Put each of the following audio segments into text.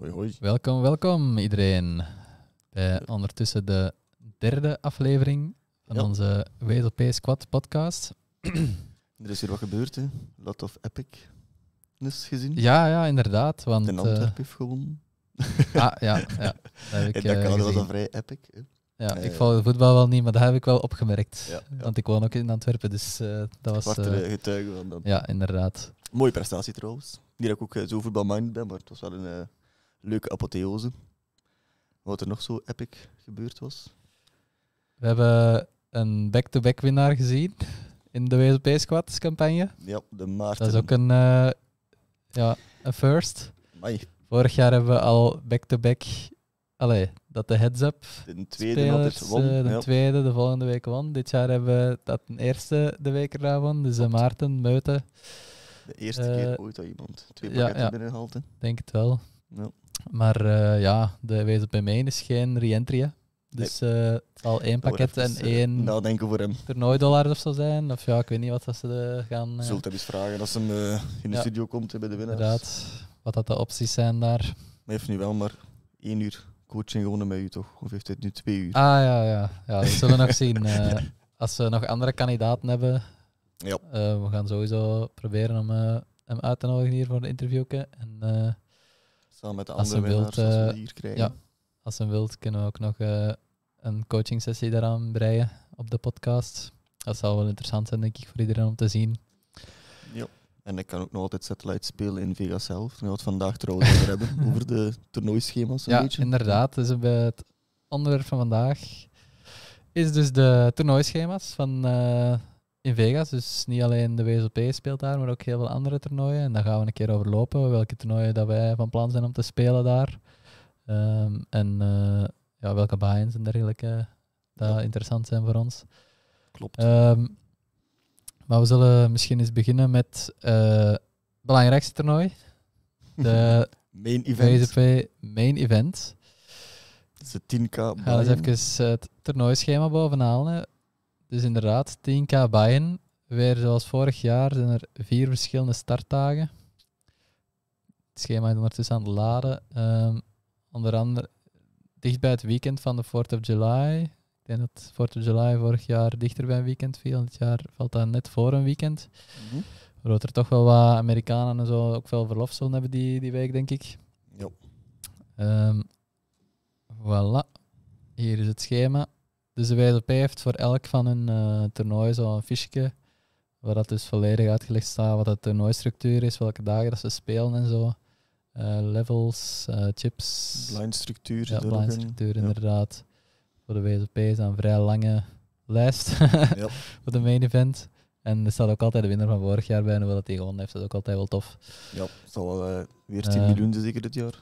Hoi, hoi. Welkom, welkom iedereen bij eh, ondertussen de derde aflevering van ja. onze WLP Squad podcast. er is hier wat gebeurd, hè? Lot of Epicness gezien. Ja, ja, inderdaad. Want, Antwerpen eh, Antwerp heeft gewonnen. ah, ja, ja. Dat, ik, en dat, kan, eh, dat vrij epic. Hè? Ja, ik volg voetbal wel niet, maar dat heb ik wel opgemerkt. Want ik woon ook in Antwerpen, dus dat was... uh, getuige van dat. Ja, inderdaad. Mooie prestatie trouwens. Niet dat ik ook zo voetbalmind ben, maar het was wel een leuke apotheose. Wat er nog zo epic gebeurd was. We hebben een back-to-back winnaar gezien in de WSP Squads campagne. Ja, de Maarten. Dat is ook een, eh, ja, een first. Vorig jaar hebben we al back-to-back. allee, dat de heads-up. De tweede won. Eh, de tweede, de volgende week won. Dit jaar hebben we dat de eerste de week eraan won. Dus de eh, Maarten, Meuten. De eerste keer ooit dat iemand twee pakketten ja, binnenhaalt. Denk het wel. Ja. Maar eh, ja, de wees bij mij is geen re-entry. Dus eh, het zal één pakket en eh, één nadenken voor hem. of zo zijn. Of ja, ik weet niet wat ze gaan... Uh... Zult hem eens vragen als hem in de studio komt bij de winnaars. Inderdaad, wat dat de opties zijn daar. Hij heeft nu wel maar één uur coaching gewonnen met u, toch? Of heeft het nu twee uur? Ah ja, ja. ja dat zullen we nog zien. Als we nog andere kandidaten hebben, ja. we gaan sowieso proberen om hem uit te nodigen hier voor een interview. En, met de als andere wilt, winnaars we hier eh, krijgen. Ja, als ze wilt kunnen we ook nog eh, een coaching sessie daaraan breien op de podcast. Dat zal wel interessant zijn, denk ik, voor iedereen om te zien. Ja. En ik kan ook nog altijd satellite spelen in Vegas zelf. We het vandaag trouwens over hebben, over de toernooischema's een ja, beetje. inderdaad. Dus het onderwerp van vandaag is dus de toernooischema's van eh, in Vegas. Dus niet alleen de WSOP speelt daar, maar ook heel veel andere toernooien. En daar gaan we een keer overlopen welke toernooien dat wij van plan zijn om te spelen daar. Ehm, en eh, ja, welke buy-ins en dergelijke dat interessant zijn voor ons. Klopt. Ehm, maar we zullen misschien eens beginnen met het eh, belangrijkste toernooi. De main event. WSOP main event. Dat is de 10k. Ja, eens even het toernooischema bovenhalen. Dus inderdaad, 10k buy-in. Weer zoals vorig jaar zijn er vier verschillende startdagen. Het schema is ondertussen aan het laden. Ehm, onder andere dicht bij het weekend van de 4th of July. Ik denk dat 4th of July vorig jaar dichter bij een weekend viel. Dit jaar valt dat net voor een weekend. Mm -hmm. er toch wel wat Amerikanen en zo ook veel verlof zullen hebben die, die week, denk ik. Ja. Ehm, voilà. Hier is het schema. Dus de WLP heeft voor elk van hun uh, eh, toernooi zo'n fichje. Waar dat dus volledig uitgelegd staat wat de toernooistructuur is, welke dagen dat ze spelen en zo. Eh, levels, uh, chips. Blindstructuur. Ja, blindstructuur inderdaad. Voor de WLP is dat een vrij lange lijst ja. voor de main event. En er staat ook altijd de winnaar van vorig jaar bij, en hoewel dat hij gewonnen heeft. Dat is ook altijd wel tof. Ja, het zal wel weer 10 miljoen zeker dit jaar.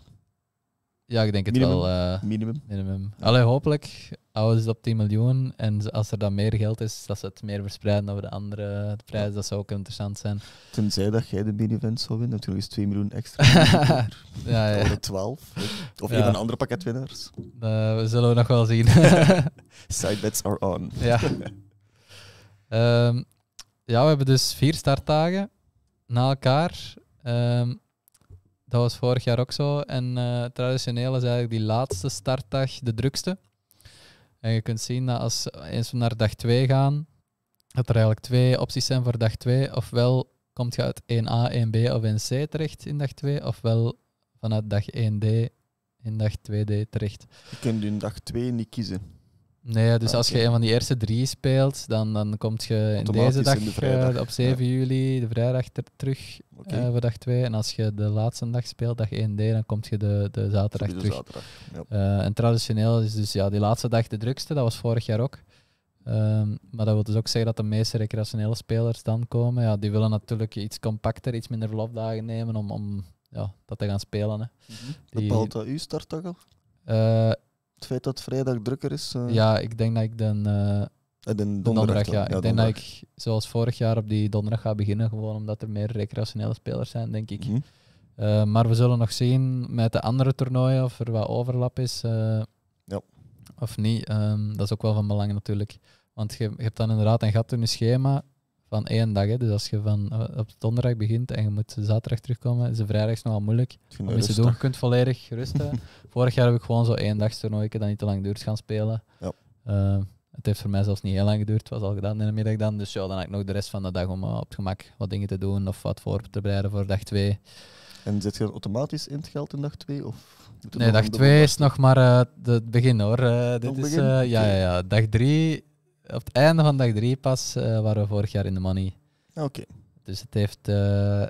Ja, ik denk het wel. Eh, minimum. minimum. hopelijk houden ze het op 10 miljoen. En als er dan meer geld is, dat ze het meer verspreiden over de andere prijzen Dat zou ook interessant zijn. Tenzij dat jij de main event zou winnen. Natuurlijk is 2 miljoen extra. ja, ja. 12. Of even een andere pakketwinnaars. Uh, eh, we zullen we nog wel zien. bets are on. ja. Ehm, ja, we hebben dus vier startdagen na elkaar. Ehm, dat was vorig jaar ook zo. En uh, traditioneel is eigenlijk die laatste startdag de drukste. En je kunt zien dat als eens we naar dag 2 gaan, dat er eigenlijk twee opties zijn voor dag 2. Ofwel komt je uit 1A, 1B of 1C terecht in dag 2, ofwel vanuit dag 1D in dag 2D terecht. Je kunt in dag 2 niet kiezen. Nee, dus ah, als je een van die eerste drie speelt, dan, dan kom je in deze dag eh, op 7 juli, de vrijdag, ter, terug okay. uh, eh, voor dag 2. En als je de laatste dag speelt, dag 1D, dan kom je de, de zaterdag terug. zaterdag. Ja. Eh, en traditioneel is dus ja, die laatste dag de drukste, dat was vorig jaar ook. Ehm, maar dat wil dus ook zeggen dat de meeste recreationele spelers dan komen. Ja, die willen natuurlijk iets compacter, iets minder verlofdagen nemen om, om ja, dat te gaan spelen. Hè. Mhm. Bepaalt dat uw toch al? Het feit dat vrijdag drukker is. Eh, ja, ik denk dat ik dan. Eh, eh, donderdag, donderdag, ja. ik denk dat ik, zoals vorig jaar, op die donderdag ga beginnen. Gewoon omdat er meer recreationele spelers zijn, denk ik. Mhm. maar we zullen nog zien met de andere toernooien of er wat overlap is. ja. Of niet. Ehm, dat is ook wel van belang natuurlijk. Want je, je hebt dan inderdaad een gat in je schema van één dag. Hè. Dus als je van eh, op donderdag begint en je moet zaterdag terugkomen, is de vrijdag nogal moeilijk. Om iets te je kunt volledig rusten. Vorig jaar heb ik gewoon zo één dag toernooien dat niet te lang duurt gaan spelen. Ja. Eh, het heeft voor mij zelfs niet heel lang geduurd. Het was al gedaan in de middag dan. Dus ja, dan had ik nog de rest van de dag om eh, op het gemak wat dingen te doen of wat voor te bereiden voor dag twee. En zit je automatisch in het geld in dag 2? Nee, dag twee is nog maar uh, het begin hoor. dit is, ja, ja, ja, dag drie op het einde van dag 3 pas eh, waren we vorig jaar in de money. Ah, oké. Dus het heeft eh,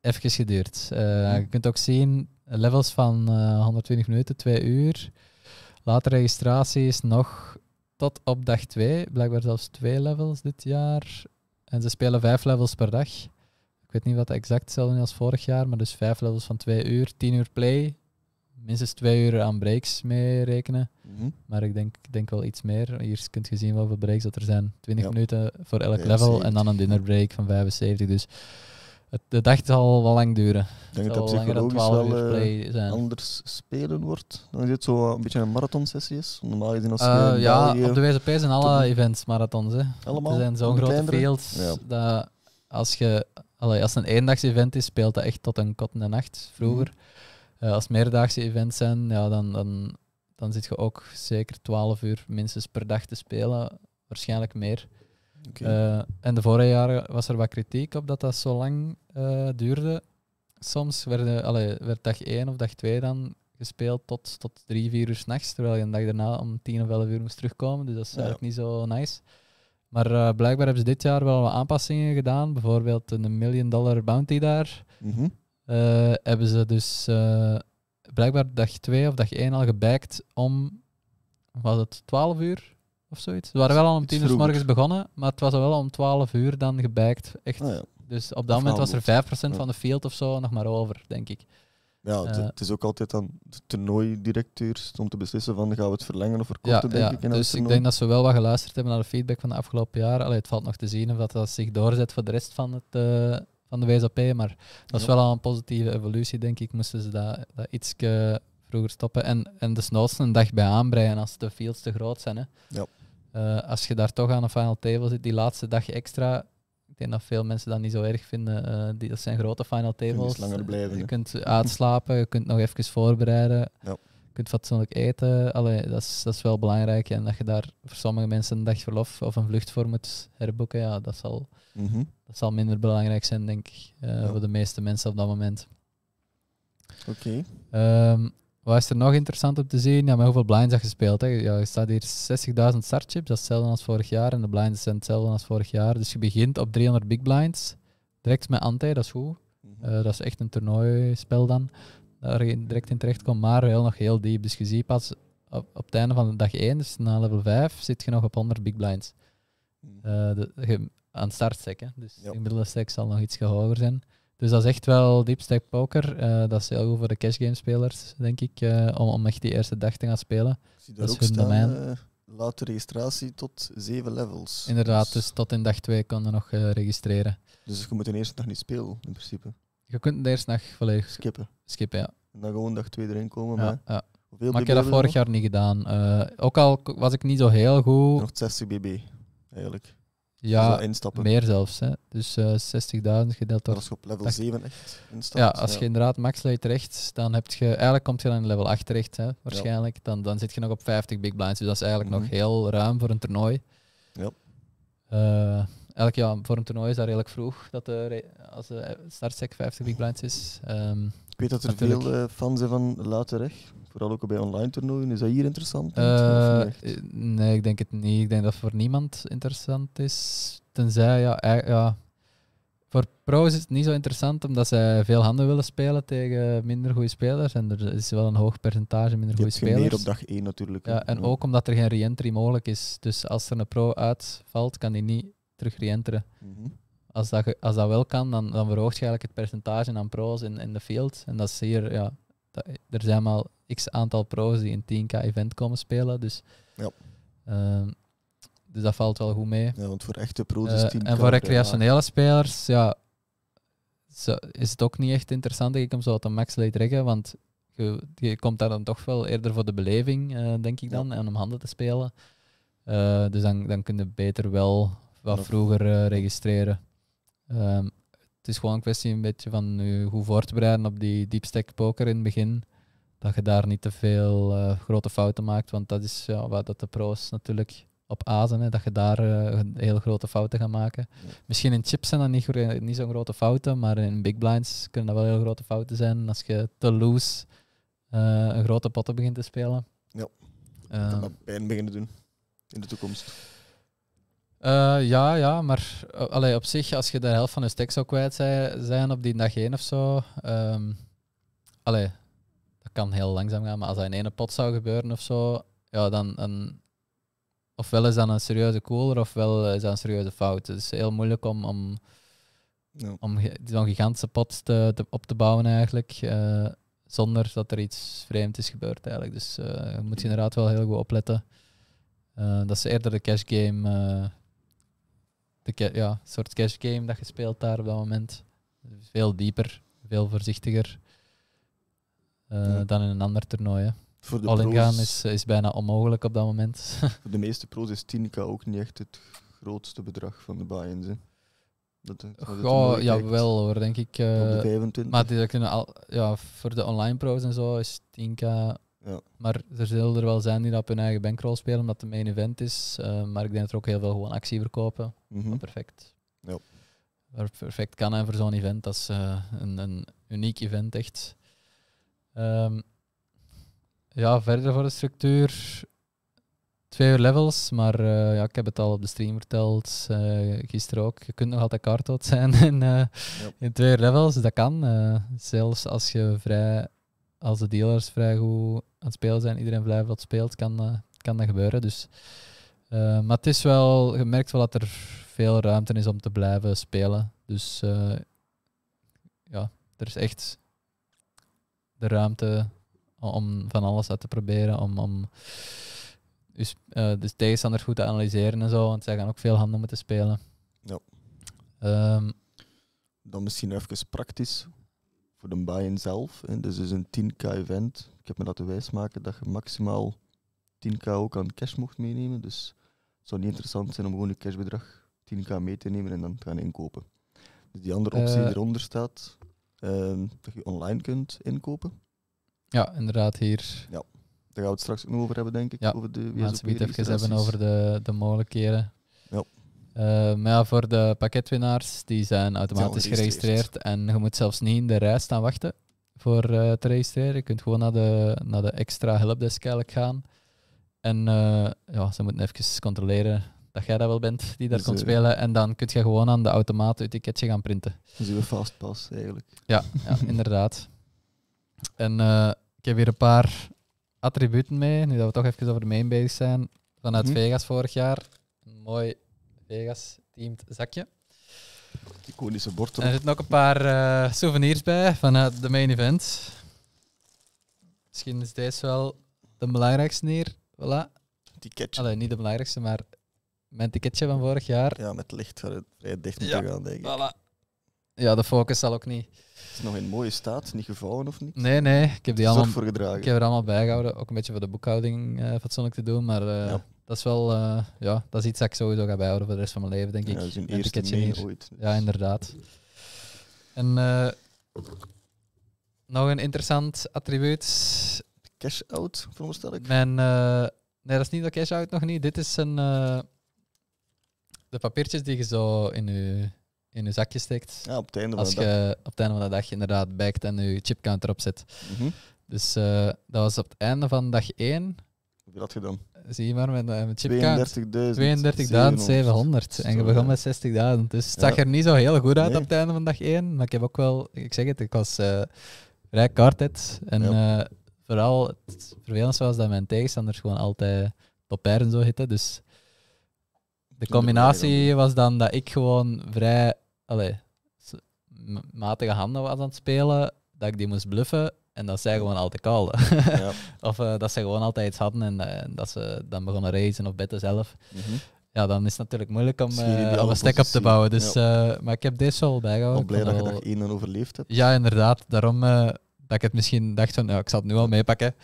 even geduurd. Eh, mhm. Je kunt ook zien, levels van 120 minuten, 2 uur. Later registraties nog tot op dag 2. Blijkbaar zelfs twee levels dit jaar. En ze spelen vijf levels per dag. Ik weet niet wat exact hetzelfde is als vorig jaar, maar dus vijf levels van 2 uur, 10 uur play, minstens twee uur aan breaks mee rekenen. Mhm. Maar ik denk, denk wel iets meer. Hier kunt je zien wat voor breaks dat er zijn. 20 minuten voor elk level en dan een dinnerbreak van 75. Dus het, de dag zal wel lang duren. Ik denk dat het zich wel eh, zijn. anders spelen wordt. Dan is dit zo eh, een beetje een marathonsessie is. Normaal als eh, je Ja, op de WZP zijn alle events marathons. Hè. Allemaal? Er zijn zo'n grote fields dat als je... als het een eendags event is, speelt dat echt tot een kot de nacht vroeger. Mhm. Eh, als het meerdaagse events zijn, ja, dan, dan, dan zit je ook zeker 12 uur minstens per dag te spelen, waarschijnlijk meer. Eh, en de vorige jaren was er wat kritiek op dat dat zo lang eh, duurde. Soms werden, allee, werd dag 1 of dag 2 dan gespeeld tot, tot drie, vier uur s'nachts, terwijl je een dag daarna om tien of elf uur moest terugkomen. Dus dat is eigenlijk niet zo nice. Maar blijkbaar hebben ze dit jaar wel wat aanpassingen gedaan. Bijvoorbeeld een million dollar bounty daar. Mm uh, hebben ze dus uh, blijkbaar dag 2 of dag 1 al gebijkt om, was het 12 uur of zoiets? Ze waren wel al om 10 uur s morgens begonnen, maar het was al wel om 12 uur dan gebijkt. Echt. Ah, dus op dat moment was er 5% van de field of zo nog maar over, denk ik. Ja, het, eh. is ook altijd aan de toernooidirecteurs om te beslissen van gaan we het verlengen of verkorten, denk ik. In dus ik denk dat ze wel wat geluisterd hebben naar de feedback van de afgelopen jaren. Allee, het valt nog te zien of dat, dat zich doorzet voor de rest van het van de WSAP. Maar dat is wel al een positieve evolutie, denk ik. Moesten ze dat, dat iets vroeger stoppen. En, en de snelste een dag bij aanbreien als de fields te groot zijn. Hè. Ja. Eh, als je daar toch aan een final table zit, die laatste dag extra. Ik denk dat veel mensen dat niet zo erg vinden. Eh, die, dat zijn grote final tables. Je, langer blijven, je kunt uitslapen, je kunt nog even voorbereiden. Ja kunt fatsoenlijk eten. Allee, dat, is, dat is wel belangrijk. En dat je daar voor sommige mensen een dag verlof of een vlucht voor moet herboeken, ja, dat, zal, mhm. dat zal minder belangrijk zijn, denk ik, eh, voor de meeste mensen op dat moment. Oké. Ehm, wat is er nog interessant om te zien? Ja, met hoeveel blinds je gespeeld? Hè? Ja, je staat hier 60.000 startchips, dat is hetzelfde als vorig jaar. En de blinds zijn hetzelfde als vorig jaar. Dus je begint op 300 big blinds. Direct met Ante, dat is goed. Mhm. Eh, dat is echt een toernooispel dan daar direct in terecht komt, maar wel nog heel diep. Dus je ziet pas op, op het einde van dag 1, dus na level 5, zit je nog op 100 big blinds. Hmm. Eh, de, aan start stack, Dus inmiddels gemiddelde stack zal nog iets hoger zijn. Dus dat is echt wel deep stack poker. Eh, dat is heel goed voor de cash game spelers, denk ik, eh, om, om echt die eerste dag te gaan spelen. Ik zie dat ook is hun registratie tot zeven levels. Inderdaad, dus, dus tot in dag 2 kan je nog registreren. Dus je moet de eerste dag niet spelen, in principe. Je kunt de eerste nacht volledig skippen. Skippen, ja. En dan gewoon dag twee erin komen. maar, ja. maar ik heb dat vorig jaar niet gedaan. Eh, ook al was ik niet zo heel goed. Nog 60 bb, eigenlijk. Ja, meer zelfs. Hè. Dus uh, eh, 60.000 gedeeld door... Als je op level 7 echt Ja, als je inderdaad max terecht, rechts, dan heb je... Eigenlijk komt je dan in level 8 terecht, hè, waarschijnlijk. Dan, dan zit je nog op 50 big blinds. Dus dat is eigenlijk nog mhm. heel ruim voor een toernooi. Ja. Eh, Elk jaar voor een toernooi is dat redelijk vroeg dat de, als de startsec 50 big blinds is. Ehm, ik weet dat er veel eh, fans zijn van Lauterrecht, vooral ook bij online toernooien. Is dat hier interessant? Uh, nee, ik denk het niet. Ik denk dat voor niemand interessant is. Tenzij, ja, ja, voor pro's is het niet zo interessant omdat zij veel handen willen spelen tegen minder goede spelers. En er is wel een hoog percentage minder goede spelers. Meer op dag 1 natuurlijk. Ja, en ook omdat er geen re-entry mogelijk is. Dus als er een pro uitvalt, kan hij niet terug reenteren. Mm als, dat, als dat wel kan, dan, dan verhoogt je eigenlijk het percentage aan pro's in, in de field. En dat is zeer, ja, er zijn maar x aantal pro's die een 10k event komen spelen. Dus, ja. Ehm, dus dat valt wel goed mee. Ja, want voor echte pro's 10k. Eh, en voor recreationele spelers, ja, is het ook niet echt interessant denk ik, om zo wat een max late reggen, want je, je, komt daar dan toch wel eerder voor de beleving, eh, denk ik dan, en om handen te spelen. Eh, dus dan, dan kun je beter wel wat vroeger eh, registreren. Ehm, het is gewoon een kwestie een beetje van je eh, goed voor te bereiden op die deep stack poker in het begin. Dat je daar niet te veel eh, grote fouten maakt, want dat is ja, wat dat de pro's natuurlijk op azen, dat je daar heel grote fouten gaat maken. Misschien in chips zijn dat niet, niet zo'n grote fouten, maar in big blinds kunnen dat wel heel grote fouten zijn als je te loose een grote potten begint te spelen. Ja, ehm, dat op pijn beginnen doen in de toekomst. Eh, ja, ja, maar allee, op zich, als je de helft van je stek zou kwijt zijn op die dag één of zo. Um, dat kan heel langzaam gaan, maar als dat in één pot zou gebeuren of zo, ja, dan. Een, ofwel is dat een serieuze cooler, ofwel is dat een serieuze fout. Het is heel moeilijk om, om, no. om zo'n gigantische pot te, op te bouwen eigenlijk. Eh, zonder dat er iets vreemds is gebeurd eigenlijk. Dus eh, je moet je inderdaad wel heel goed opletten. dat is eerder de cash game de, ja, soort cash game dat je speelt daar op dat moment. Veel dieper, veel voorzichtiger eh, dan in een ander toernooi. Hè. All in gaan is, is bijna onmogelijk op dat moment. voor de meeste pro's is 10k ook niet echt het grootste bedrag van de buy-ins. Ja, Ja, oh, jawel hoor, denk ik. Uh, de eh, maar die, kunnen al, ja, voor de online pro's en zo is 10k ja. Maar er zullen er wel zijn die dat op hun eigen bankroll spelen, omdat het een main event is. Eh, maar ik denk dat er ook heel veel gewoon actie verkopen. Mm -hmm. perfect. Ja. perfect kan hij voor zo'n event. Dat is eh, een, een, uniek event, echt. Ehm, ja, verder voor de structuur. Twee uur levels, maar eh, ja, ik heb het al op de stream verteld, uh, gisteren ook. Je kunt nog altijd kaartdood zijn in, twee levels, dat kan. zelfs als je vrij als de dealers vrij goed aan het spelen zijn, iedereen blijft wat speelt, kan, eh, kan dat gebeuren. Dus, eh, maar het is wel, je merkt wel dat er veel ruimte is om te blijven spelen. Dus eh, ja, er is echt de ruimte om van alles uit te proberen, om, om dus, dus tegenstander goed te analyseren en zo, want zij gaan ook veel handen moeten spelen. Ja. Ehm, Dan misschien even praktisch voor de buy-in zelf. en Dus is een 10k event. Ik heb me laten wijsmaken dat je maximaal 10k ook aan cash mocht meenemen. Dus het zou niet interessant zijn om gewoon je cashbedrag 10k mee te nemen en dan te gaan inkopen. Dus die andere optie eh, die eronder staat, ehm, dat je online kunt inkopen. Ja, inderdaad, hier. Ja, daar gaan we het straks nog over hebben, denk ik. Ja, over de mensen het even hebben over de, de mogelijkheden. Ja. Eh, maar ja, voor de pakketwinnaars, die zijn automatisch geregistreerd. En je moet zelfs niet in de rij staan wachten voor eh, te registreren. Je kunt gewoon naar de, naar de extra helpdesk eigenlijk gaan. En eh, ja, ze moeten even controleren dat jij dat wel bent die daar komt spelen. En dan kun je gewoon aan de automaat het ticketje gaan printen. Dus fast fastpass eigenlijk. Ja, ja inderdaad. En ik heb hier een paar attributen mee, nu dat we toch even over de main bezig zijn, vanuit mhm. Vegas vorig jaar. mooi Vegas teamt zakje. Iconische bord. Er zitten nog een paar uh, souvenirs bij vanuit de main event. Misschien is deze wel de belangrijkste hier. Voilà. Ticketje. Allee, niet de belangrijkste, maar mijn ticketje van vorig jaar. Ja, met licht het vrij dicht moeten ja. gaan, denk ik. Voilà. Ja, de focus zal ook niet. Het is nog in mooie staat, niet gevouwen of niet? Nee, nee. Ik heb, die allemaal, voor gedragen. ik heb er allemaal bijgehouden. Ook een beetje voor de boekhouding uh, fatsoenlijk te doen, maar... Eh, dat is wel eh, ja, dat is iets dat ik sowieso ga bijhouden voor de rest van mijn leven, denk ik. dat is een eerste mee ooit. Ja, inderdaad. En eh, nog een interessant attribuut. Cash-out, veronderstel ik? Mijn, uh, nee, dat is niet de cash-out nog niet. Dit is een, de papiertjes die je zo in je, in je zakje steekt. Ja, op het einde van de je op het einde van de dag inderdaad backt en je chipcounter opzet. Mm Dus dat was op het einde van dag 1. Hoeveel had je dan? zie je maar, met, een eh, chipkaart. 32.700. en je begon met 60.000. Dus het zag er niet zo heel goed uit op het einde van dag 1. Maar ik heb ook wel, ik zeg het, ik was vrij eh, rijk En eh, vooral het vervelendste was dat mijn tegenstanders gewoon altijd top en zo hitten. Dus de combinatie was dan dat ik gewoon vrij allez, matige handen was aan het spelen, dat ik die moest bluffen en dat zij gewoon altijd kalden. Ja. of eh, dat ze gewoon altijd iets hadden en eh, dat ze dan begonnen racen of betten zelf. Mhm. Ja, dan is het natuurlijk moeilijk om, uh, stek op te bouwen. Dus, maar ik heb deze al bijgehouden. Ik ben blij dat je dag één overleefd hebt. Ja, inderdaad. Daarom dat ik het misschien dacht van, nou, ik zal het nu al meepakken.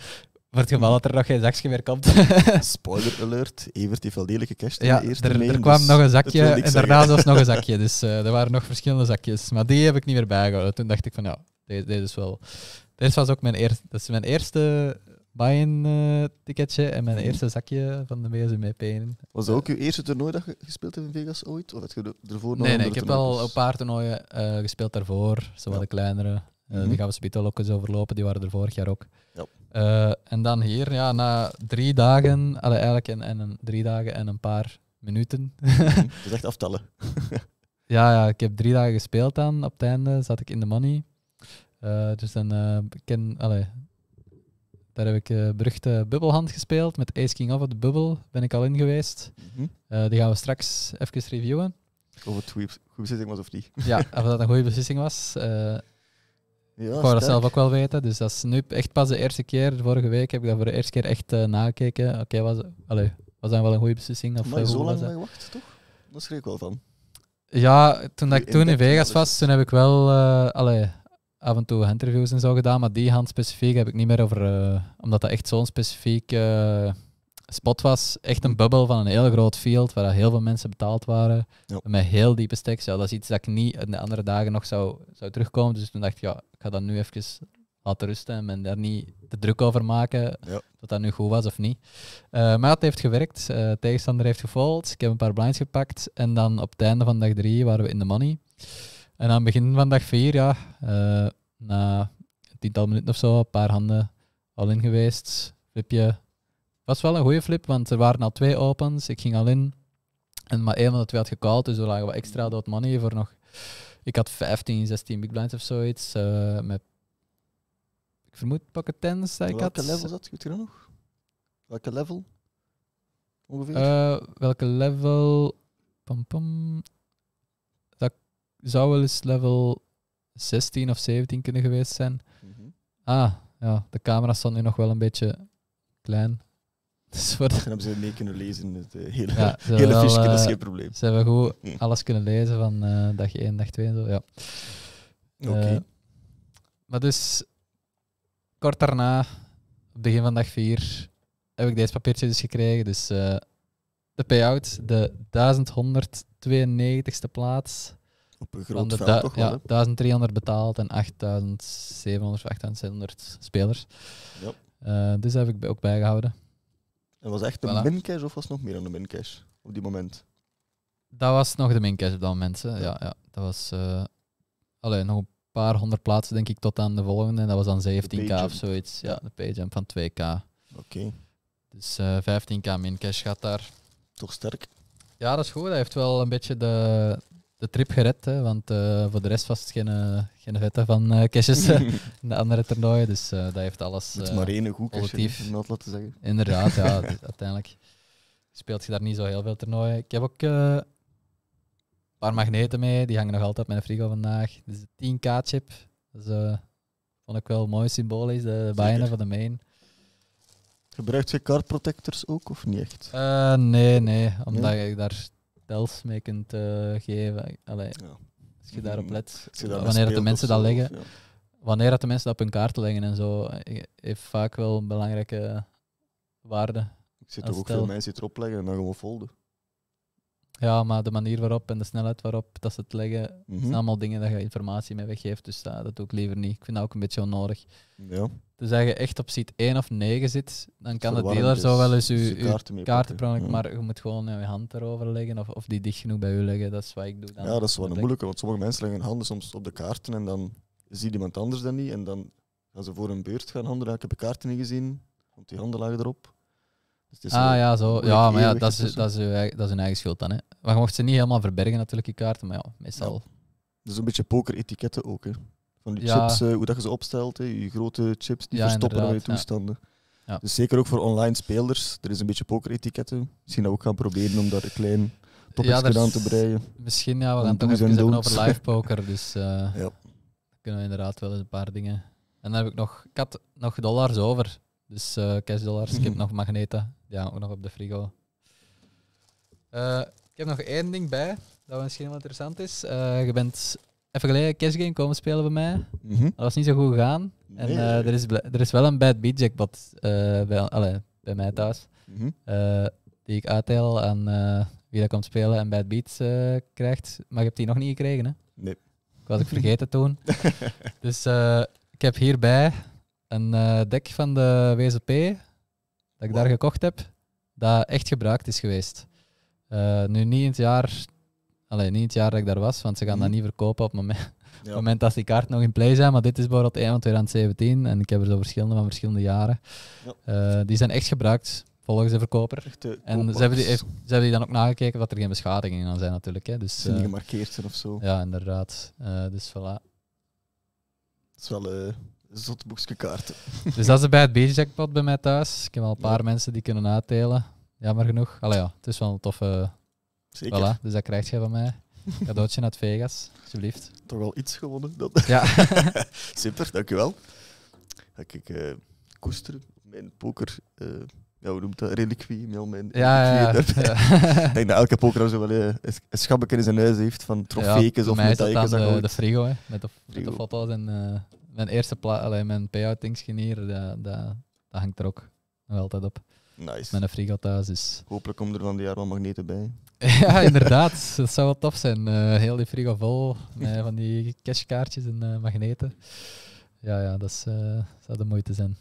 Voor het geval dat er nog geen zakje meer komt. Spoiler alert, Evert heeft wel delijk ja, in de eerste er, er kwam dus nog een zakje en daarna zelfs nog een zakje. Dus er waren nog verschillende zakjes. Maar die heb ik niet meer bijgehouden. Toen dacht ik van, ja, deze is wel dit was ook mijn eerste, dat is mijn eerste buy-in eh, ticketje en mijn eerste zakje van de BSMP. Was dat ook je eerste toernooi dat je gespeeld hebt in Vegas ooit? Of had je ervoor nog Nee, nee ik heb al een paar toernooien eh, gespeeld daarvoor, zowel ja. de kleinere. Die gaan we spitaal ook overlopen, die waren er vorig jaar ook. Ja. Eh, en dan hier, ja, na drie dagen, eigenlijk en, een, drie dagen en een paar minuten. Mhm. Dat is echt aftellen. ja, ja, ik heb drie dagen gespeeld dan. Op het einde zat ik in de money. Eh, dus dan eh, ken, allez, daar heb ik uh, beruchte bubbelhand gespeeld met Ace King of de bubbel. Ben ik al in geweest. Mhm. die gaan we straks even reviewen. Of het goede beslissing was of niet. Ja, of dat een goede beslissing was. Ja, ik wou dat zelf ook wel weten. Dus dat is nu echt pas de eerste keer. Vorige week heb ik dat voor de eerste keer echt uh, Oké, was, was dat wel een goede beslissing? Of, maar zo lang dat? gewacht, toch? Daar schreef ik wel van. Ja, toen, dat ik toen in Vegas was, toen heb ik wel... Uh, af en toe interviews en zo gedaan, maar die hand specifiek heb ik niet meer over, eh, omdat dat echt zo'n specifiek eh, spot was. Echt een bubbel van een heel groot field waar heel veel mensen betaald waren. Met heel diepe stacks. Ja, dat is iets dat ik niet in de andere dagen nog zou, zou terugkomen. Dus toen dacht ik, ja, ik ga dat nu even laten rusten en daar niet te druk over maken ja. dat nu goed was of niet. Eh, maar het heeft gewerkt. Uh, tegenstander heeft gefold. Ik heb een paar blinds gepakt. En dan op het einde van dag drie waren we in de money. En aan het begin van dag vier ja, eh, na een tiental minuten of zo, een paar handen al in geweest. Flipje was wel een goede flip, want er waren al twee opens. Ik ging al in. En maar één van de twee had gekald, dus we lagen wat extra dood money voor nog. Ik had 15, 16 big blinds of zoiets. Eh, met, ik vermoed pakken tens dat ik welke had. level zat goed genoeg? Welke level? Ongeveer? Eh, welke level? Pam, pam zou wel eens level 16 of 17 kunnen geweest zijn. Mm -hmm. Ah, ja, de camera stond nu nog wel een beetje klein. Dus voor de... En hebben ze mee kunnen lezen, het eh, hele, ja, hele fysieke, eh, is geen probleem. Ze hebben goed mm. alles kunnen lezen van uh, dag 1, dag 2 en zo, ja. Oké. Okay. Uh, maar dus, kort daarna, begin van dag 4, heb ik deze papiertje dus gekregen. Dus de payout, de 1192ste plaats. Op een groot toch wel. 1300 betaald en 8700 of 8700 spelers. Ja. Uh, dus dat heb ik ook bijgehouden. En was echt een mincash of was het nog meer dan de mincash op die moment? Dat was nog de mincash op dat Ja. ja, Dat was eh, alleen nog een paar honderd plaatsen, denk ik, tot aan de volgende. En dat was dan 17k of zoiets. Ja, de payjump van 2k. Oké. Dus 15k eh, mincash gaat daar. Toch sterk? Ja, dat is goed. Hij heeft wel een beetje de, de trip gered. Hè, want eh, voor de rest was het geen, eh, geen vette van uh, eh, in de andere toernooien. Dus dat heeft alles Het maar één goed positief. laten zeggen. Inderdaad, ja. uiteindelijk speelt je daar niet zo heel veel toernooien. Ik heb ook een paar magneten mee. Die hangen nog altijd op mijn frigo vandaag. Dus de 10k-chip. Dus vond ik wel mooi symbolisch. De bijna van de main. Gebruikt je car protectors ook of niet echt? nee, nee. Omdat ik daar spels mee kunt eh, geven. Als je daarop let, wanneer de mensen dat leggen, wanneer dat de mensen dat op hun kaart leggen en zo, eh, heeft vaak wel een belangrijke waarde. Ik zit er ook veel mensen erop leggen en dan gewoon volden. Ja, maar de manier waarop en de snelheid waarop dat ze het leggen, mm zijn mhm. allemaal dingen dat je informatie mee weggeeft. Dus dat doe ik liever niet. Ik vind dat ook een beetje onnodig. Ja. Dus als je echt op seat 1 of 9 zit, dan kan de dealer zo wel eens je, kaarten, kaarten maar je moet gewoon je hand erover leggen of, of die dicht genoeg bij u leggen. Dat is wat ik doe. Dan ja, dat is wel een moeilijke, want sommige mensen leggen hun handen soms op de kaarten en dan ziet iemand anders dan niet en dan gaan ze voor een beurt gaan handelen. Ik heb de kaarten niet gezien, want die handen lagen erop. Dus ah ja, zo. Ja, maar ja, dat, is, dat, is dat is hun eigen schuld dan. Hè. Maar je mocht ze niet helemaal verbergen natuurlijk, je kaarten, maar ja, meestal... Ja. Dus een beetje poker-etiketten ook, hè. Van die chips, eh, hoe dat je ze opstelt, je grote chips die verstoppen bij je toestanden. Ja. Dus zeker ook voor online spelers. Er is een beetje pokeretiketten. Misschien dat we ook gaan proberen om daar een klein topje aan te breien. Misschien, ja, we gaan toch even hebben over live poker. Dus uh, ja. kunnen we inderdaad wel eens een paar dingen. En dan heb ik nog, ik had nog dollars over. Dus uh, cash dollars. heb nog magneten. Ja, ook nog op de frigo. Uh, ik heb nog één ding bij, dat misschien wel interessant is. je bent even geleden Cash Game komen spelen bij mij. Mhm. Dat was niet zo goed gegaan. En eh, er, is, er is wel een bad beat jackpot eh, bij, bij mij thuis. Mhm. Eh, die ik uitdeel aan wie dat komt spelen en bad beats krijgt. Maar je hebt die nog niet gekregen, hè? Nee. Ik was ik vergeten toen. dus ik heb hierbij een deck van de WZP dat ik daar gekocht heb, dat echt gebruikt is geweest. nu niet in het jaar Alleen niet het jaar dat ik daar was, want ze gaan dat mhm. niet verkopen op het moment, moment dat die kaart nog in play zijn. Maar dit is bijvoorbeeld 1 van 2017 en ik heb er zo verschillende van verschillende jaren. Eh, die zijn echt gebruikt volgens de verkoper. en ze hebben, die, ze hebben die dan ook nagekeken dat er geen beschadigingen aan zijn natuurlijk. Hè. Dus, zijn die eh, gemarkeerd zijn of zo? Ja, inderdaad. Eh, dus voilà. Het is wel uh, zotboekske kaarten. Dus dat is bij het B-jackpot bij mij thuis. Ik heb al een paar mensen die kunnen uitdelen. Jammer genoeg. Allee ja, het is wel een toffe Zeker. Voilà, dus dat krijg je van mij. Cadeautje naar Vegas, alsjeblieft. Toch wel iets gewonnen. dat. Ja. Super, dankjewel. ik uh, eh, koester, mijn poker, uh, ja, hoe noemt dat, reliquie, met al mijn ja, ja, Ik denk dat elke poker zo wel eh, een schabbeke in zijn huis heeft van trofeekjes of medailles. de, de frigo, hè, met, de, frigo. met de foto's. En mijn eerste plaat, mijn payout hier, dat, dat, dat hangt er ook nog altijd op. Nice. Met een frigo thuis. Dus. Hopelijk komt er van die jaar wel magneten bij. ja, inderdaad. dat zou wel tof zijn. Eh, heel die frigo vol met van die cashkaartjes en eh, magneten. Ja, ja dat is, eh, zou de moeite zijn.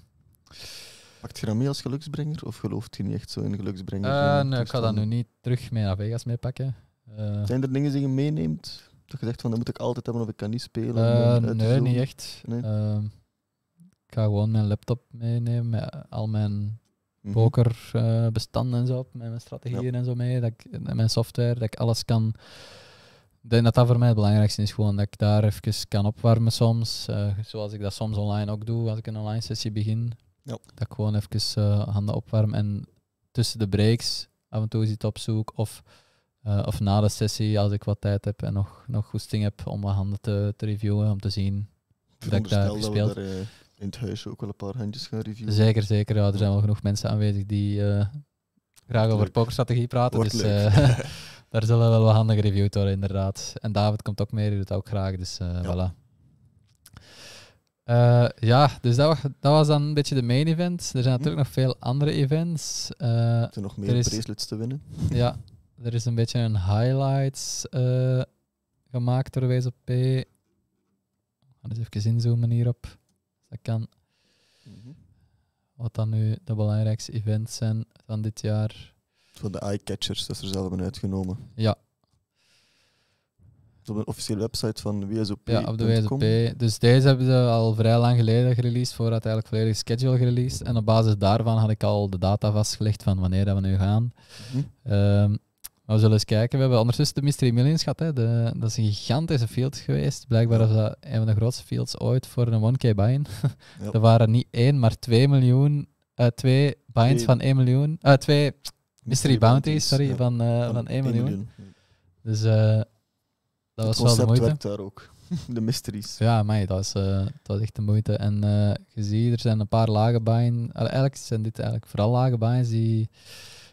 Pakt je dat mee als geluksbrenger of gelooft je niet echt zo in geluksbrenger? nee, ik ga dat nu niet terug mee naar Vegas meepakken. zijn er dingen die je meeneemt? Dat je zegt van dat moet ik altijd hebben of ik kan niet spelen? nee, niet echt. ik ga gewoon mijn laptop meenemen al mijn -hmm. pokerbestanden en zo, met mijn strategieën en zo mee, dat ik, met mijn software, dat ik alles kan. Ik denk dat dat voor mij het belangrijkste is, gewoon dat ik daar even kan opwarmen soms, eh, zoals ik dat soms online ook doe, als ik een online sessie begin. Ja. Dat ik gewoon even uh, handen opwarm en tussen de breaks af en toe zit op zoek of, eh, of na de sessie als ik wat tijd heb en nog, nog goesting heb om mijn handen te, te reviewen, om te zien dat ik daar gespeeld in het huis ook wel een paar handjes gaan reviewen. Zeker, zeker. Ja, er zijn wel genoeg mensen aanwezig die eh, graag over pokerstrategie praten. dus eh, daar zullen wel wat handige reviewed worden, inderdaad. En David komt ook mee, die doet ook graag. Dus eh, ja. voilà. ja, dus dat, dat, was dan een beetje de main event. Er zijn hm. natuurlijk nog veel andere events. er zijn nog meer bracelets te winnen. Ja, er is een beetje een highlights gemaakt door We Gaan eens even inzoomen hierop. Dat kan. Mhm. Wat dan nu de belangrijkste events zijn van dit jaar. Van de eyecatchers, dat ze er zelf hebben uitgenomen. Ja. Op de officiële website van WSOP. Ja, op de WSOP. Dus deze hebben ze al vrij lang geleden gereleased, voordat eigenlijk volledig schedule gereleased. En op basis daarvan had ik al de data vastgelegd van wanneer dat we nu gaan. Mhm. Ehm, maar we zullen eens kijken. We hebben ondertussen de Mystery Millions gehad. Hè. De, dat is een gigantische field geweest. Blijkbaar was dat een van de grootste fields ooit voor een 1K buy-in. er waren niet één, maar twee miljoen... Uh, twee buy-ins van 1 miljoen. Uh, twee mystery, bounties, sorry, van, uh, van, van 1 miljoen. Dus dat was wel de moeite. werkt daar ook. de mysteries. Ja, maar dat, was dat is echt de moeite. En je ziet, er zijn een paar lage buy-in. Eigenlijk zijn dit eigenlijk vooral lage buy die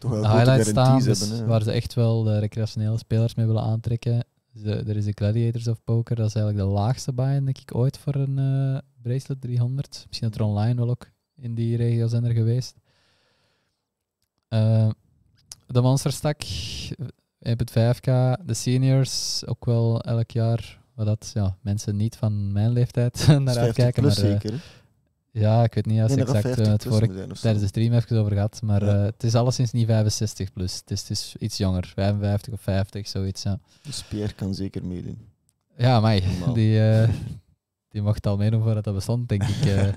de highlights staan dus waar ze echt wel de eh, recreationele spelers mee willen aantrekken. er is de Gladiators of Poker, dat is eigenlijk de laagste buy denk ik ooit voor een eh, bracelet 300. Misschien dat er online wel ook in die regio zijn er geweest. Uh, de Monsterstak, 1.5k. De seniors, ook wel elk jaar. Wat dat, ja, mensen niet van mijn leeftijd naar uitkijken. Maar, ja, ik weet niet als exact uh, het vorige tijdens de stream even over gehad. Maar eh, het is alleszins niet 65 plus. Het is, het is, iets jonger, 55 of 50, zoiets. Ja. Dus Pierre kan zeker meedoen. Ja, mij. Die, uh, die mocht al meedoen voordat dat bestond, denk ik.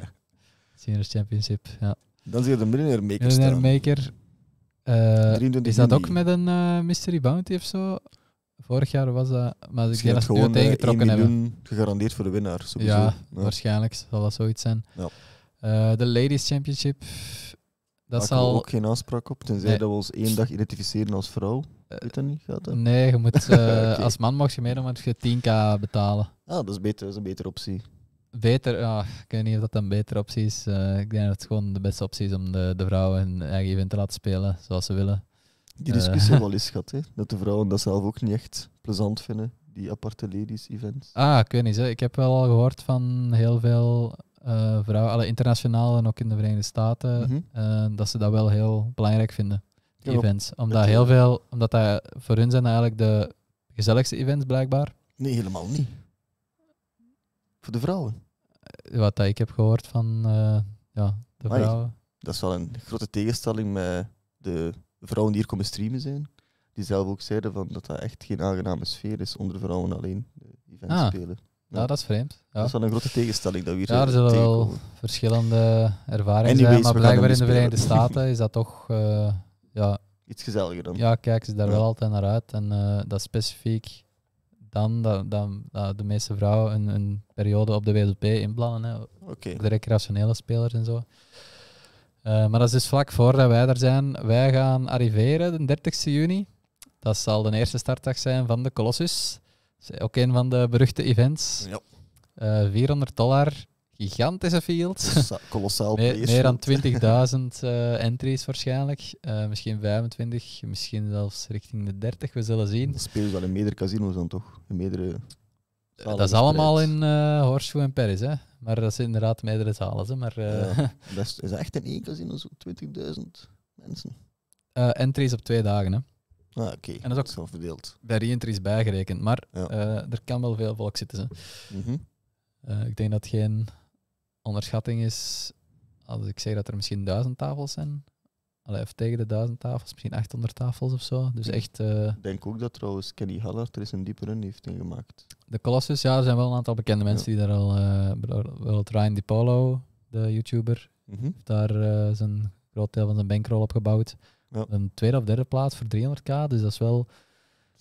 Senior Championship. Ja. Dan zie je de Millionaire Maker Millionaire Maker. is dat ook met een Mystery Bounty of zo? Vorig jaar was dat, maar ik denk dat ze het eh, tegengetrokken hebben. gegarandeerd voor de winnaar. Sowieso. Ja, waarschijnlijk zal dat zoiets zijn. Ja. Eh, de Ladies Championship. Dat Daar zal... ook geen aanspraak op, tenzij dat we ons één dag identificeren als vrouw. Eh, weet dat niet? Gaat Nee, je moet, als man mag je meedoen, maar je 10k betalen. Ah, dat is, beter, dat is een betere optie. Beter, ja, ah, ik weet niet of dat een betere optie is. ik denk dat het gewoon de beste optie is om de, de vrouwen hun eigen event te laten spelen zoals ze willen. Die discussie hebben eh. we al eens gehad, hè? dat de vrouwen dat zelf ook niet echt plezant vinden, die aparte ladies-events. Ah, ik weet niet. Hè. Ik heb wel al gehoord van heel veel eh, vrouwen, alle internationaal en ook in de Verenigde Staten, mhm. eh, dat ze dat wel heel belangrijk vinden, die events. Omdat heel veel, omdat dat voor hun zijn eigenlijk de gezelligste events blijkbaar. Nee, helemaal niet. Voor de vrouwen. Wat ik heb gehoord van ja, de vrouwen. dat is wel een grote tegenstelling met de vrouwen die hier komen streamen zijn, die zelf ook zeiden van dat dat echt geen aangename sfeer is onder vrouwen alleen eh, events ah. spelen. Ja. dat is vreemd. Ja. Dat is wel een grote tegenstelling dat we hier Ja, er zullen wel verschillende ervaringen Anyways, zijn, maar blijkbaar in de Verenigde Staten is dat toch eh, ja, iets gezelliger dan. Ja, kijk ze daar wel altijd naar uit. En eh, dat specifiek dan dat, dan, de meeste vrouwen een, periode op de WLP inplannen. Hè, De recreationele spelers en zo. Eh, maar dat is dus vlak voordat wij daar zijn. Wij gaan arriveren de 30e juni. Dat zal de eerste startdag zijn van de Colossus. ook een van de beruchte events. Ja. 400 eh, dollar, gigantische field. Colossaal, colossaal meer, dan 20.000 uh, eh, entries waarschijnlijk. misschien 25, misschien zelfs richting de 30, we zullen zien. Dat spelen ze wel in meerdere casino's dan toch? In meerdere dat is allemaal in uh, Horseshoe en Paris, hè? Maar dat zijn inderdaad meerdere zalen. Hè? Maar, eh, dat is, is dat echt in één casino zo'n 20.000 mensen. Eh, entries op twee dagen, hè? Ah, oké. En dat is ook zo verdeeld. Bij re-entries bijgerekend. Maar er kan wel veel volk zitten. Hè? Mhm. ik denk dat het geen onderschatting is als ik zeg dat er misschien duizend tafels zijn allee, tegen de duizend tafels, misschien 800 tafels of zo. Dus echt... Eh, ik denk ook dat trouwens Kenny Hallard er eens een diepe run heeft in gemaakt. De Colossus, ja, er zijn wel een aantal bekende mensen die daar al... Eh, wel Ryan DiPolo, de YouTuber, mhm. heeft daar eh, zijn groot deel van zijn bankroll op gebouwd. Een tweede of derde plaats voor 300k, dus dat is wel...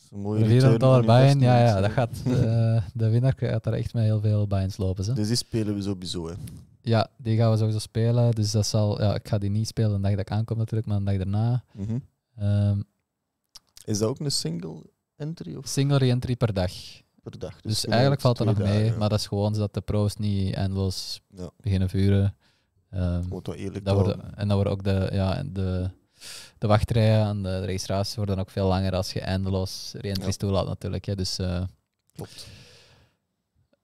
een dollar buy-in, ja, ja, dat gaat, uh, de winnaar gaat daar echt met heel veel bij ins lopen. Ze. Dus die spelen we sowieso. Hè. Ja, die gaan we sowieso spelen. Dus dat zal, ja, ik ga die niet spelen de dag dat ik aankom natuurlijk, maar de dag daarna. Mhm. Ehm, is dat ook een single entry? Of? Single re-entry per dag. Per dag. Dus, dus eigenlijk valt dat nog mee, maar dat is gewoon zodat de pro's niet eindeloos beginnen vuren. Um, dat eerlijk worden, En dan worden ook de, ja, de, de wachtrijen en de registraties worden ook veel langer als je eindeloos re-entries toelaat natuurlijk. Hè. Dus, eh, Klopt.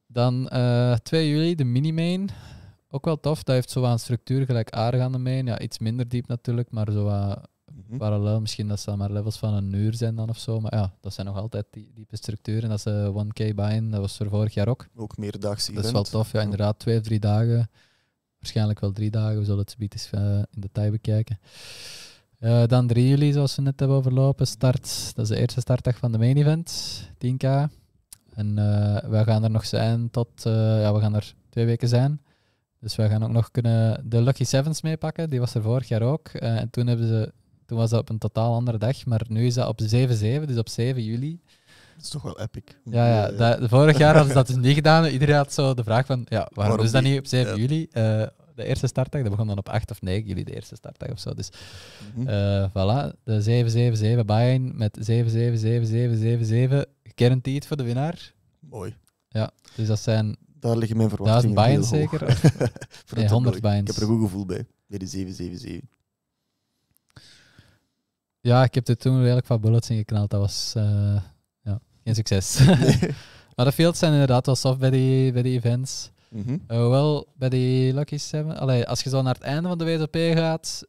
Dan uh, eh, 2 juli, de mini-main. Ook wel tof, dat heeft zo aan structuur gelijk aan de main, Ja, iets minder diep natuurlijk, maar zo mhm. parallel. Misschien dat ze maar levels van een uur zijn dan of zo. Maar ja, dat zijn nog altijd die, diepe structuren. Dat ze 1K in, dat was er vorig jaar ook. Ook meerdaagse event. Dat is wel tof, ja, inderdaad. Twee of drie dagen. Waarschijnlijk wel drie dagen. We zullen het zometeen uh, eh, in detail bekijken. Eh, dan 3 juli, zoals we net hebben overlopen, start. Dat is de eerste startdag van de main event, 10k. En eh, wij gaan er nog zijn tot, ja, we gaan er twee weken zijn. Dus we gaan ook nog kunnen de Lucky Sevens meepakken. Die was er vorig jaar ook. Uh, en toen, hebben ze, toen was dat op een totaal andere dag. Maar nu is dat op 7-7, dus op 7 juli. Dat is toch wel epic. Ja, ja, Dat, vorig jaar hadden ze dat dus niet gedaan. Iedereen had zo de vraag van, ja, waarom, is dat niet op 7 juli? Uh, de eerste startdag, dat begon dan op 8 of 9 juli, de eerste startdag of zo. Dus mm-hmm. uh, voilà, de 7, Bayern met 7. guaranteed voor de winnaar. Mooi. Ja, dus dat zijn daar liggen mijn verwachtingen. 1000 bijen zeker? Voor nee, 100 bijen. Ik heb er een goed gevoel bij, bij de 777. Ja, ik heb er toen redelijk van bullets in geknald. Dat was eh, ja, geen succes. maar de fields zijn inderdaad wel soft bij die, bij die events. Mm eh, wel, bij die Lucky 7, allee, als je zo naar het einde van de WTP gaat,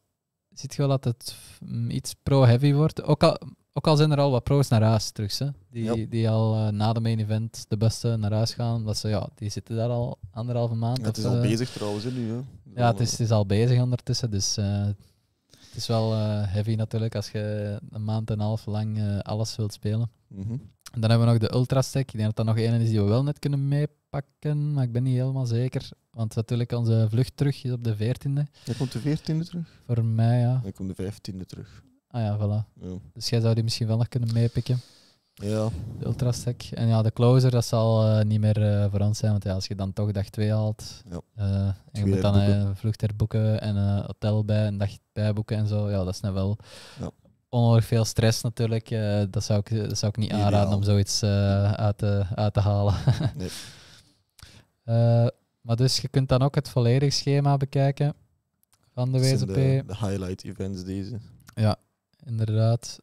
ziet je wel dat het mm, iets pro-heavy wordt. Ook al, ook al zijn er al wat pro's naar huis terug, hè? Die, die al eh, na de main event de beste naar huis gaan. dat ze, ja, die zitten daar al anderhalve maand. Ja, het is al eh, bezig trouwens hè, nu. Ja, het is, het is al bezig ondertussen. Dus eh, het is wel heavy natuurlijk als je een maand en een half lang alles wilt spelen. Mhm. En dan hebben we nog de Ultrastack. Ik denk dat dat nog één is die we wel net kunnen meepakken, maar ik ben niet helemaal zeker. Want natuurlijk, onze vlucht terug is op de 14e. Jij komt de 14e terug? Voor mij, ja. Ik kom de 15e terug. Ah ja, voilà. Dus jij zou die misschien wel nog kunnen meepikken. Ja. De Ultrastek. En ja, de closer, dat zal eh, niet meer uh, voor ons zijn. Want ja, als je dan toch dag 2 haalt, ja. Eh, en je moet dan een vlucht herboeken en een hotel bij, een dag bijboeken en zo, ja, dat is nou wel ja. ongelooflijk veel stress natuurlijk. dat, zou ik, zou ik niet aanraden om zoiets uit, te, te halen. nee. maar dus, je kunt dan ook het volledige schema bekijken van de WZP. De, de highlight events deze. Ja, inderdaad.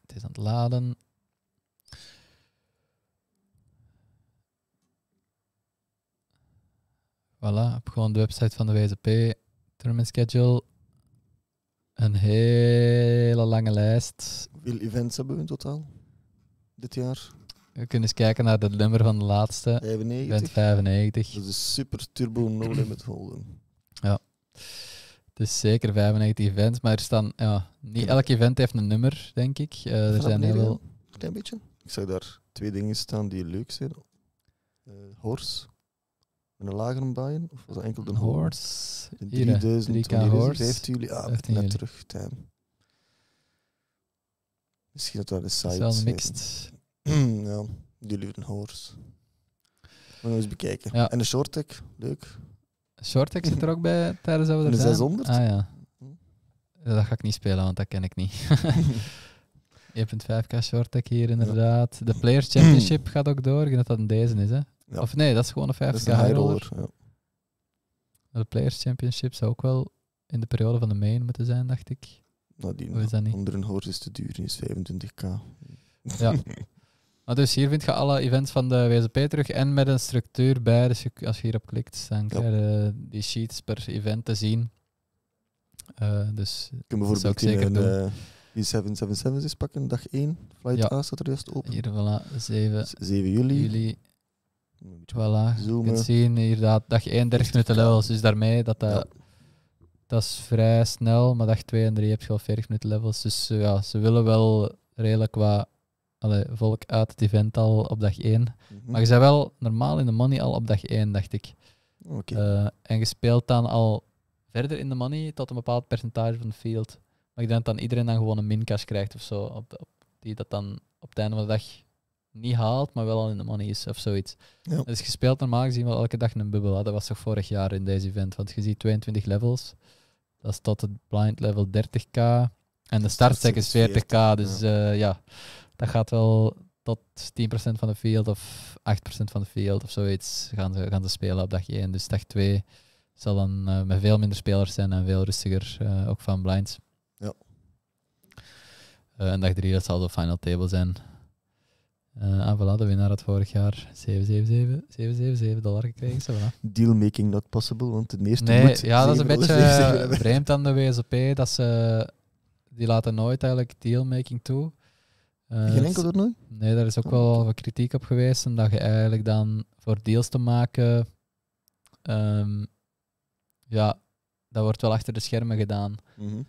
Het is aan het laden. Voilà, op gewoon de website van de WZP. Tournament schedule. Een hele lange lijst. Hoeveel events hebben we in totaal dit jaar? We kunnen eens kijken naar het nummer van de laatste. 95. 95. Dat is super turbo no limit volgen. Dus zeker 95 events, maar er staan, ja, niet elk event heeft een nummer, denk ik. Eh, er zijn heel veel... Een klein beetje. Ik zag daar twee dingen staan die leuk zijn. Eh, horse, met een lagere baaien, of was dat enkel de Horse? 3000, 15 juli, ah, net juli. terug, Misschien dat we de site is. wel ja, die luiden Horse. we gaan eens bekijken. En de short leuk. Shortex zit er ook bij tijdens dat we er zijn? 600? Ah hm. ja. Dat ga ik niet spelen, want dat ken ik niet. 1.5k Shortec hier inderdaad. De Players Championship gaat ook door. Ik denk dat dat een deze is, hè? Of nee, dat is gewoon een 5 k een high roller. ja. De Players Championship zou ook wel in de periode van de main moeten zijn, dacht ik. Nou, die is niet? onder een horse is te duur, is 25k. Ja, Maar dus hier vind je alle events van de WSP terug en met een structuur bij. Dus als je hierop klikt, dan krijg je die sheets per event te zien. Uh, dus bijvoorbeeld zou ik zeker doen. Eh, die 777 is pakken, dag 1. Flight ja. A staat er juist open. Hier, voilà, 7, 7 juli. juli. Voilà, Zoomen. je kunt inderdaad, dag 1, 30 minuten levels. Dus daarmee, dat, dat, ja. is vrij snel. Maar dag 2 en 3 heb je al 40 minuten levels. Dus eh, ja, ze willen wel redelijk wat allee, volk uit het event al op dag 1. Mhm. Maar je bent wel normaal in de money al op dag 1, dacht ik. Eh, en je speelt dan al verder in de money tot een bepaald percentage van de field. Maar ik denk dat dan iedereen dan gewoon een mincash krijgt of zo. Op, die dat dan op het einde van de dag niet haalt, maar wel al in de money is of zoiets. Ja. Dus je speelt normaal gezien wel elke dag een bubbel. Dat was toch vorig jaar in deze event. Want je ziet 22 levels. Dat is tot het blind level 30k. En de startstack is 40k. Dus ja, eh, dat gaat wel tot 10% van de field of 8% van de field of zoiets gaan ze, gaan ze spelen op dag 1. Dus dag 2 zal dan eh, met veel minder spelers zijn en veel rustiger, eh, ook van blinds. Ja. Eh, en dag 3, dat zal de final table zijn. Uh, voilà, de winnaar had vorig jaar 777, 777 dollar gekregen. zo voilà. Deal making not possible, want het meeste nee, Ja, dat is een beetje vreemd aan de WSOP, dat ze... Die laten nooit eigenlijk dealmaking toe. Eh, Geen enkel toernooi? Nee, daar is ook oh, wel wat kritiek op geweest. En dat je eigenlijk dan voor deals te maken. Ehm, ja, dat wordt wel achter de schermen gedaan. Mhm.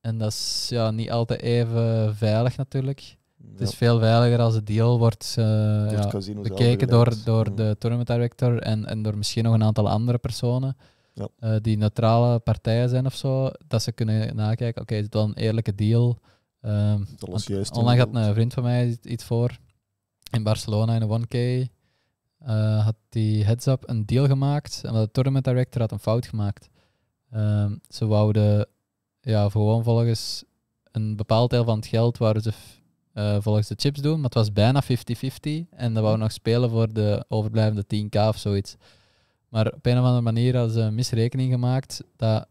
En dat is ja, niet altijd even veilig natuurlijk. Het is veel veiliger als de deal wordt uh, ja, bekeken door, door mhm. de tournament director en, en door misschien nog een aantal andere personen ja. Eh, die neutrale partijen zijn of zo. Dat ze kunnen nakijken, oké, okay, is het wel een eerlijke deal? Ehm, um, onlangs had een vriend van mij iets voor. In Barcelona in een 1K eh, had die heads-up een deal gemaakt. En de tournament director had een fout gemaakt. Ehm, ze wouden ja, gewoon volgens een bepaald deel van het geld waar ze eh, volgens de chips doen. Maar het was bijna 50-50. En dan wou nog spelen voor de overblijvende 10k of zoiets. Maar op een of andere manier hadden ze een misrekening gemaakt dat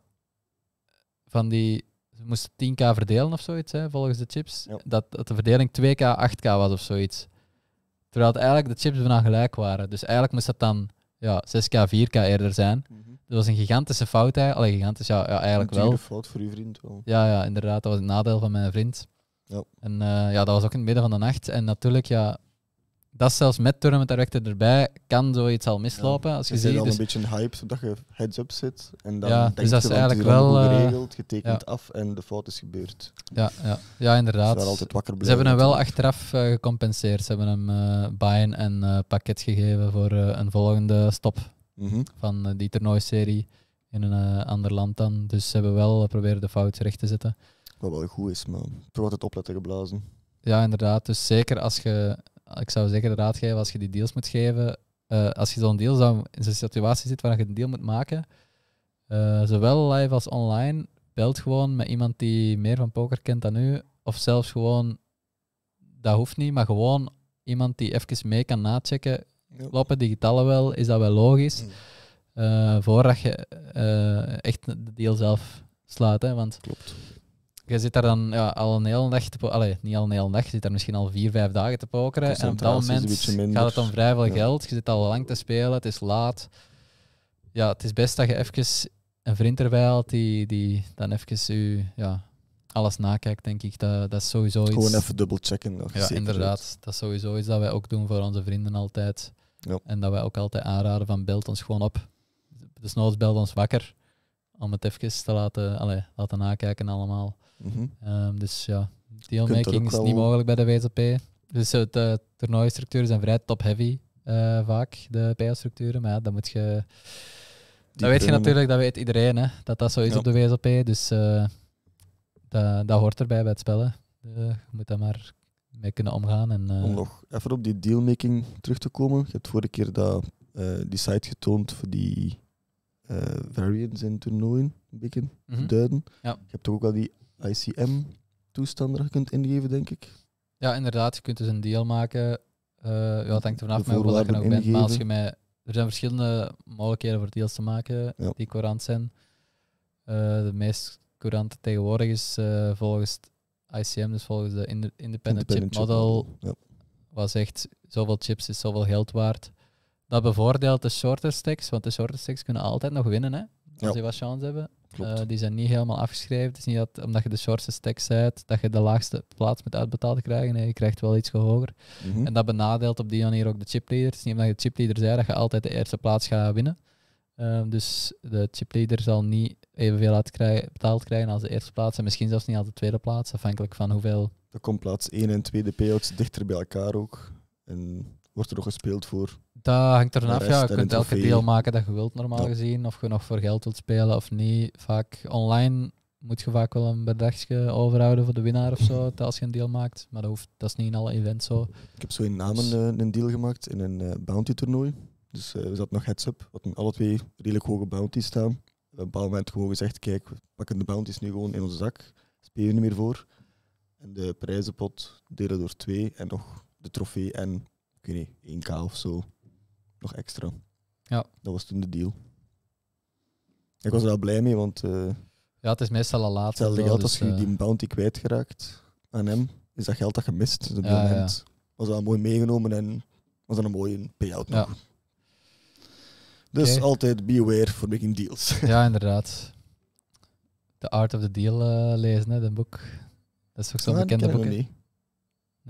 van die ze moesten 10k verdelen of zoiets, hè, volgens de chips. Dat, de verdeling 2k, 8k was of zoiets. Terwijl eigenlijk de chips bijna gelijk waren. Dus eigenlijk moest dat dan ja, 6k, 4k eerder zijn. Dat mhm. was een gigantische fout eigenlijk. Allee, gigantisch, ja, eigenlijk wel. Een fout voor uw vriend wel. Ja, ja, inderdaad. Dat was het nadeel van mijn vriend. Ja. En eh, ja, dat was ook in het midden van de nacht. En natuurlijk, ja, dat zelfs met tournament director erbij kan zoiets al mislopen. Ja. Als je ziet, al dus... een beetje een hype, zodat je heads-up zit en dan ja, dus denk dus dat is eigenlijk wel eh, geregeld, getekend af en de fout is gebeurd. Ja, ja. ja inderdaad. Ze hebben hem wel achteraf eh, gecompenseerd. Ze hebben hem uh, buy-in en uh, pakket gegeven voor een volgende stop mhm. van die toernooiserie in een ander land dan. Dus ze hebben wel proberen de fout recht te zetten. Wat wel goed is, maar het wordt het opletten geblazen. Ja, inderdaad. Dus zeker als je Ah, ik zou zeggen de raad als je die deals moet geven. Eh, als je zo'n deal zou, in zo'n situatie zit waar je een deal moet maken, eh, zowel live als online, belt gewoon met iemand die meer van poker kent dan u. Of zelfs gewoon, dat hoeft niet, maar gewoon iemand die even mee kan nachecken. Kloppen die getallen wel? Is dat wel logisch? Mm. Eh, voordat je echt de deal zelf slaat. Hè, want Klopt je zit daar dan ja, al een hele dag te niet al een hele nacht, je zit daar misschien al vier, vijf dagen te pokeren. En op dat moment gaat het om vrij veel geld. Je zit al lang te spelen, het is laat. Ja, het is best dat je even een vriend erbij haalt die, die dan even u, ja, alles nakijkt, denk ik. Dat, dat is sowieso iets... Gewoon even dubbelchecken. Ja, inderdaad. Dat is sowieso iets dat wij ook doen voor onze vrienden altijd. Ja. En dat wij ook altijd aanraden van belt ons gewoon op. Dus noods belt ons wakker om het even te laten, allez, laten nakijken allemaal. Mhm. Ehm, dus ja, dealmaking is niet mogelijk bij de WZP. Dus eh, de toernooistructuren zijn vrij top-heavy eh, vaak, de PA-structuren. Maar ja, dan moet je... Die dat weet je natuurlijk, dat weet iedereen, hè, dat dat zo is op de WZP. Dus eh, dat, dat, hoort erbij bij het spellen. je moet daar maar mee kunnen omgaan. En, Om nog even op die dealmaking terug te komen. Je hebt vorige keer dat, die site getoond voor die variants in toernooien, een beetje mhm. duiden. Je hebt toch ook al die ICM-toestanden kunt ingeven, denk ik. Ja, inderdaad. Je kunt dus een deal maken. Uh, ja, het hangt er vanaf met hoeveel je nou bent. Maar als je mij, er zijn verschillende mogelijkheden voor deals te maken die courant zijn. Eh, de meest courante tegenwoordig is eh, volgens ICM, dus volgens de Independent, Chip, Model, was echt zoveel chips is zoveel geld waard. Dat bevoordeelt de shorter stacks, want de shorter stacks kunnen altijd nog winnen. Hè? als ze wat chance hebben. Eh, die zijn niet helemaal afgeschreven. Het is niet dat omdat je de shortste stack zet, dat je de laagste plaats moet uitbetaald krijgen. Nee, je krijgt wel iets hoger. Mhm. En dat benadeelt op die manier ook de chipleaders. Het niet omdat je de chipleader zei dat je altijd de eerste plaats gaat winnen. Ehm, dus de chipleader zal niet evenveel uitkrijgen, betaald krijgen als de eerste plaats. En misschien zelfs niet als de tweede plaats, afhankelijk van hoeveel. Dan komt plaats 1 en 2 de payouts dichter bij elkaar ook. En wordt er nog gespeeld voor dat hangt er af. Ja, je kunt elke deel deal maken dat je wilt, normaal gezien. Of je nog voor geld wilt spelen of niet. Vaak online moet je vaak wel een bedragje overhouden voor de winnaar of zo. Mhm. Als je een deal maakt. Maar dat, hoeft, dat is niet in alle events zo. Ik heb zo in Namen dus- eh, een deal gemaakt in een eh, bounty-toernooi. Dus uh, eh, we zaten nog heads-up. We hadden alle twee redelijk hoge bounties staan. We hebben op een bepaald moment gewoon gezegd: kijk, we pakken de bounties nu gewoon in onze zak. Spelen we niet meer voor. En de prijzenpot delen door twee. En nog de trofee en, ik weet niet, 1k of zo nog extra. Ja. Dat was toen de deal. Ik was er wel blij mee, want... Eh, ja, het is meestal al laat. Hetzelfde geld als je dus, die eh, bounty kwijtgeraakt aan hem, is dat geld dat je mist. ja, dat was dat mooi meegenomen en was dat een mooie payout nog. Dus altijd beware for making deals. Ja, inderdaad. The Art of the Deal eh, lezen, hè, dat boek. Dat is ook zo'n ah, bekende boek.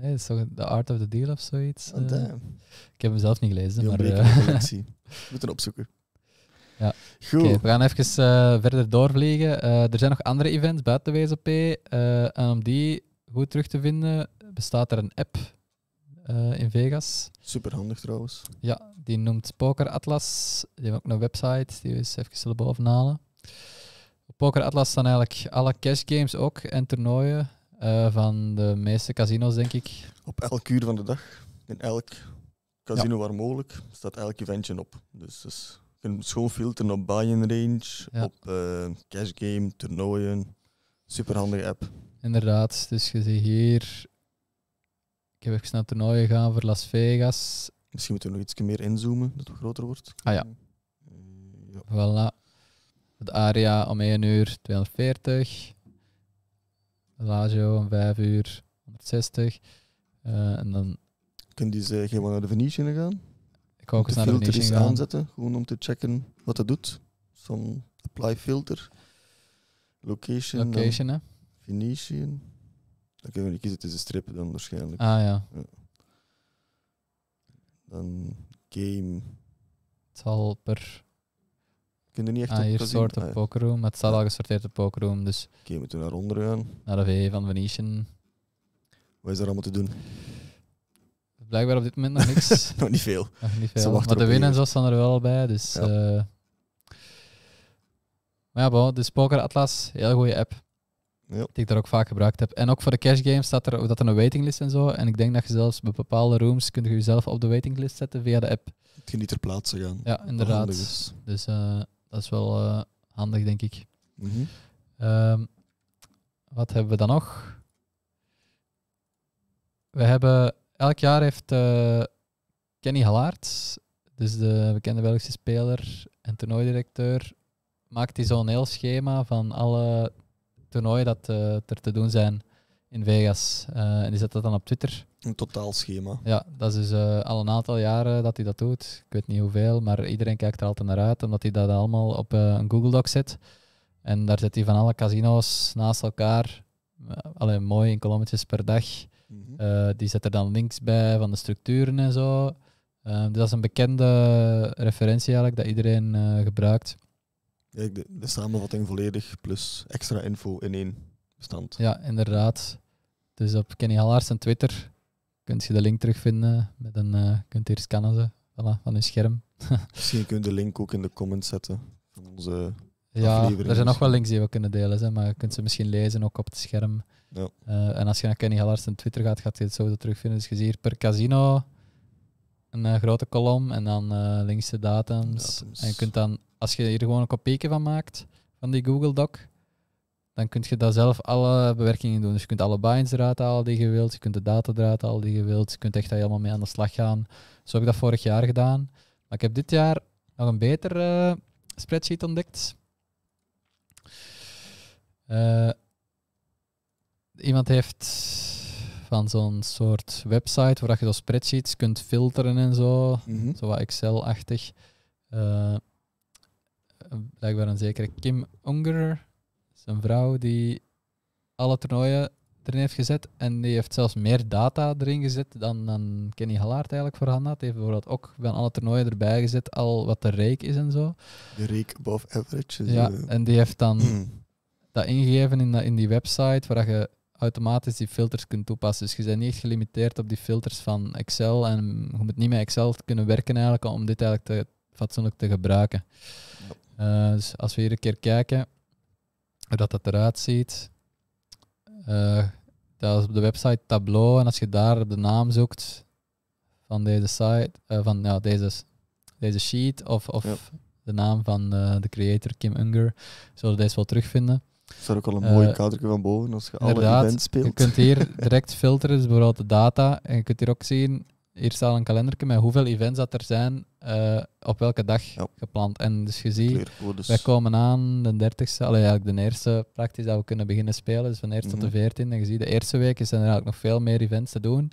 Nee, is toch The Art of the Deal of zoiets? Oh, eh. ik heb hem zelf niet gelezen. Maar, eh, collectie. Moet hem opzoeken. Ja. Goed. we gaan even eh, verder doorvliegen. er zijn nog andere events buiten WSOP. en om die goed terug te vinden, bestaat er een app in Vegas. Superhandig trouwens. Ja, die noemt Poker Atlas. Die hebben ook een website, die we eens even bovenhalen. Op Poker Atlas staan eigenlijk alle cash games ook en toernooien. Eh, van de meeste casino's, denk ik. Op elk uur van de dag, in elk casino waar mogelijk, staat elk eventje op. Dus, dus je kunt schoon filteren op buy-in range, op uh, cash game, toernooien. Superhandige app. Inderdaad, dus je ziet hier... Ik heb even naar toernooien gaan voor Las Vegas. Misschien moeten we nog iets meer inzoomen, dat het groter wordt. Ah ja. Eh, ja. Voilà. Het area om 1 uur 240. Lazio om 5 uur 160. Eh, en dan... Kunnen die ze gewoon naar de Venetian gaan? Ik ook eens naar de Venetian gaan. aanzetten, gewoon om te checken wat dat doet. Zo'n apply filter. Location. Location, hè? Venetian. Dan kunnen we niet kiezen tussen strippen dan waarschijnlijk. Ah, ja. ja. Dan game. Het zal per er niet echt ah, hier soort een ah, pokerroom. Het staat al gesorteerd op pokerroom. Dus Oké, okay, moeten we naar onder gaan. Naar de V van Venetian. Wat is er allemaal te doen? Blijkbaar op dit moment nog niks. nog niet veel. Nog niet veel. Maar de winnen zo staan er wel bij. Dus, eh, Maar ja, bon, dus Poker Atlas, heel goede app. Die ik daar ook vaak gebruikt heb. En ook voor de cash games staat er, dat er een waitinglist en zo. En ik denk dat je zelfs bij bepaalde rooms kunt je jezelf op de waitinglist zetten via de app. Het geniet ter plaatse gaan. Ja, inderdaad. Dus uh, dat is wel eh, handig, denk ik. Mhm. Ehm, wat hebben we dan nog? We hebben elk jaar heeft eh, Kenny Halaert, dus de bekende Belgische speler en toernooidirecteur, maakt hij zo'n heel schema van alle toernooien dat eh, er te doen zijn in Vegas. Eh, en die zet dat dan op Twitter. Een totaal schema. Ja, dat is dus eh, al een aantal jaren dat hij dat doet. Ik weet niet hoeveel, maar iedereen kijkt er altijd naar uit, omdat hij dat allemaal op eh, een Google Doc zet. En daar zet hij van alle casino's naast elkaar, alleen mooi in kolommetjes per dag. Mhm. die zet er dan links bij van de structuren en zo. dus dat is een bekende referentie eigenlijk dat iedereen gebruikt. de, de samenvatting volledig plus extra info in één bestand. Ja, inderdaad. Dus op Kenny Hallaars en Twitter kunt je de link terugvinden. Met een, eh, kunt hier scannen ze van je scherm. Misschien kun je de link ook in de comments zetten van onze ja, er zijn nog wel links die we kunnen delen, maar je kunt ze misschien lezen ook op het scherm. Ja. Eh, en als je naar Kenny Hallaars en Twitter gaat, gaat hij het zo terugvinden. Dus je ziet hier per casino een eh, grote kolom en dan links de datums. En je kunt dan, als je hier gewoon een kopie van maakt, van die Google Doc, dan kun je daar zelf alle bewerkingen doen. Dus je kunt alle binds eruit halen die je wilt, je kunt de data eruit halen die je wilt, je kunt echt daar helemaal mee aan de slag gaan. Zo heb ik dat vorig jaar gedaan. Maar ik heb dit jaar nog een beter eh, spreadsheet ontdekt. Eh, iemand heeft van zo'n soort website waar je zo spreadsheets kunt filteren en zo, mm zo wat Excel-achtig. Uh, blijkbaar een zekere Kim Unger een vrouw die alle toernooien erin heeft gezet. En die heeft zelfs meer data erin gezet dan, dan Kenny Hallaert eigenlijk voor had. Die heeft bijvoorbeeld ook van alle toernooien erbij gezet, al wat de reek is en zo. De reek above average. Dus, ja, eh, en die heeft dan hmm. dat ingegeven in, in die website waar je automatisch die filters kunt toepassen. Dus je bent niet gelimiteerd op die filters van Excel. En je moet niet met Excel kunnen werken eigenlijk om dit eigenlijk fatsoenlijk te gebruiken. Eh, dus als we hier een keer kijken, dat dat eruit ziet. Eh, dat is op de website Tableau. En als je daar de naam zoekt van deze site, eh, van ja, deze, deze sheet of, of de naam van eh, de creator Kim Unger, zullen deze wel terugvinden. Er is ook al een mooi kadertje van boven als je alle events speelt. Je kunt hier direct filteren, dus bijvoorbeeld de data. En je kunt hier ook zien, hier staat een kalenderje met hoeveel events dat er zijn eh, op welke dag gepland. En dus je ziet, wij komen aan de 30ste, alleen eigenlijk de eerste praktisch dat we kunnen beginnen spelen, dus van 1 tot de 14. Mhm. En je ziet, de eerste week zijn er eigenlijk nog veel meer events te doen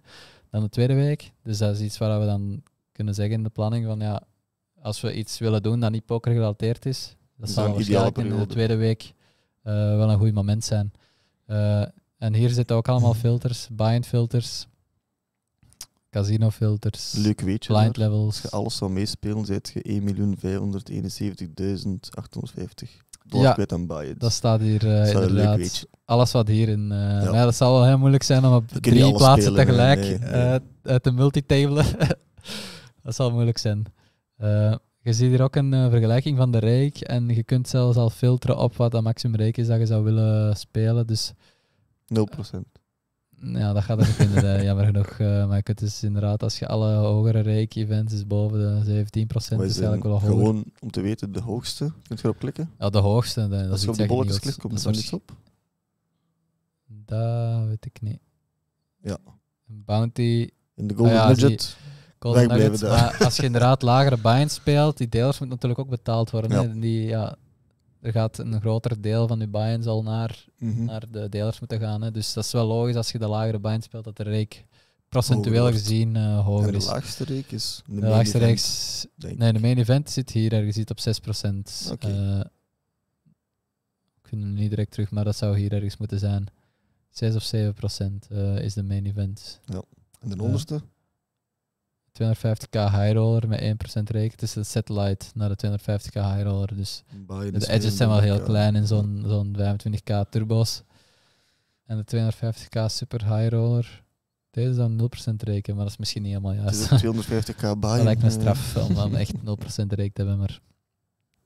dan de tweede week. Dus dat is iets waar we dan kunnen zeggen in de planning van ja, als we iets willen doen dat niet poker gerelateerd is, dat zal waarschijnlijk in de tweede week eh, wel een goed moment zijn. Eh, en hier zitten ook allemaal filters, buy-in filters, casino filters, blind levels. Als je alles zou meespelen, zit je 1.571.850 ja, kwijt aan buy Dat staat hier uh, eh, dat inderdaad. alles wat hierin. Uh, eh, ja. dat zal wel heel moeilijk zijn om op drie plaatsen tegelijk eh, uit de Uh, te multitabelen. dat zal moeilijk zijn. je ziet hier ook een vergelijking van de reek. En je kunt zelfs al filteren op wat dat maximum reek is dat je zou willen spelen. Dus, 0%. Ja, dat gaat er niet eh, jammer genoeg. Uh, maar het is inderdaad, als je alle hogere reiki-events is boven de 17%, is eigenlijk wel hoger. Gewoon om te weten, de hoogste, kunt je erop klikken? Ja, de hoogste. De, dat als je op de bolletjes klikt, komt er niets op? Dat weet ik niet. Ja. Bounty... In de Golden Budget. Ah golden nuggets, maar als je inderdaad lagere binds speelt, die dealers moeten natuurlijk ook betaald worden. Die, ja, er gaat een groter deel van je buy-ins al naar, mhm. naar de delers moeten gaan. Hè. Dus dat is wel logisch als je de lagere buy-in speelt, dat de reek procentueel gezien eh, hoger is. De laagste reek is de, laagste reeks, Nee, de main event zit hier ergens zit op 6%. Okay. Uh, ik vind niet direct terug, maar dat zou hier ergens moeten zijn. 6 of 7% uh, eh, is de main event. Ja. En de onderste? Eh, 250k high roller met 1% reken. is een satellite naar de 250k high roller. Dus de edges zijn wel heel klein in zo'n zo'n 25k turbo's. En de 250k super high roller. Deze is dan 0% reken, maar dat is misschien niet helemaal juist. 250k buy. Dat lijkt me eh. straf om dan echt 0% reken te hebben. Maar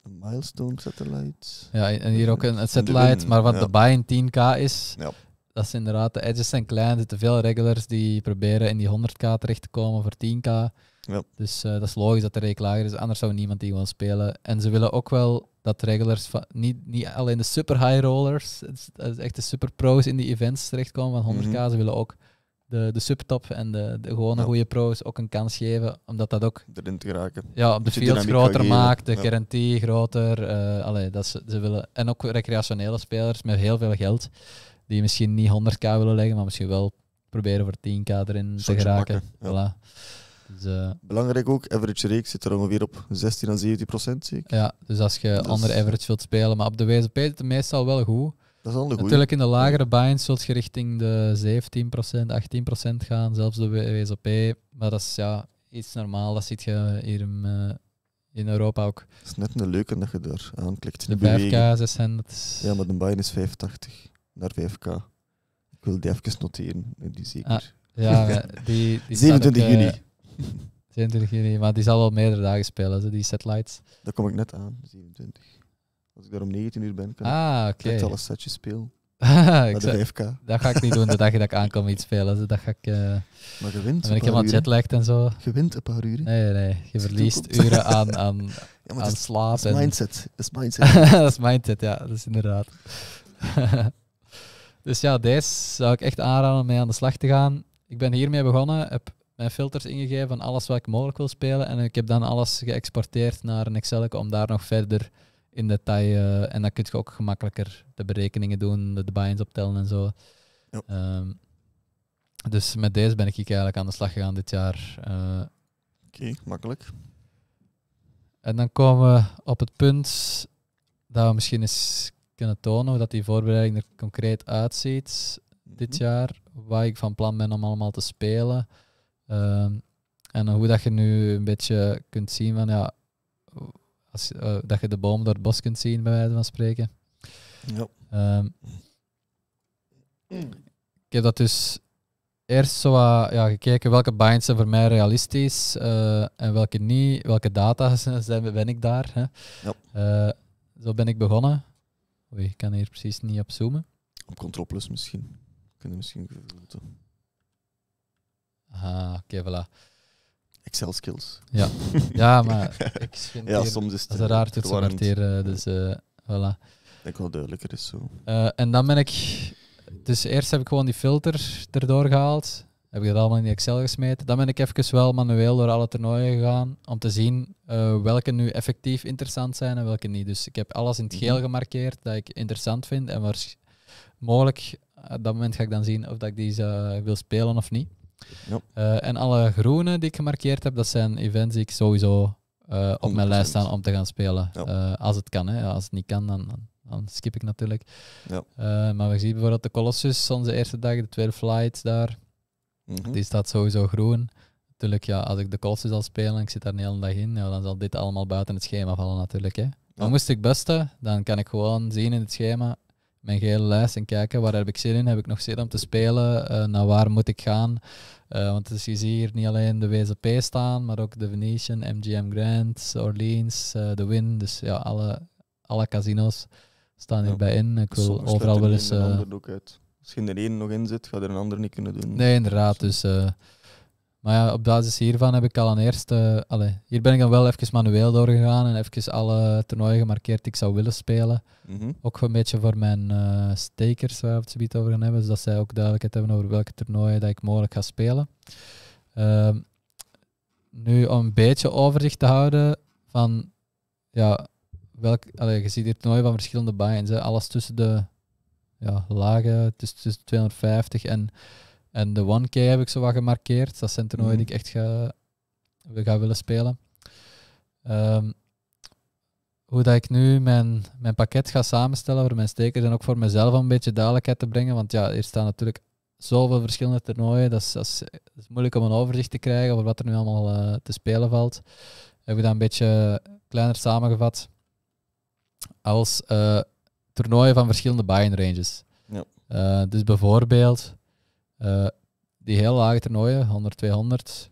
een milestone satellite. Ja, en hier ook een, satellite, maar wat de buy-in 10k is, ja dat is inderdaad, de edges zijn klein, er zitten veel regulars die proberen in die 100k terecht te komen voor 10k. Ja. Dus eh, dat is logisch dat de reek lager is, anders zou niemand die gewoon spelen. En ze willen ook wel dat regulars, niet, niet alleen de super high rollers, het is, echt de super pros in die events terechtkomen van 100k, mhm. ze willen ook de, de subtop en de, de gewone ja. goede pro's ook een kans geven, omdat dat ook... Erin te raken. Ja, op de fields groter maakt, de guarantee groter. Uh, dat ze, ze willen, en ook recreationele spelers met heel veel geld. Die misschien niet 100k willen leggen, maar misschien wel proberen voor 10k erin te geraken. voilà. Dus, eh, Belangrijk ook, average risk zit er ongeveer op 16 à 17 procent, zie ik. Ja, dus als je andere average wilt spelen, maar op de WZP is het meestal wel goed. Dat is al Natuurlijk in de lagere binds zult je richting de 17 procent, 18 procent gaan, zelfs de WZP. Maar dat is ja, iets normaal, dat zit je hier in, eh, in Europa ook. Het is net een leuke dat je daar aanklikt. De 5K, 600. Ja, maar de bind is 85 naar 5K. Ik wil die even noteren, die zeker. Ah, ja, die, 27 juni. 27 eh, juni, maar die zal wel meerdere dagen spelen, zo, die satellites. Daar kom ik net aan, 27. Als ik daar om 19 uur ben, kan ik net ah, al een setje spelen. ik dat ga ik niet doen de dag dat ik aankom iets spelen. Dus dat ga ik, eh, maar je wint. ben ik helemaal en zo. Je een paar uren. Nee, nee. Je verliest uren aan, aan, aan slaap. Dat is mindset. Dat is mindset. dat is mindset, ja. Dat is inderdaad. Dus ja, deze zou ik echt aanraden om mee aan de slag te gaan. Ik ben hiermee begonnen, heb mijn filters ingegeven van alles wat ik mogelijk wil spelen. En ik heb dan alles geëxporteerd naar een Excel om daar nog verder in detail. Uh, en dan kun je ook gemakkelijker de berekeningen doen, de, de optellen en zo. Ehm, dus met deze ben ik eigenlijk aan de slag gegaan dit jaar. Eh. Oké, makkelijk. En dan komen we op het punt dat we misschien eens kunnen tonen hoe dat die voorbereiding er concreet uitziet dit mhm. jaar. Waar ik van plan ben om allemaal te spelen. Ehm, en hoe dat je nu een beetje kunt zien van ja, eh, dat je de boom door het bos kunt zien, bij wijze van spreken. Ehm, mm. ik heb dat dus eerst zo ja, gekeken welke binds voor mij realistisch uh, en welke niet. Welke data zijn, ben ik daar. Hè. Eh, zo ben ik begonnen. Oei, ik kan hier precies niet op zoomen. Op Ctrl plus misschien. Kunnen misschien Ah, oké, voilà. Excel skills. Ja, ja maar ik vind ja, soms is het raar te sorteren. Eh, dus uh, voilà. Ik wel duidelijker is zo. Eh, en dan ben ik... Dus eerst heb ik gewoon die filter erdoor gehaald. Heb ik dat allemaal in die Excel gesmeten. Dan ben ik even wel manueel door alle toernooien gegaan om te zien eh, welke nu effectief interessant zijn en welke niet. Dus ik heb alles in het geel mhm. gemarkeerd dat ik interessant vind en waar mogelijk eh, op dat moment ga ik dan zien of dat ik die eh, wil spelen of niet. Ja. en alle groene die ik gemarkeerd heb, dat zijn events die ik sowieso op mijn lijst staan om te gaan spelen. als het kan, hè. als het niet kan, dan, dan, skip ik natuurlijk. Ja. maar we zien bijvoorbeeld de Colossus, onze eerste dag, de tweede flight daar. Mhm. Die staat sowieso groen. Natuurlijk, ja, als ik de Colts zal spelen en ik zit daar een hele dag in, ja, dan zal dit allemaal buiten het schema vallen natuurlijk. Hè. Maar moest ik beste, dan kan ik gewoon zien in het schema mijn gele lijst en kijken waar heb ik zin in, heb ik nog zin om te spelen, eh, naar waar moet ik gaan. Eh, want dus je ziet hier niet alleen de WZP staan, maar ook de Venetian, MGM Grand, Orleans, The eh, Win. Dus ja, alle, alle casino's staan hierbij in. Ik wil overal wel eens misschien er één nog in zit, ga er een ander niet kunnen doen. Nee, inderdaad. Dus, eh, maar ja, op basis hiervan heb ik al een eerste... Eh, allez, hier ben ik dan wel even manueel doorgegaan en even alle toernooien gemarkeerd die ik zou willen spelen. Mm -hmm. Ook een beetje voor mijn uh, stakers, waar we het zoiets over gaan hebben, zodat dus zij ook duidelijkheid hebben over welke toernooien dat ik mogelijk ga spelen. Ehm, nu, om een beetje overzicht te houden van... Ja, welk, allez, je ziet hier toernooien van verschillende bands. Hè. Alles tussen de ja, lage, tussen 250 en, en de 1K heb ik zo wat gemarkeerd. Dat zijn toernooien mhm. die ik echt ga, ga willen spelen. Ehm, hoe dat ik nu mijn, mijn pakket ga samenstellen voor mijn stekers en ook voor mezelf om een beetje duidelijkheid te brengen. Want ja, hier staan natuurlijk zoveel verschillende toernooien. Dat is, dat is, moeilijk om een overzicht te krijgen over wat er nu allemaal eh, te spelen valt. Heb ik dat een beetje kleiner samengevat. Als eh, toernooien van verschillende buy-in ranges. Ja. Eh, dus bijvoorbeeld eh, die heel lage toernooien, 100, 200,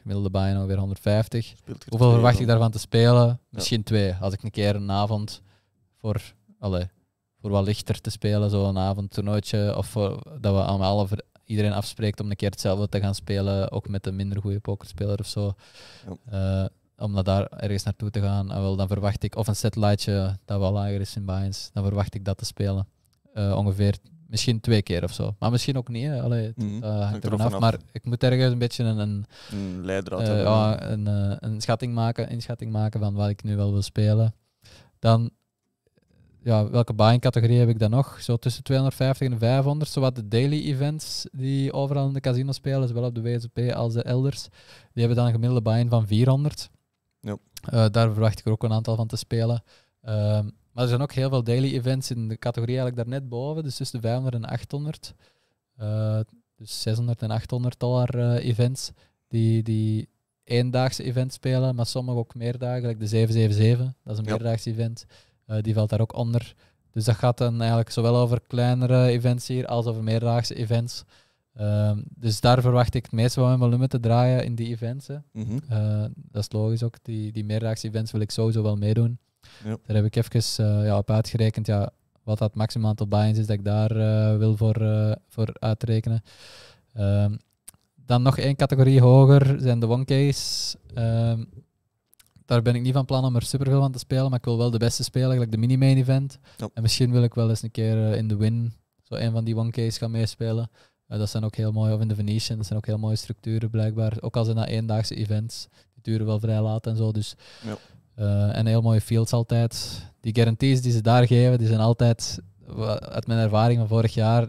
gemiddelde buy-in ongeveer 150. Hoeveel verwacht ik daarvan te spelen? Misschien twee. Als ik een keer een avond voor, alle voor wat lichter te spelen, zo'n avondtoernooitje, of voor, dat we allemaal iedereen afspreekt om een keer hetzelfde te gaan spelen, ook met een minder goede pokerspeler of zo. Ja. Eh, om naar daar ergens naartoe te gaan. En wel, dan verwacht ik, of een satelliteje dat wel lager is in Bayerns, dan verwacht ik dat te spelen. Eh, ongeveer misschien twee keer of zo. Maar misschien ook niet. het, mm, hangt af. Maar ik moet ergens een beetje een, een, leidraad eh, Ja, een, schatting maken, inschatting maken van wat ik nu wel wil spelen. Dan, ja, welke buying-categorie heb ik dan nog? Zo tussen 250 en 500. Zowat de daily events die overal in de casino spelen, zowel op de WSP als de elders, die hebben dan een gemiddelde baan van 400. Ja. Eh, daar verwacht ik er ook een aantal van te spelen. Ehm, maar er zijn ook heel veel daily events in de categorie eigenlijk daarnet boven, dus tussen de 500 en 800. Eh, dus 600 en 800 dollar eh, events die, die eendaagse events spelen, maar sommige ook meerdagelijk. De 777, dat is een ja. event, die valt daar ook onder. Dus dat gaat dan eigenlijk zowel over kleinere events hier als over meerdaagse events. Ehm, dus daar verwacht ik het meeste van mijn volume te draaien in die events. Mhm. Eh, dat is logisch ook. Die, die meerdaagse events wil ik sowieso wel meedoen. Daar heb ik even eh, ja, op uitgerekend ja, wat dat maximaal aantal buy is dat ik daar eh, wil voor, voor uitrekenen. Ehm, dan nog één categorie hoger zijn de one-case. Ehm, daar ben ik niet van plan om er superveel van te spelen, maar ik wil wel de beste spelen, eigenlijk de mini-main event. En misschien wil ik wel eens een keer in de win zo een van die one-case gaan meespelen. Eh, dat zijn ook heel mooi, of in de Venetian, dat zijn ook heel mooie structuren blijkbaar. Ook al zijn dat eendaagse events, die duren wel vrij laat en zo. Dus, ja. Eh, en heel mooie fields altijd. Die guarantees die ze daar geven, die zijn altijd, uit mijn ervaring van vorig jaar,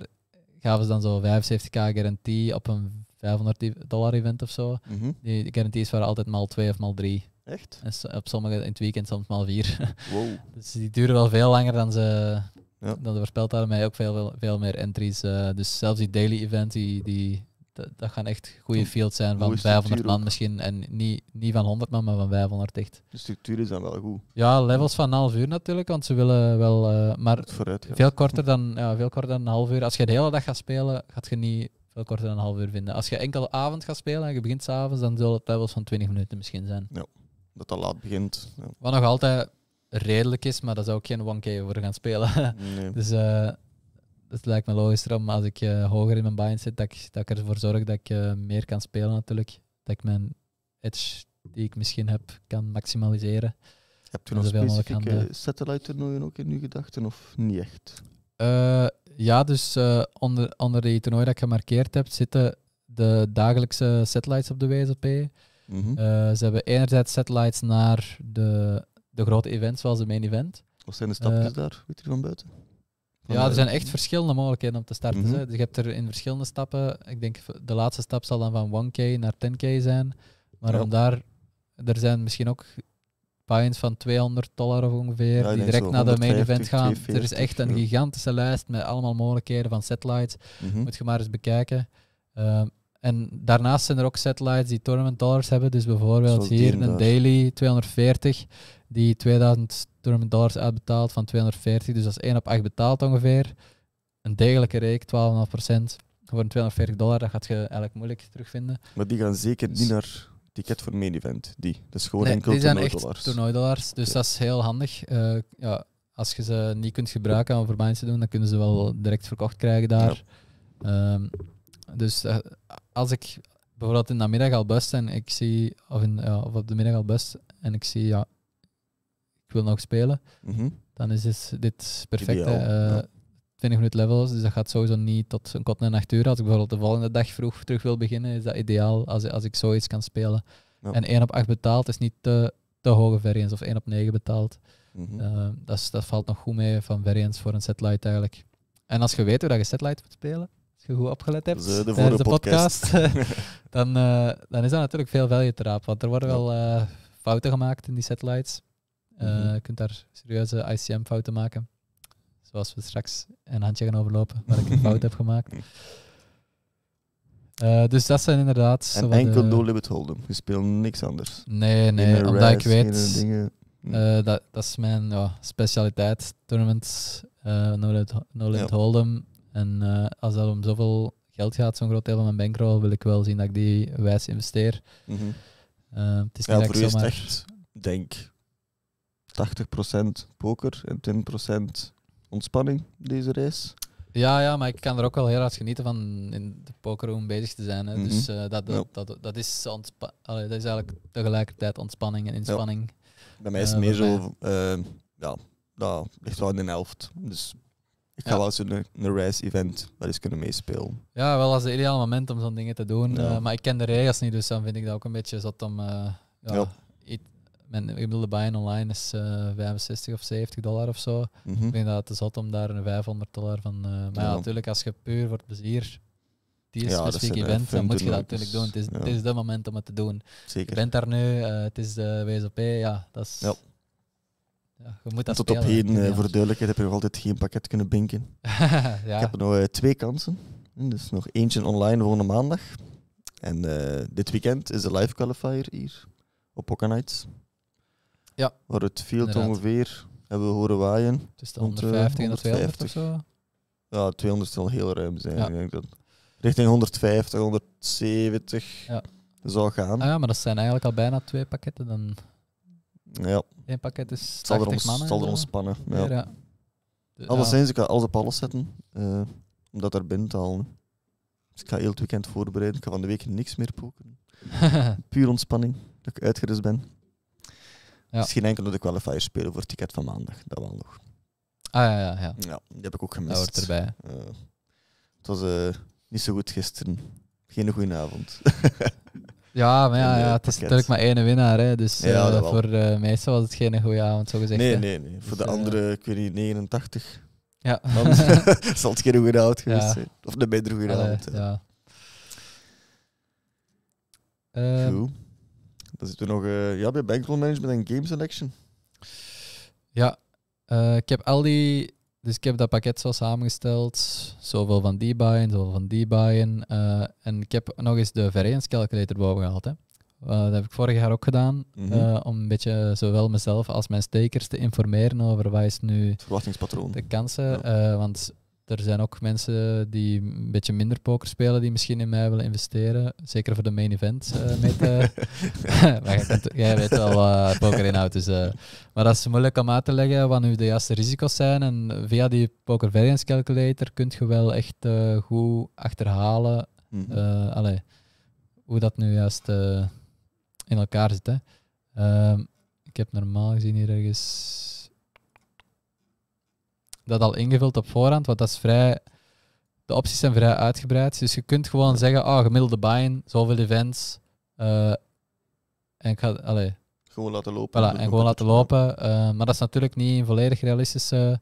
gaven ze dan zo 75k garantie op een 500 e-, dollar event of zo. Mhm. Die garanties waren altijd maal 2 of maal 3. Echt? En op sommige in het weekend soms maal 4. Wow. dus die duren wel veel langer dan ze ja. Dan voorspelt daarmee ook veel, veel meer entries. Eh, dus zelfs die daily event, die, die, dat, gaan echt goede fields zijn van 500 man misschien. En niet, niet van 100 man, maar van 500 echt. De structuur is dan wel goed. Ja, levels van een half uur natuurlijk, want ze willen wel... Eh, maar veel, korter dan, ja, veel korter dan een half uur. Als je de hele dag gaat spelen, gaat je niet veel korter dan een half uur vinden. Als je enkel avond gaat spelen en je begint s'avonds, dan zullen het levels van 20 minuten misschien zijn. Ja, dat dat laat begint. Ja. Wat nog altijd redelijk is, maar dat zou ook geen 1K voor gaan spelen. dus uh, het lijkt me logischer om als ik eh, hoger in mijn bind zit, dat ik, dat ik ervoor zorg dat ik eh, meer kan spelen natuurlijk. Dat ik mijn edge die ik misschien heb, kan maximaliseren. Heb je nog specifieke satellite-toernooien ook in uw gedachten of niet echt? ja, dus onder, onder die toernooi dat ik gemarkeerd hebt, zitten de dagelijkse satellites op de WSOP. Mhm. ze hebben enerzijds satellites naar de grote events zoals de main event. Wat zijn de stapjes eh, daar? Weet je van buiten? ja, er eh, zijn echt verschillende mogelijkheden om te starten. Mm dus je hebt er in verschillende stappen. Ik denk de laatste stap zal dan van 1K naar 10K zijn. Maar om daar, er zijn misschien ook pines van 200 dollar of ongeveer, die direct naar de main event gaan. er is echt een gigantische lijst met allemaal mogelijkheden van satellites. Mhm. Moet je maar eens bekijken. Ehm, en daarnaast zijn er ook satellites die tournament dollars hebben. Dus bijvoorbeeld hier een daily 240 die 2000 tournament dollars uitbetaald van 240. Dus dat is 1 op 8 betaald ongeveer. Een degelijke reek, 12,5%. Voor een 240 dollar, dat gaat je eigenlijk moeilijk terugvinden. Maar die gaan zeker dus... niet naar ticket voor main event. Die. Dat is gewoon nee, enkel toernooi dollars, Dus dat is heel handig. Eh, ja, als je ze niet kunt gebruiken om voor mensen te doen, dan kunnen ze wel direct verkocht krijgen daar. Ehm, dus eh, als ik bijvoorbeeld in de middag al bus en ik zie, of, in, of op de middag al bus en ik zie ja, wil nog spelen, mhm. dan is dit perfecte. 20 eh, minuten levels, dus dat gaat sowieso niet tot een kort en acht uur. Als ik bijvoorbeeld de volgende dag vroeg terug wil beginnen, is dat ideaal als, als ik zoiets kan spelen. En 1 op 8 betaald is niet te, te hoge variance, of 1 op 9 betaald. Mhm. Eh, dat, dat valt nog goed mee van variance voor een satellite eigenlijk. En als je weet hoe dat je satellite moet spelen, als je goed opgelet hebt voor eh, de podcast, dan, dan is dat natuurlijk veel value te raap, want er worden wel fouten gemaakt in die setlights. Eh, mhm. Je kunt daar serieuze ICM-fouten maken. Zoals we straks een handje gaan overlopen, waar ik een fout heb gemaakt. Eh, dus dat zijn inderdaad. En enkel No Limit Hold'em. Je speelt niks anders. Nee, nee, omdat ik weet. Hm. Eh, dat, dat is mijn ja, specialiteit. Tournaments, uh, No Limit, Hold'em. En als dat om zoveel geld gaat, zo'n groot deel van mijn bankroll, wil ik wel zien dat ik die wijs investeer. Mm -hmm. het is ja, voor echt, denk 80% poker en 10% ontspanning deze race Ja, ja, maar ik kan er ook wel heel hard genieten van in de pokerroom bezig te zijn. Hè. Mhm. Dus eh, dat, dat, dat, dat, is Allee, dat is eigenlijk tegelijkertijd ontspanning en inspanning. Bij mij is het eh, meer zo, eh, ja, dat ligt wel in de helft. Dus ik ga wel eens een, een race-event wel eens kunnen meespelen. Ja, wel als het ideale moment om zo'n dingen te doen. maar ik ken de regels niet, dus dan vind ik dat ook een beetje zat om... ja, mijn gemiddelde buy-in online is 65 eh, of 70 dollar of zo. Mhm. Ik denk dat het is hot om daar een 500 dollar van... Eh, maar ja. natuurlijk, als je puur voor het plezier die is ja, specifiek event, dan moet je dat natuurlijk doen. Het is, het de moment om het te doen. Zeker. Je bent daar nu, eh, het is de WSOP, ja, dat is... Ja. Ja, je moet dat Tot op heden, voor de duidelijkheid, heb je nog altijd geen pakket kunnen binken. ja. Ik heb nog twee kansen. Dus nog eentje online volgende maandag. En dit weekend is de live qualifier hier op Poker Nights. Ja. Waar het field ongeveer hebben we horen waaien. Tussen 150 eh, en 200 of zo. Ja, 200 zal heel ruim zijn. denk dat richting 150, 170 ja. zou gaan. Ah ja, maar dat zijn eigenlijk al bijna twee pakketten. Dan... Ja. Eén pakket is het zal er ontspannen. Ja. ja. Ah, ik ga alles op alles zetten, uh, eh, om dat er binnen te halen. Dus ik ga heel het weekend voorbereiden. Ik ga van de week niks meer poken. Puur ontspanning, dat ik uitgerust ben. Misschien enkel door de qualifiers spelen voor het ticket van maandag. Dat wel nog. Ah ja, ja, ja. Ja, die heb ik ook gemist. Dat hoort erbij. Eh, het was eh, niet zo goed gisteren. Geen goede avond. ja, maar ja, ja, eh, het is natuurlijk maar één winnaar. Hè, dus voor de was het geen goede avond, zo gezegd. Nee, nee, nee. voor dus, de andere, ik weet niet, 89. Ja. Dan zal het geen goede avond geweest zijn. Of de betere goede avond. Ja. Ehm, dan zitten we nog eh, ja, bij bankroll management en game selection. Ja, eh, ik heb al die dus ik heb dat pakket zo samengesteld. Zoveel van die buyen, zoveel van die buyen. Eh, en ik heb nog eens de calculator boven gehaald. Hè. dat heb ik vorig jaar ook gedaan. Mhm. om een beetje zowel mezelf als mijn stekers te informeren over wat is nu... Het verwachtingspatroon. De kansen. Ja. want er zijn ook mensen die een beetje minder poker spelen, die misschien in mij willen investeren. Zeker voor de main event. Eh, met, eh, maar jij, weet wel wat eh, pokerinhoud. Dus, maar dat is moeilijk om uit te leggen wat nu de juiste risico's zijn. En via die poker variance calculator kun je wel echt goed achterhalen mhm. hoe dat nu juist in elkaar zit. Hè. Ehm, ik heb normaal gezien hier ergens dat al ingevuld op voorhand, want dat is vrij... De opties zijn vrij uitgebreid. Dus je kunt gewoon zeggen, ah, gemiddelde buy-in, zoveel events. Uh, en ga... Allez. Gewoon laten lopen. en gewoon laten lopen. Eh, maar dat is natuurlijk niet een volledig realistische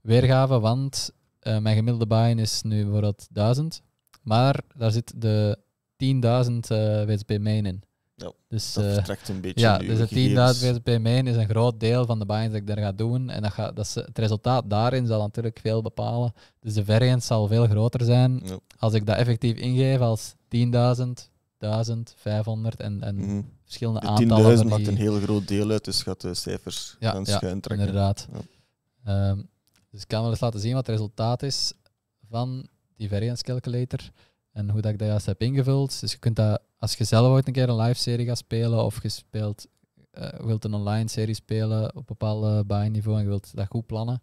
weergave, want eh, mijn gemiddelde buy-in is nu bijvoorbeeld 1000. Maar daar zit de 10.000 WSB main in dus, dat uh, vertrekt een beetje. Ja, dus het 10.000 PMI is een groot deel van de bindings dat ik daar ga doen. En dat gaat, dat het resultaat daarin zal natuurlijk veel bepalen. Dus de variance zal veel groter zijn als ik dat effectief ingeef als 10.000, 1.500 en, en mhm. verschillende de aantallen. 10.000 maakt een heel groot deel uit, dus gaat de cijfers ja, gaan ja, schuin trekken. Inderdaad. Ehm, dus ik kan wel eens laten zien wat het resultaat is van die variance calculator en hoe dat ik dat juist heb ingevuld. Dus je kunt dat als je zelf ooit een keer een live serie gaat spelen of je speelt, eh, wilt een online serie spelen op bepaald baanniveau en je wilt dat goed plannen,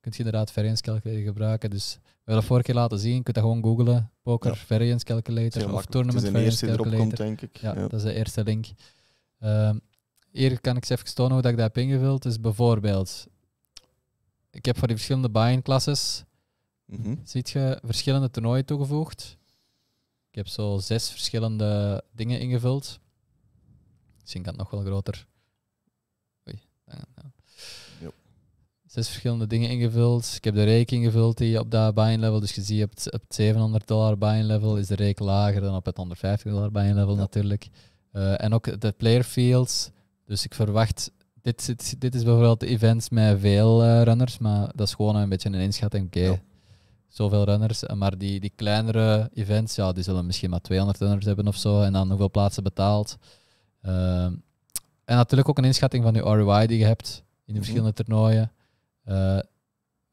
kun je inderdaad variance calculator gebruiken. Dus wil je dat vorige keer laten zien, je kunt dat gewoon googlen, poker ja. variance calculator of tournament variance eerste calculator. Komt, denk ik. Ja, dat is de eerste link. Um, hier kan ik even tonen hoe dat ik dat heb ingevuld. Dus bijvoorbeeld, ik heb voor die verschillende buy-in klasses, mhm. ziet je, verschillende toernooien toegevoegd. Ik heb zo zes verschillende dingen ingevuld. Misschien kan het nog wel groter. Oei, Zes verschillende dingen ingevuld. Ik heb de reek ingevuld die op dat buying level. Dus je ziet op het, 700 dollar buying level is de reek lager dan op het 150 dollar buying level natuurlijk. Eh, en ook de player fields. Dus ik verwacht. Dit, dit, dit is bijvoorbeeld de events met veel eh, runners, maar dat is gewoon een beetje een inschatting. Oké, zoveel runners. Maar die, die kleinere events, ja, die zullen misschien maar 200 runners hebben of zo. En dan hoeveel plaatsen betaald. Ehm, en natuurlijk ook een inschatting van je ROI die je hebt in de mhm. verschillende toernooien. Eh,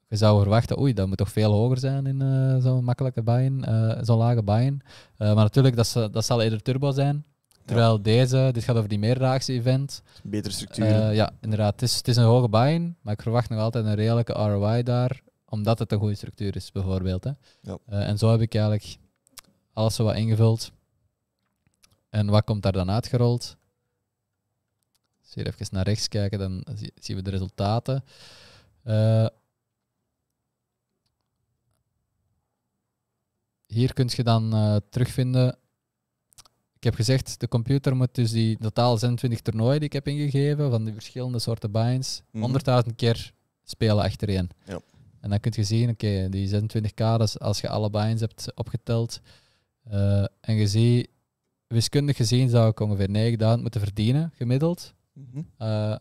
je zou verwachten, oei, dat moet toch veel hoger zijn in eh, zo'n makkelijke buy-in, eh, zo'n lage buy-in. maar natuurlijk, dat, dat zal eerder turbo zijn. Terwijl deze, dit gaat over die meerdaagse event. Betere structuur. ja, inderdaad. Het is, het is een hoge buy-in, maar ik verwacht nog altijd een redelijke ROI daar omdat het een goede structuur is, bijvoorbeeld. Hè. Ja. Eh, en zo heb ik eigenlijk alles zo wat ingevuld. En wat komt daar dan uitgerold? Als je even naar rechts kijken, dan zien we de resultaten. Eh, hier kun je dan eh, terugvinden. Ik heb gezegd, de computer moet dus die totaal 26 toernooien die ik heb ingegeven van die verschillende soorten binds, 100.000 mhm. keer spelen achtereen. Ja. En dan kun je zien, oké, die 26 kaders, als je alle binds hebt opgeteld eh, en je ziet, wiskundig gezien zou ik ongeveer 9000 moeten verdienen, gemiddeld. Mhm. Eh,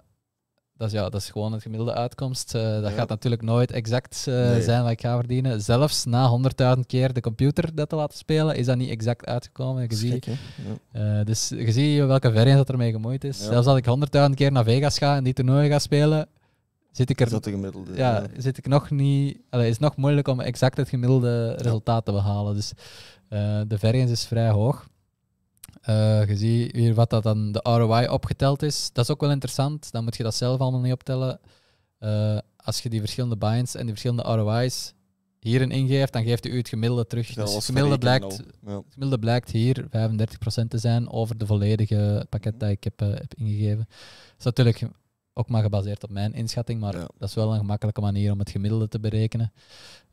dat, is, ja, dat is gewoon het gemiddelde uitkomst. Eh, dat gaat natuurlijk nooit exact zijn wat ik ga verdienen. Zelfs na 100.000 keer de computer dat te laten spelen, is dat niet exact uitgekomen. Je ziet, dus je ziet welke variant dat ermee gemoeid is. Zelfs als ik 100.000 keer naar Vegas ga en die toernooi ga spelen, Zit ik er, gemiddelde? Ja, Zit ik nog niet, allee, is nog moeilijk om exact het gemiddelde resultaat te behalen. Dus eh, de variance is vrij hoog. Eh, je ziet hier wat dat dan de ROI opgeteld is. Dat is ook wel interessant. Dan moet je dat zelf allemaal niet optellen. Eh, als je die verschillende binds en die verschillende ROI's hierin ingeeft, dan geeft u het gemiddelde terug. Dus het gemiddelde, blijkt, gemiddelde blijkt hier 35% te zijn over de volledige pakket mhm. dat ik heb, heb ingegeven. Dat is natuurlijk ook maar gebaseerd op mijn inschatting, maar dat is wel een gemakkelijke manier om het gemiddelde te berekenen.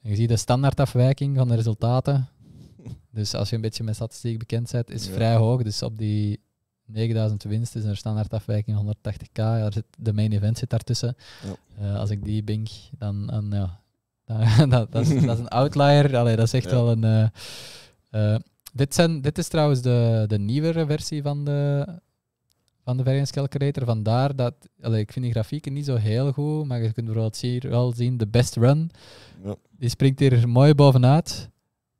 je ziet de standaardafwijking van de resultaten. Dus als je een beetje met statistiek bekend bent, is vrij hoog. Dus op die 9000 winst is een standaardafwijking 180k. zit, de main event zit daartussen. Eh, als ik die bink, dan, dan ja, dat, dat, dat, is, dat, een outlier. Allee, dat is echt wel een. Eh, eh, dit, zijn, dit is trouwens de, de nieuwere versie van de, van de variance calculator. Vandaar dat, allee, ik vind die grafieken niet zo heel goed, maar je kunt bijvoorbeeld hier wel zien, de best run, ja. die springt hier mooi bovenuit.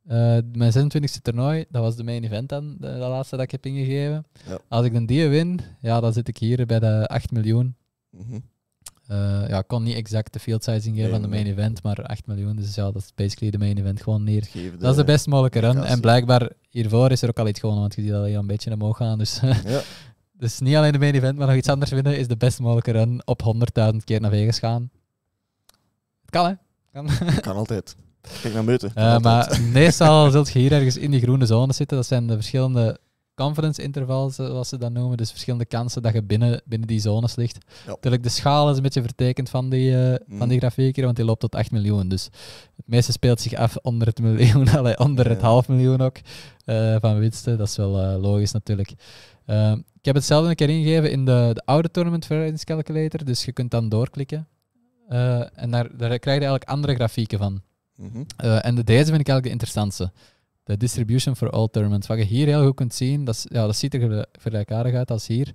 Eh, mijn 26e toernooi, dat was de main event dan, de, laatste dat ik heb ingegeven. Als ik dan die win, ja, dan zit ik hier bij de 8 miljoen. Mhm. Eh, ja, ik kon niet exact de field size ingeven van de main event, maar 8 miljoen. Dus ja, dat is basically de main event gewoon neer. dat is de best mogelijke run. En blijkbaar hiervoor is er ook al iets gewonnen, want je ziet dat hier een beetje omhoog gaan. Dus ja. Dus niet alleen de main event, maar nog iets anders winnen is de best mogelijke run op 100.000 keer naar Vegas gaan. kan, hè? Kan, altijd. Kijk naar buiten. Eh, maar meestal zult je hier ergens in die groene zone zitten. Dat zijn de verschillende confidence intervals, zoals eh, ze dat noemen. Dus verschillende kansen dat je binnen, binnen die zones ligt. Ja. de schaal is een beetje vertekend van die, eh, van mm. die grafiek hier, want die loopt tot 8 miljoen. Dus het meeste speelt zich af onder het miljoen, allee, onder het half miljoen ook van winsten. Dat is wel logisch natuurlijk. Ehm, ik heb hetzelfde een keer ingegeven in de, de oude Tournament Variance Calculator. Dus je kunt dan doorklikken. Eh, en daar, daar krijg je eigenlijk andere grafieken van. Mhm. Eh, en de, deze vind ik eigenlijk de interessantste. De distribution for all tournaments. Wat je hier heel goed kunt zien, dat, ja, dat ziet er vergelijkbaar uit als hier.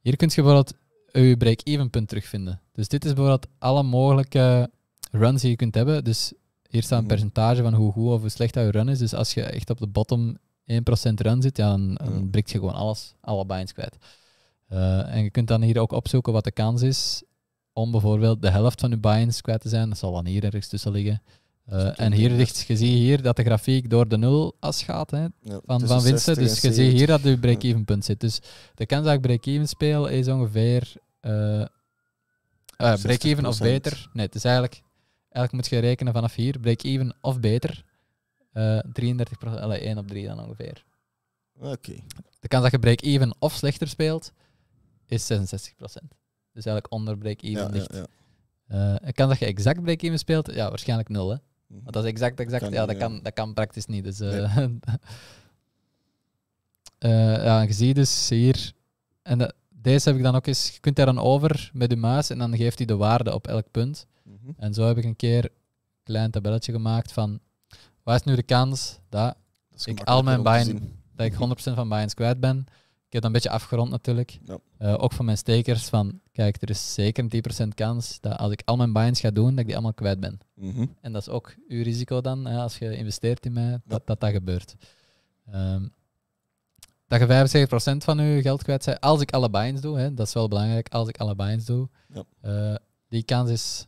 Hier kun je bijvoorbeeld je break-even punt terugvinden. Dus dit is bijvoorbeeld alle mogelijke runs die je kunt hebben. Dus hier staat een mhm. percentage van hoe goed of hoe slecht dat je run is. Dus als je echt op de bottom 1% run zit, ja, dan, dan breekt je gewoon alles, alle binds kwijt. Eh, en je kunt dan hier ook opzoeken wat de kans is om bijvoorbeeld de helft van je binds kwijt te zijn. Dat zal dan hier ergens tussen liggen. Eh, en hier ligt, je ziet hier dat de grafiek door de as gaat hè, van, van winsten. Dus je ziet hier dat je break-even punt zit. Dus de kans dat ik break-even speel is ongeveer uh, break-even of beter. Nee, het is eigenlijk, eigenlijk moet je rekenen vanaf hier, break-even of beter. Uh, 33 procent, 1 op 3 dan ongeveer. Oké. De kans dat je break-even of slechter speelt is 66 procent. Dus eigenlijk onder break-even ligt. Ja, ja. Eh, dat je exact break-even speelt? Ja, waarschijnlijk 0. Hè? Mhm. Want dat is exact, exact. ja, dat, Kan, dat kan praktisch niet. Dus, uh, ja, je ziet dus hier. En deze heb ik dan ook eens. Je kunt daar dan over met de muis en dan geeft hij de waarde op elk punt. Mhm. En zo heb ik een keer een klein tabelletje gemaakt van waar is nu de kans dat, ik al mijn dat ik 100% van Binance kwijt ben? Ik heb dat een beetje afgerond natuurlijk. Ja. Eh, ook van mijn stekers van, kijk, er is zeker een 10% kans dat als ik al mijn Binance ga doen, dat ik die allemaal kwijt ben. Mhm. En dat is ook uw risico dan, als je investeert in mij, dat dat, dat, gebeurt. Ehm, dat je 75% van je geld kwijt bent, als ik alle Binance doe, hè, dat is wel belangrijk, als ik alle Binance doe, ja. Eh, die kans is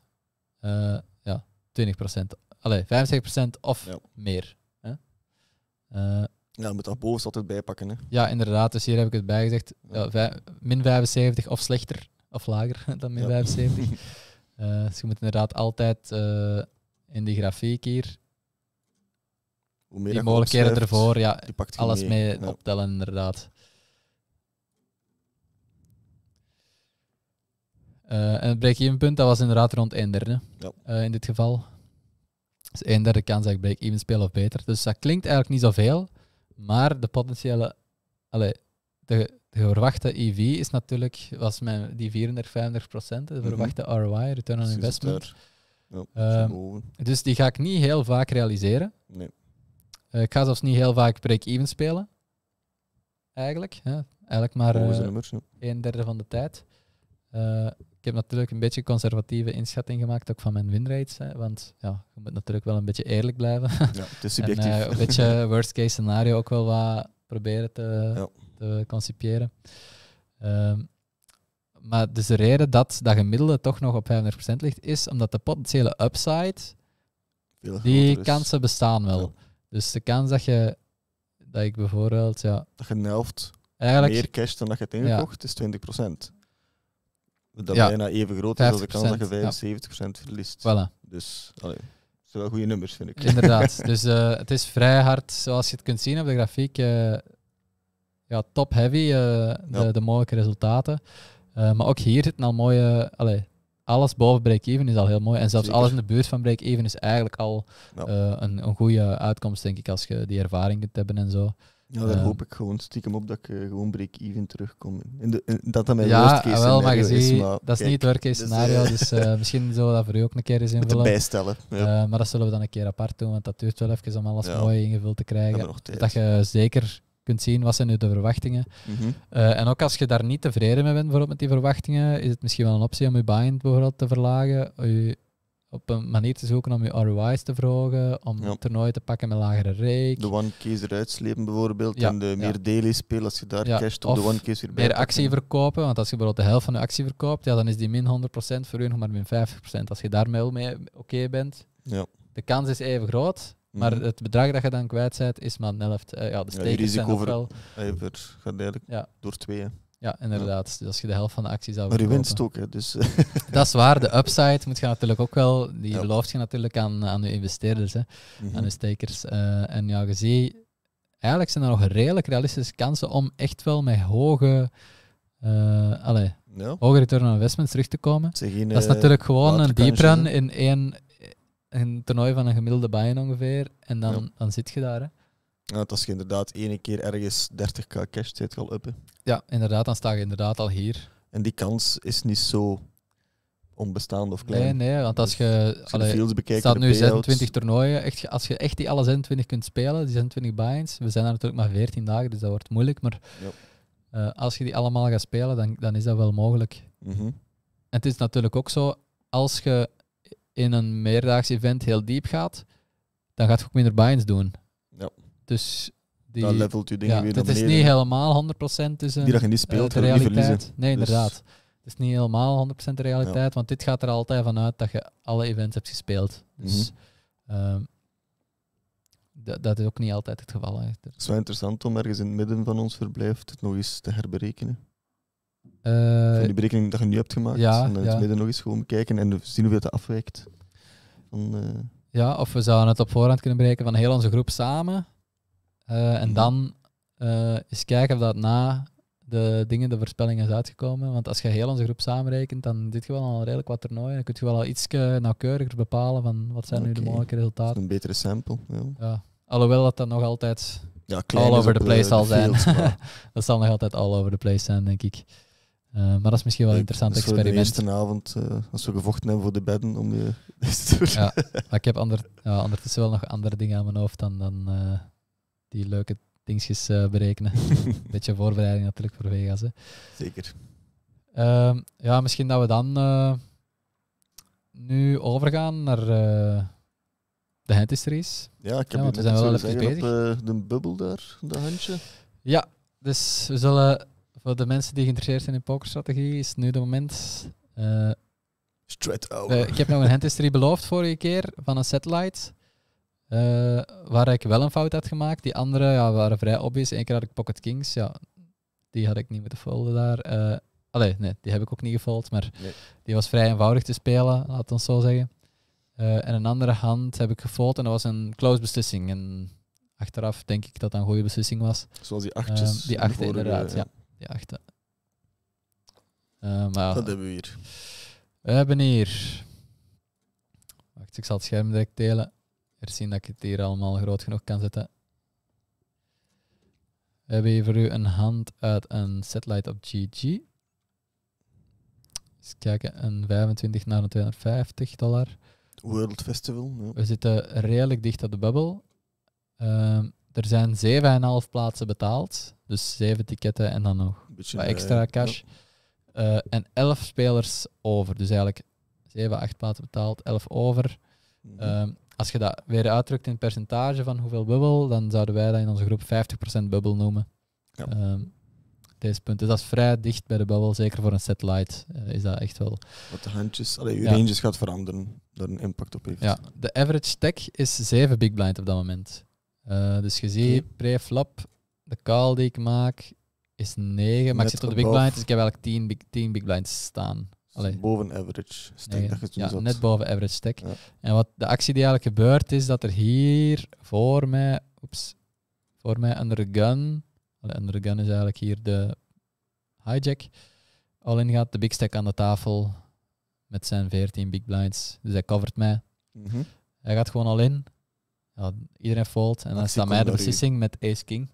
uh, ja, 20% Allee, 75% of meer. Hè? Eh, Ja, je moet dat bovenste altijd bijpakken. Hè. ja, inderdaad. Dus hier heb ik het bijgezegd. Ja, min 75 of slechter of lager dan min 75. Eh, dus je moet inderdaad altijd eh, in die grafiek hier, Hoe meer die mogelijkheden ervoor, ja, pakt alles mee, optellen, inderdaad. Eh, en het break een punt, dat was inderdaad rond een derde. in dit geval een derde kans dat ik break even spelen of beter. Dus dat klinkt eigenlijk niet zoveel, maar de potentiële, allee, de, de verwachte EV is natuurlijk, was mijn, die 34, 35 de mhm. verwachte ROI, return on investment. Ja, ehm, dus die ga ik niet heel vaak realiseren. Nee. Eh, ik ga zelfs niet heel vaak break-even spelen. Eigenlijk. Hè. Eigenlijk maar eh, een derde van de tijd. Eh, ik heb natuurlijk een beetje conservatieve inschatting gemaakt ook van mijn winrates. Hè, want ja, je moet natuurlijk wel een beetje eerlijk blijven. Ja, het is eh, subjectief. een beetje worst case scenario ook wel wat proberen te, ja. te concipiëren. Ehm, maar dus de reden dat dat gemiddelde toch nog op 35% ligt, is omdat de potentiële upside, die kansen bestaan wel. Dus de kans dat je, dat ik bijvoorbeeld, ja... Dat je een helft meer cash dan dat je hebt ingekocht, is 20%. Dat bijna even groot is als de kans dat je 75% verliest. Voilà. Dus, allee, dat zijn wel goede nummers, vind ik. Inderdaad. dus eh, het is vrij hard, zoals je het kunt zien op de grafiek. Eh, ja, top heavy, eh, de, ja. de, mogelijke resultaten. maar ook hier zitten al mooie... Allee, alles boven break-even is al heel mooi. En zelfs alles in de buurt van break-even is eigenlijk al een, een goede uitkomst, denk ik, als je die ervaring kunt hebben en zo. Ja, dat ehm. hoop ik gewoon stiekem op dat ik eh, gewoon break-even terugkom. In dat dat mijn ja, worst case ah, wel, maar gezien is. dat is niet het worst case dus, scenario, eh, dus, eh, misschien zullen we dat voor u ook een keer eens invullen. bijstellen. maar dat zullen we dan een keer apart doen, want dat duurt wel even om alles mooi ingevuld te krijgen. Dat je zeker kunt zien wat zijn nu de verwachtingen. Mm en ook als je daar niet tevreden mee bent bijvoorbeeld met die verwachtingen, is het misschien wel een optie om je buy-in bijvoorbeeld te verlagen, op een manier te zoeken om je ROI's te verhogen, om ja. toernooien te pakken met lagere reek. De one case eruit slepen bijvoorbeeld en de meer ja. daily spelen als je daar ja. casht op de one case weer bij. Meer actie verkopen, want als je bijvoorbeeld de helft van de actie verkoopt, ja, dan is die min 100% voor u nog maar min 50%. Als je daarmee al mee oké bent, ja. de kans is even groot. Maar mhm. het bedrag dat je dan kwijt bent, is maar een helft. Eh, ja, de stekers ja, risico zijn wel... Eh, risico gaat eigenlijk door twee. Ja, inderdaad. Dus als je de helft van de actie zou Maar je winst ook, hè? Dus. Dat is waar. De upside moet je natuurlijk ook wel... Die ja. belooft je natuurlijk aan, aan je investeerders, hè? aan mhm. je stakers. Eh, en ja, je ziet... Eigenlijk zijn er nog redelijk realistische kansen om echt wel met hoge... Uh, eh, allez, hoge return on investments terug te komen. dat is eh, natuurlijk gewoon een deep run in één een toernooi van een gemiddelde buy ongeveer. En dan, dan zit je daar, hè? Ja, dat als je inderdaad ene keer ergens 30k cash zit al uppen. Ja, inderdaad, dan sta je inderdaad al hier. En die kans is niet zo onbestaand of klein. Nee, nee, want als dus je, dus, als staat nu 26 toernooien, echt, als je echt die alle 26 kunt spelen, die 26 buy-ins, we zijn daar natuurlijk maar 14 dagen, dus dat wordt moeilijk, maar eh, als je die allemaal gaat spelen, dan, dan is dat wel mogelijk. Mhm. En het is natuurlijk ook zo, als je in een meerdaags event heel diep gaat, dan gaat je ook minder buy-ins doen. Dus dat Het is niet helemaal 100% dus, die dat je niet eh, speelt, de realiteit. Niet Nee, dus- inderdaad. Het is niet helemaal 100% de realiteit, want dit gaat er altijd vanuit dat je alle events hebt gespeeld. Dus mhm. ehm, dat is ook niet altijd het geval. Het is wel interessant om ergens in het midden van ons verblijf het nog eens te herberekenen. Eh, van die berekening dat je nu hebt gemaakt, en dan ja. het midden nog eens gewoon bekijken en zien hoe dat afwijkt. Van, eh, Ja, of we zouden het op voorhand kunnen bereiken van heel onze groep samen eh, en mhm. dan uh, eens kijken of dat na de dingen, de voorspelling is uitgekomen. Want als je heel onze groep samenrekent, dan zit je wel al redelijk wat toernooi. Dan kun je wel al iets nauwkeuriger bepalen van wat zijn nu de mogelijke resultaten. Dat is een betere sample. Ja. ja. Alhoewel dat dat nog altijd ja, all over the place zal zijn. dat zal nog altijd all over the place zijn, denk ik. Eh, maar dat is misschien wel een interessant experiment. De eerste avond, als we gevochten hebben voor de bedden, om je Ja, maar ik heb ander, ja, ondertussen wel nog andere dingen aan mijn hoofd dan, dan die leuke dingetjes eh, berekenen, berekenen. Beetje voorbereiding natuurlijk voor Vegas. Hè. Zeker. Ehm, ja, misschien dat we dan eh, nu overgaan naar uh, de handhysteries. Ja, ik heb ja, want we zijn wel even bezig. de bubbel daar, dat handje. Ja, dus we zullen voor de mensen die geïnteresseerd zijn in pokerstrategie, is nu de moment. Straight out. ik heb nog een handhistory beloofd vorige keer van een satellite. Eh, waar ik wel een fout had gemaakt. Die andere ja, waren vrij obvious. Eén keer had ik Pocket Kings. Ja, die had ik niet moeten folden daar. Eh, nee, die heb ik ook niet gefold. Maar die was vrij eenvoudig te spelen, laat ons zo zeggen. Eh, en een andere hand heb ik gefold en dat was een close beslissing. En achteraf denk ik dat dat een goede beslissing was. Zoals die achtjes. die acht inderdaad, ja. ja. maar, hebben we hier. We hebben hier... Wacht, ik zal het scherm delen. Er zien dat ik het hier allemaal groot genoeg kan zetten. We hebben hier voor u een hand uit een satellite op GG. Eens kijken, een 25 naar een 250 dollar. World Festival. Ja. We zitten redelijk dicht op de bubbel. Ehm, er zijn 7,5 plaatsen betaald. Dus 7 ticketen en dan nog wat extra cash. Eh, en 11 spelers over. Dus eigenlijk 7, 8 plaatsen betaald, 11 over. Mhm. Ehm, als je dat weer uitdrukt in percentage van hoeveel bubbel, dan zouden wij dat in onze groep 50% bubbel noemen. Ja. Ehm, deze punt. Dus dat is vrij dicht bij de bubbel, zeker voor een satellite eh, is dat echt wel. Wat de handjes, alle je ranges gaat veranderen, daar een impact op heeft. Ja, de average tech is 7 big blind op dat moment. Eh, dus je ziet, okay. pre flop de call die ik maak is 9, maar ik zit op de big blind, dus ik heb eigenlijk 10 big, 10 big blinds staan. Boven average stack dat je ja, net boven average stack. En wat de actie die eigenlijk gebeurt is dat er hier voor mij, oops voor mij under the gun, under gun is eigenlijk hier de hijack, al in gaat de big stack aan de tafel met zijn 14 big blinds. Dus hij covert mij. Mhm. Hij gaat gewoon al in. Ja, iedereen fold. En dan staat mij de beslissing met ace king.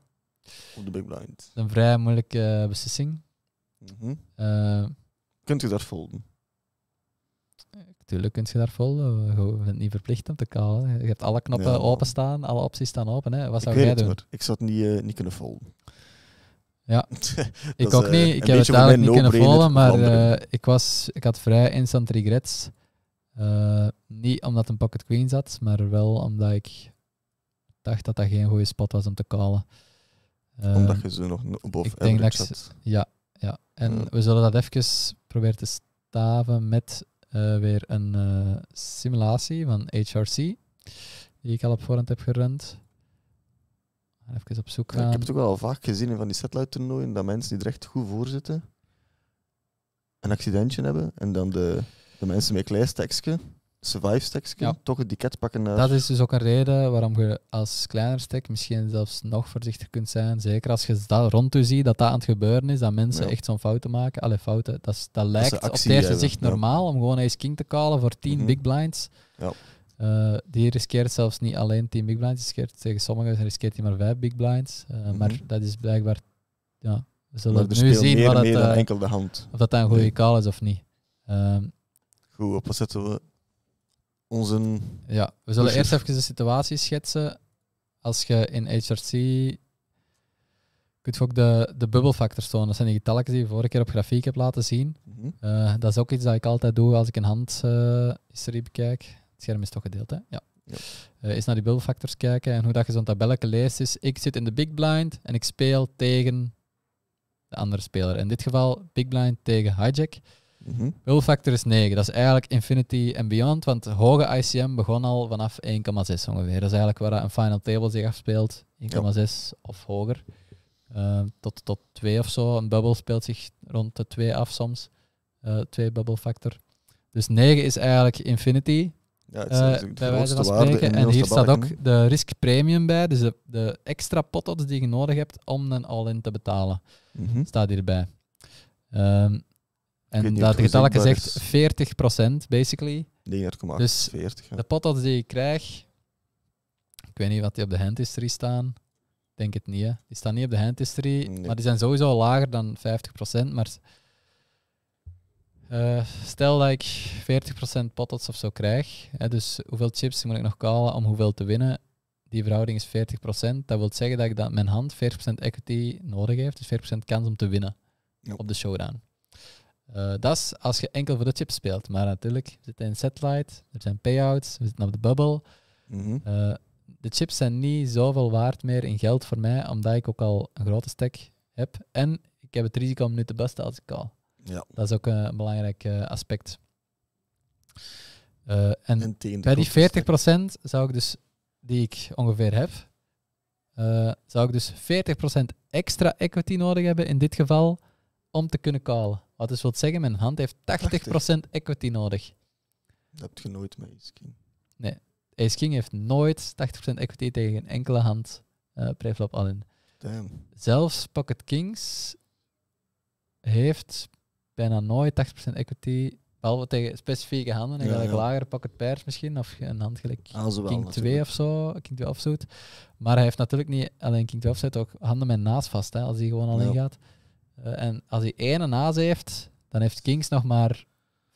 Op de big blind. Een vrij moeilijke beslissing. Mm Kunt u dat volgen? Tuurlijk kunt je daar vol. Je bent niet verplicht om te kalen. Je hebt alle knoppen open staan, openstaan, alle opties staan open. Hè. Wat zou jij doen? Ik zou het niet, eh, niet kunnen volgen. Ja, ik ook niet. Eh, ik heb het eigenlijk niet kunnen volgen, maar eh, ik, was, ik had vrij instant regrets. niet omdat een Pocket Queen zat, maar wel omdat ik dacht dat dat geen goede spot was om te kalen. omdat je ze nog boven ik denk dat zat. Ja, ja, en we zullen dat even probeer te staven met eh, weer een eh, simulatie van HRC, die ik al op voorhand heb gerund. Even op zoek gaan. ik heb het ook al vaak gezien in van die satellite-toernooien, dat mensen die er echt goed voor zitten, een accidentje hebben en dan de, de mensen met een klein survive stacks ja. toch het ticket pakken. Dat is dus ook een reden waarom je als kleiner stack misschien zelfs nog voorzichtiger kunt zijn. Zeker als je dat rond toe ziet, dat dat aan het gebeuren is, dat mensen echt zo'n fouten maken. Alle fouten, dat, dat lijkt op het eerste zicht normaal, om gewoon eens king te kalen voor 10 mhm. big blinds. Ja. Eh, die riskeert zelfs niet alleen 10 big blinds, riskeert, tegen sommigen riskeert hij maar 5 big blinds. Eh, mhm. Maar dat is blijkbaar, ja, we zullen nu zien wat eh, hand. of dat een goede nee. call is of niet. Ehm, Goed, opzetten. we onze... Ja, we zullen eerst even de situatie schetsen. Als je in HRC... Kun je ook de, de bubbelfactors tonen. Dat zijn die getallen die ik vorige keer op grafiek hebt laten zien. Mhm. Eh, dat is ook iets dat ik altijd doe als ik een handhysterie eh, uh, bekijk. Het scherm is toch gedeeld, hè? Ja. is eh, naar die bubbelfactors kijken en hoe dat je zo'n tabelletje leest is... Ik zit in de big blind en ik speel tegen de andere speler. In dit geval big blind tegen hijack. Bubblefactor mhm. factor is 9. Dat is eigenlijk infinity en beyond, want hoge ICM begon al vanaf 1,6 ongeveer. Dat is eigenlijk waar een final table zich afspeelt. 1,6 of hoger. Ehm, tot, tot 2 of zo. Een bubble speelt zich rond de 2 af soms. 2 eh, bubble factor. Dus 9 is eigenlijk infinity. Eh, bij wijze van spreken. En hier staat ook de risk premium bij, dus de, de extra potots die je nodig hebt om een all-in te betalen, mhm. staat hierbij. Ehm, en dat getal dat je zegt, 40 basically. Dus ja. de pottas die ik krijg, ik weet niet wat die op de hand history staan. Ik denk het niet, hè. Die staan niet op de hand history, maar die zijn sowieso lager dan 50 Maar eh, stel dat ik 40 pottas of zo krijg, hè, dus hoeveel chips moet ik nog kalen om hoeveel te winnen? Die verhouding is 40 Dat wil zeggen dat, ik dat mijn hand 40 equity nodig heeft, dus 40 kans om te winnen op de showdown. Eh, dat is als je enkel voor de chips speelt. Maar natuurlijk, we zitten in satellite, er zijn payouts, we zitten op de bubble. Mhm. Eh, de chips zijn niet zoveel waard meer in geld voor mij, omdat ik ook al een grote stack heb. En ik heb het risico om nu te busten als ik al. Ja. Dat is ook een belangrijk eh, aspect. en, en bij die 40% zou ik dus, die ik ongeveer heb, zou ik dus 40% extra equity nodig hebben in dit geval om te kunnen callen. Wat is wil zeggen, mijn hand heeft 80%, equity nodig. Dat heb je nooit met Ace King. Nee, Ace King heeft nooit 80% equity tegen een enkele hand uh, preflop al in. Damn. Zelfs Pocket Kings heeft bijna nooit 80% equity, behalve tegen specifieke handen, een lagere pocket pairs misschien, of een hand gelijk ah, King 2 of zo, King 2 offsuit. Maar hij heeft natuurlijk niet alleen King 2 offsuit, ook handen met naast vast, hè, als hij gewoon alleen ja. gaat. Eh, en als hij één naast heeft, dan heeft Kings nog maar 75%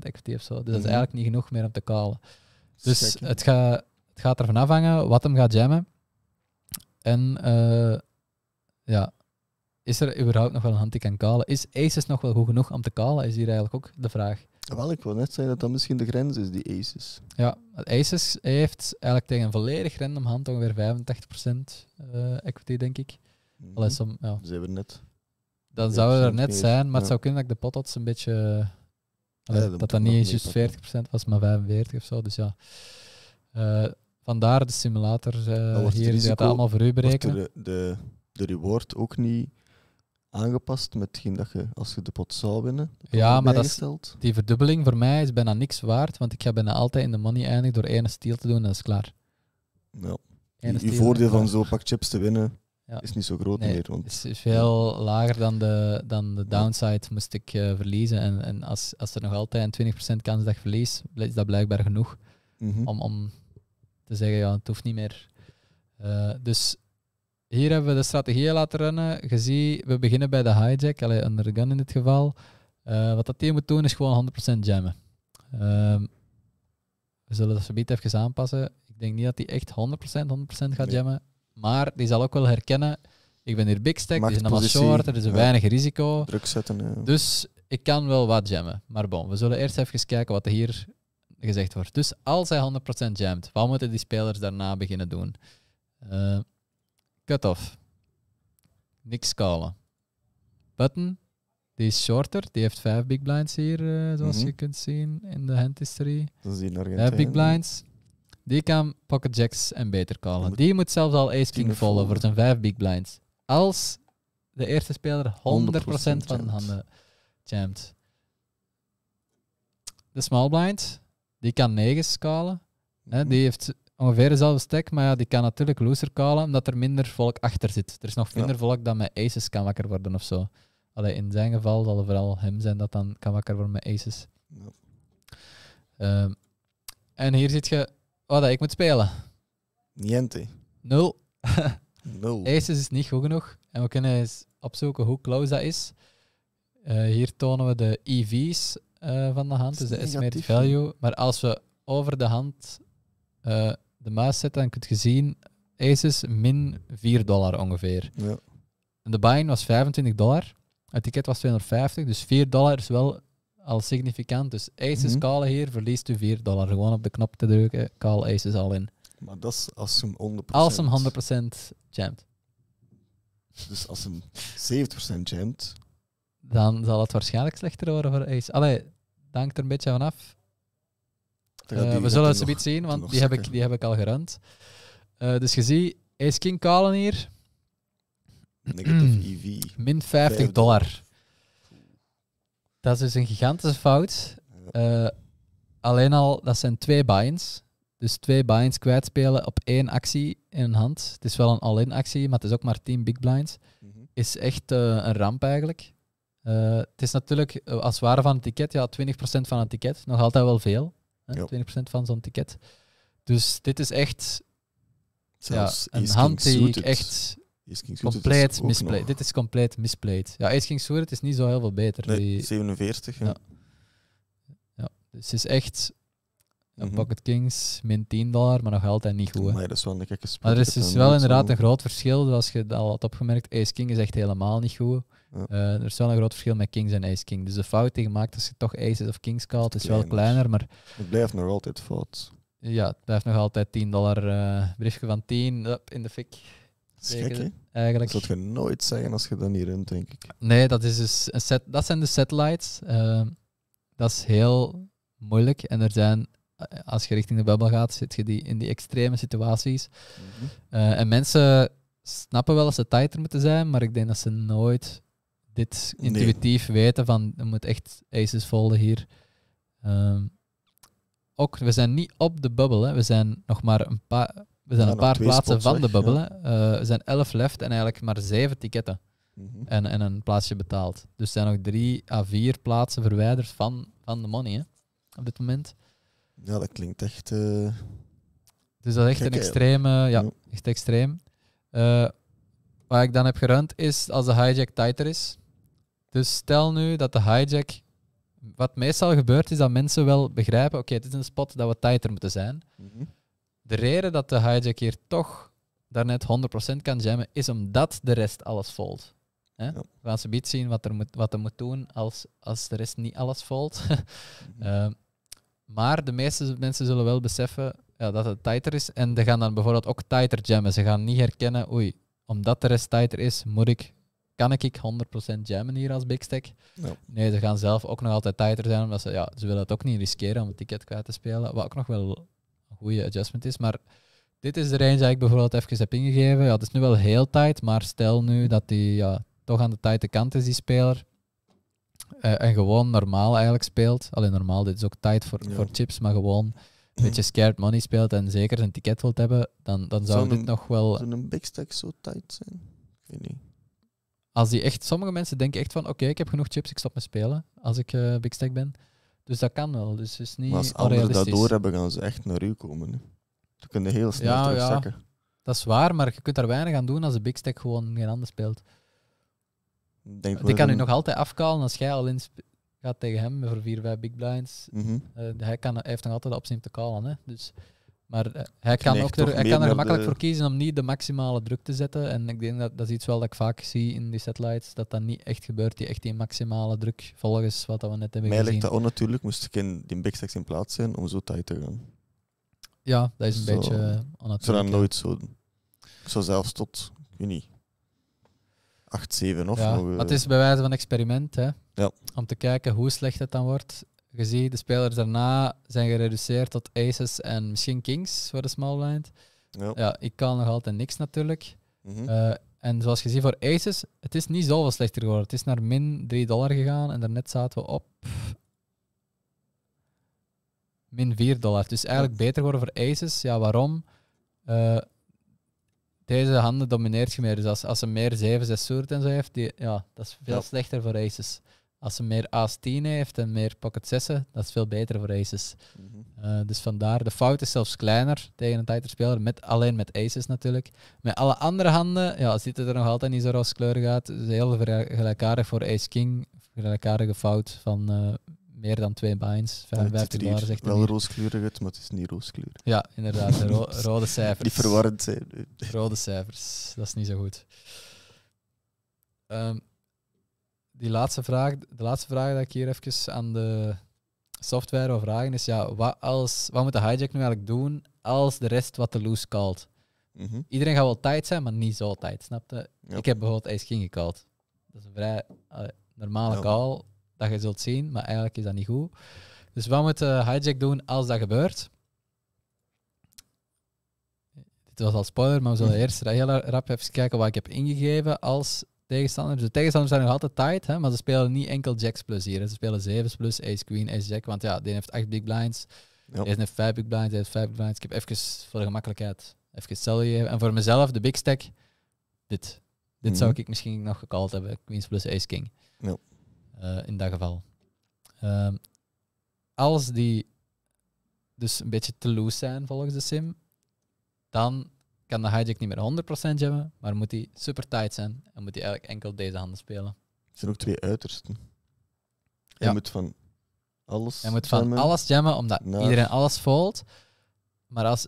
equity of zo. Dus dat is mhm. eigenlijk niet genoeg meer om te kalen. Dus het, gaat het gaat ervan afhangen wat hem gaat jammen. En eh, ja, is er überhaupt nog wel een hand die kan kalen? Is Aces nog wel goed genoeg om te kalen? Is hier eigenlijk ook de vraag. Wel, ik wil net zeggen dat dat misschien de grens is, die Aces. Ja, Aces heeft eigenlijk tegen een volledig random hand ongeveer 85% uh, eh, equity, denk ik. Mm som, ja. Dan zouden we er net zijn, maar het zou kunnen dat ik de had een beetje. dat dat, niet eens 40% was, maar 45% of zo. Dus ja. Eh, vandaar de simulator uh, hier, die gaat allemaal voor u berekenen. De, eh, de, de reward ook niet aangepast met hetgeen dat je, als je de pot zou winnen. Ja, maar dat die verdubbeling voor mij is bijna niks waard, want ik ga bijna altijd in de money eindig door één steal te doen en dat is klaar. Ja. Je voordeel van zo'n pak chips te winnen is niet zo groot meer. het is veel lager dan de, dan de downside moest ik eh, verliezen. En, en als, als er nog altijd een 20% kans dat ik verlies, is dat blijkbaar genoeg mhm. om, om te zeggen, ja, het hoeft niet meer. Eh, dus hier hebben we de strategie laten runnen. Je ziet, we beginnen bij de hijack, alleen under the gun in dit geval. Eh, wat dat team moet doen is gewoon 100% jammen. Ehm, we zullen dat verbied even aanpassen. Ik denk niet dat hij echt 100%, 100% gaat jammen. Maar die zal ook wel herkennen, ik ben hier big stack, Die is een short, er is een weinig risico. Druk zetten, ja. Dus ik kan wel wat jammen. Maar bon, we zullen eerst even kijken wat er hier gezegd wordt. Dus als hij 100% jamt, wat moeten die spelers daarna beginnen doen? Eh, cut-off. Niks callen. Button, die is shorter. Die heeft vijf big blinds hier, eh, zoals mhm. je kunt zien in de hand history. Dat is nog Argentijn. Vijf big blinds. Die kan Pocket Jacks en Beter Callen. die moet zelfs al Ace King volgen voor zijn vijf big blinds. Als de eerste speler 100%, van de handen jamt. De small blind, die kan negen scalen. Mhm. die heeft ongeveer dezelfde stack, maar ja, die kan natuurlijk looser callen, omdat er minder volk achter zit. Er is nog minder volk dat met aces kan wakker worden of zo. Allee, in zijn geval zal het vooral hem zijn dat dan kan wakker worden met aces. Ehm, en hier zit je wat ik moet spelen? Niente. Nul. Nul. Aces is niet goed genoeg. En we kunnen eens opzoeken hoe close dat is. Eh, hier tonen we de EV's eh, van de hand, dus de estimated value. Maar als we over de hand eh, de muis zetten, dan kun je zien Aces min 4 dollar ongeveer. Ja. En de buy was 25 dollar. Het ticket was 250, dus 4 dollar is wel als significant. Dus aces mm hier, verliest u 4 dollar. Gewoon op de knop te drukken, call aces al in. Maar dat is als hem 100%... Als hem 100% jampt Dus als hem 70% jamt. Dan zal het waarschijnlijk slechter worden voor ice Allee, dankt er een beetje van af. Eh, we zullen het zoiets zien, want die heb, ik, die heb ik al gerund. Eh, dus je ziet, ace king kalen hier. Negative EV. Min 50 dollar. Dat is dus een gigantische fout. Eh, alleen al, dat zijn twee binds. Dus twee binds kwijtspelen op één actie in een hand. Het is wel een all-in actie, maar het is ook maar 10 big blinds. Mhm. Is echt eh, een ramp eigenlijk. Eh, het is natuurlijk als ware van het ticket, ja, 20% van het ticket. Nog altijd wel veel. Hè? 20% van zo'n ticket. Dus dit is echt Zelfs een hand die ik echt King dus Compleet misplayed. Dit is compleet misplayed. Ja, Ace King het is niet zo heel veel beter. 47. Ja. ja. Dus het is echt... een mhm. Pocket Kings, min 10 dollar, maar nog altijd niet goed. Nee, dat een gekke Maar er is dus wel inderdaad een groot verschil, zoals je al had opgemerkt. Ace King is echt helemaal niet goed. Eh, er is wel een groot verschil met Kings en Ace King. Dus de fout die je maakt als je toch Aces of Kings kaalt, is wel kleiner, maar... Het blijft nog altijd fout. Ja, het blijft nog altijd 10 dollar. Eh, briefje van 10, in de fik. Schrik, Eigenlijk. Dat zou je nooit zeggen als je dan niet runt, denk ik. Nee, dat, is dus dat zijn de satellites. Ehm, dat is heel moeilijk. En er zijn, eh, als je richting de bubbel gaat, zit je die, in die extreme situaties. Mhm. Eh, en mensen snappen wel dat ze tighter moeten zijn, maar ik denk dat ze nooit dit intuïtief weten van je moet echt aces volgen hier. Ehm, ook, we zijn niet op de bubbel, hè. we zijn nog maar een paar we zijn een paar plaatsen van de bubbel. Ja. Eh, er zijn elf left en eigenlijk maar zeven ticketten. Mhm. en, en een plaatsje betaald. Dus er zijn nog drie à vier plaatsen verwijderd van, van de money hè, op dit moment. Ja, dat klinkt echt. Eh, dus dat is echt een extreme. Ja, echt extreem. Uh, wat ik dan heb gerund is als de hijack tighter is. Dus stel nu dat de hijack. Wat meestal gebeurt is dat mensen wel begrijpen: oké, het is een spot dat we tighter moeten zijn. Mhm de reden dat de hijacker hier toch daarnet 100% kan jammen, is omdat de rest alles valt. Hè? We gaan ze beat zien wat er moet, wat er moet doen als, als de rest niet alles fold. Mhm. Ehm, maar de meeste mensen zullen wel beseffen ja, dat het tighter is. En ze gaan dan bijvoorbeeld ook tighter jammen. Ze gaan niet herkennen, oei, omdat de rest tighter is, moet ik, kan ik 100% jammen hier als big stack. Nee, ze gaan zelf ook nog altijd tighter zijn, omdat ze, ja, ze willen het ook niet riskeren om het ticket kwijt te spelen. Wat ook nog wel goede adjustment is. Maar dit is de range die ik bijvoorbeeld even heb ingegeven. Ja, het is nu wel heel tight, maar stel nu dat die ja, toch aan de tijd de kant is, die speler. Eh, en gewoon normaal eigenlijk speelt. Alleen normaal, dit is ook tijd voor, voor chips, maar gewoon een beetje scared money speelt en zeker zijn ticket wilt hebben, dan, dan zou, dit nog wel... Zou een big stack zo tight zijn? Ik weet niet. Als die echt, sommige mensen denken echt van, oké, ik heb genoeg chips, ik stop met spelen als ik eh, big stack ben. Dus dat kan wel. Dus is niet maar als anderen dat door hebben, gaan ze echt naar u komen. Hè. Ze kunnen heel snel ja, terugzakken. Ja. Dat is waar, maar je kunt daar weinig aan doen als de Big Stack gewoon geen ander speelt. Denk die kan u nog altijd afkalen als jij al gaat tegen hem voor vier, vijf big blinds. Mhm. Eh, hij, kan, heeft nog altijd de optie om te kalen. Hè? Dus maar eh, hij kan, ook er, hij kan er gemakkelijk voor kiezen om niet de maximale druk te zetten. En ik denk dat dat is iets wel dat ik vaak zie in die satellites, dat dat niet echt gebeurt, die echt die maximale druk, volgens wat we net hebben Mij gezien. Mij lijkt dat onnatuurlijk, moest ik in die backstacks in plaats zijn om zo tijd te gaan. Ja, dat is een beetje eh, onnatuurlijk. Ik zou nooit zo doen. Ik zou zelfs tot, juni 8, 7 of ja, nog... het eh, is bij wijze van experiment, hè. Ja. Om te kijken hoe slecht het dan wordt. Je ziet, de spelers daarna zijn gereduceerd tot aces en misschien kings voor de small blind. Ja. ja ik kan nog altijd niks natuurlijk. Mhm. Eh, en zoals je ziet voor aces, het is niet zoveel slechter geworden. Het is naar min 3 dollar gegaan en daarnet zaten we op min 4 dollar. Dus eigenlijk beter geworden voor aces. Ja, waarom? Eh, deze handen domineert je meer. Dus als, als ze meer 7, 6 soort en zo heeft, ja, dat is veel slechter voor aces als ze meer a's 10 heeft en meer pocket 6, dat is veel beter voor aces. Mhm. Eh, dus vandaar, de fout is zelfs kleiner tegen een tighter speler, met, alleen met aces natuurlijk. Met alle andere handen ja, ziet het er nog altijd niet zo rooskleurig uit. Het is heel gelijkaardig voor ace-king, gelijkaardige fout van eh, meer dan twee binds. 55 ja, Het is Wel rooskleurig uit, maar het is niet rooskleurig. Ja, inderdaad, rode cijfers. Die verwarrend zijn. rode cijfers, dat is niet zo goed. Ehm, die laatste vraag, de laatste vraag dat ik hier even aan de software wil vragen is: ja, wat, als, wat moet de hijack nu eigenlijk doen als de rest wat de loose called? Mhm. Iedereen gaat wel tijd zijn, maar niet zo tijd, snapte? Ik heb bijvoorbeeld Ace King gecalled. Dat is een vrij eh, normale call dat je zult zien, maar eigenlijk is dat niet goed. Dus wat moet de hijack doen als dat gebeurt? Dit was al spoiler, maar we zullen mhm. eerst heel rap even kijken wat ik heb ingegeven als tegenstanders. De tegenstanders zijn nog altijd tight, hè, maar ze spelen niet enkel jacks plus hier. Ze spelen 7's plus, ace queen, ace jack. Want ja, die heeft 8 big blinds. Ja. Deze heeft 5 big blinds, deze heeft 5 big blinds. Ik heb even, voor de gemakkelijkheid, even gegeven. En voor mezelf, de big stack, dit. Dit zou mhm. ik misschien nog gekald hebben. Queens plus ace king. Eh, in dat geval. Um, als die dus een beetje te loose zijn volgens de sim, dan kan de hijack niet meer 100% jammen, maar moet hij super tight zijn en moet hij eigenlijk enkel deze handen spelen. Er zijn ook twee uitersten. Je moet van alles Je moet van jammen, alles jammen, omdat iedereen alles voelt. Maar als,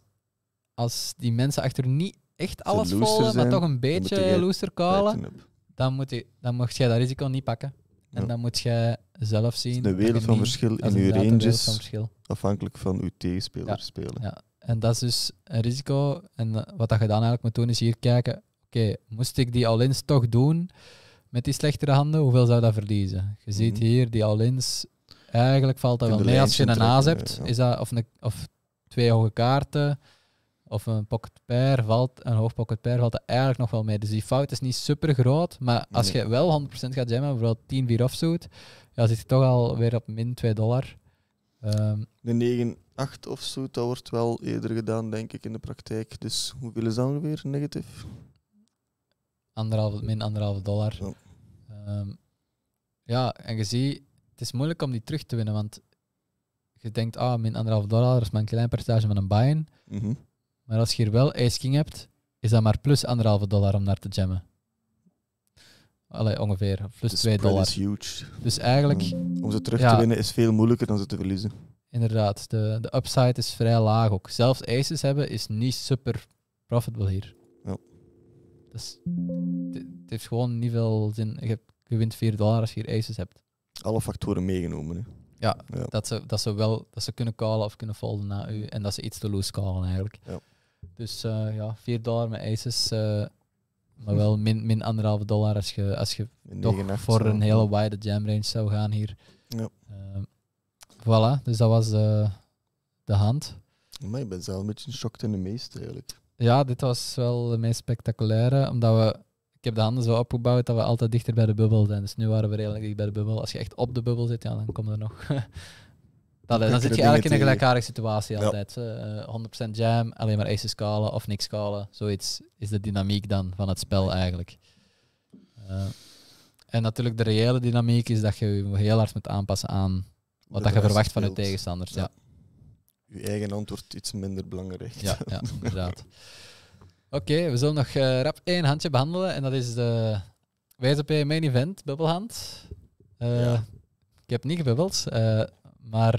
als die mensen achter niet echt alles voelen, maar toch een beetje looser callen, dan, moet je, dan mocht jij dat risico niet pakken. En dan moet jij zelf zien... De wereld van verschil in uw ranges, afhankelijk van uw tegenspelers ja. spelen. Ja, en dat is dus een risico. En eh, wat dat je dan eigenlijk moet doen, is hier kijken: oké, moest ik die all-ins toch doen met die slechtere handen, hoeveel zou dat verliezen? Je ziet mhm. hier die all-ins. Eigenlijk valt dat wel mee. Als je een aas hebt, is dat, of, een, of twee hoge kaarten of een pocket pair valt, een hoog pocket pair valt dat eigenlijk nog wel mee. Dus die fout is niet super groot, maar als je wel 100% gaat jammen, bijvoorbeeld 10-4 offsuit, dan zit je toch al weer op min 2 dollar. Ehm, de 9 8 of zo, dat wordt wel eerder gedaan, denk ik, in de praktijk. Dus hoeveel is dat ongeveer negatief? Anderhalve, min anderhalve dollar. Ja. Ehm, ja, en je ziet, het is moeilijk om die terug te winnen, want je denkt, ah, min anderhalve dollar is maar een klein percentage van een buy-in. Mhm. Maar als je hier wel Ice King hebt, is dat maar plus anderhalve dollar om naar te jammen. Allee, ongeveer. Plus 2 dollar. Is huge. Dus eigenlijk... om ze terug te winnen is veel moeilijker dan ze te verliezen. Inderdaad, de, de upside is vrij laag ook. Zelfs aces hebben is niet super profitable hier. Ja. Dus het heeft gewoon niet veel zin. Je, hebt, wint 4 dollar als je hier aces hebt. Alle factoren meegenomen. Hè? Ja, Dat, ze, dat ze wel dat ze kunnen callen of kunnen folden naar u en dat ze iets te loose callen eigenlijk. Ja. Dus eh, ja, 4 dollar met aces, uh, maar wel min, min anderhalve dollar als je, als je toch voor een hele wide jam range zou gaan hier. Ja. Voilà, dus dat was de, eh, de hand. Maar ik ben zelf een beetje geschokt in de meeste eigenlijk. Ja, dit was wel de meest spectaculaire, omdat we... Ik heb de handen zo opgebouwd dat we altijd dichter bij de bubbel zijn. Dus nu waren we redelijk dicht bij de bubbel. Als je echt op de bubbel zit, ja, dan komt er nog... dat dan zit je eigenlijk in een gelijkaardige situatie altijd. 100% eh, jam, alleen maar aces scalen of niks scalen. Zoiets is de dynamiek dan van het spel eigenlijk. Eh, en natuurlijk de reële dynamiek is dat je je heel hard moet aanpassen aan wat dat je verwacht van je tegenstanders. Ja. Je eigen antwoord iets minder belangrijk. Ja, ja inderdaad. Oké, we zullen nog eh, rap één handje behandelen. En dat is de WZP Main Event, bubbelhand. Uh, Ik heb niet gebubbeld, eh, maar...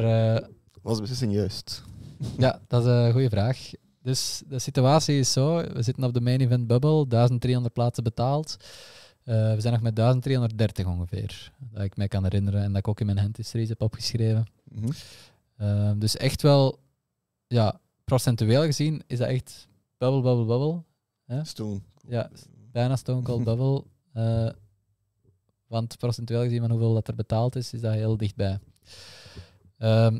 Was de beslissing juist? ja, dat is een goede vraag. Dus de situatie is zo, we zitten op de Main Event bubbel, 1300 plaatsen betaald. Eh, we zijn nog met 1330 ongeveer, dat ik mij kan herinneren en dat ik ook in mijn handhistories heb opgeschreven. Mhm. Eh, dus echt wel, ja, procentueel gezien is dat echt bubble, bubble, bubble. Hè? Stone. Ja, bijna Stone Cold Bubble. Eh, want procentueel gezien van hoeveel dat er betaald is, is dat heel dichtbij. Ehm,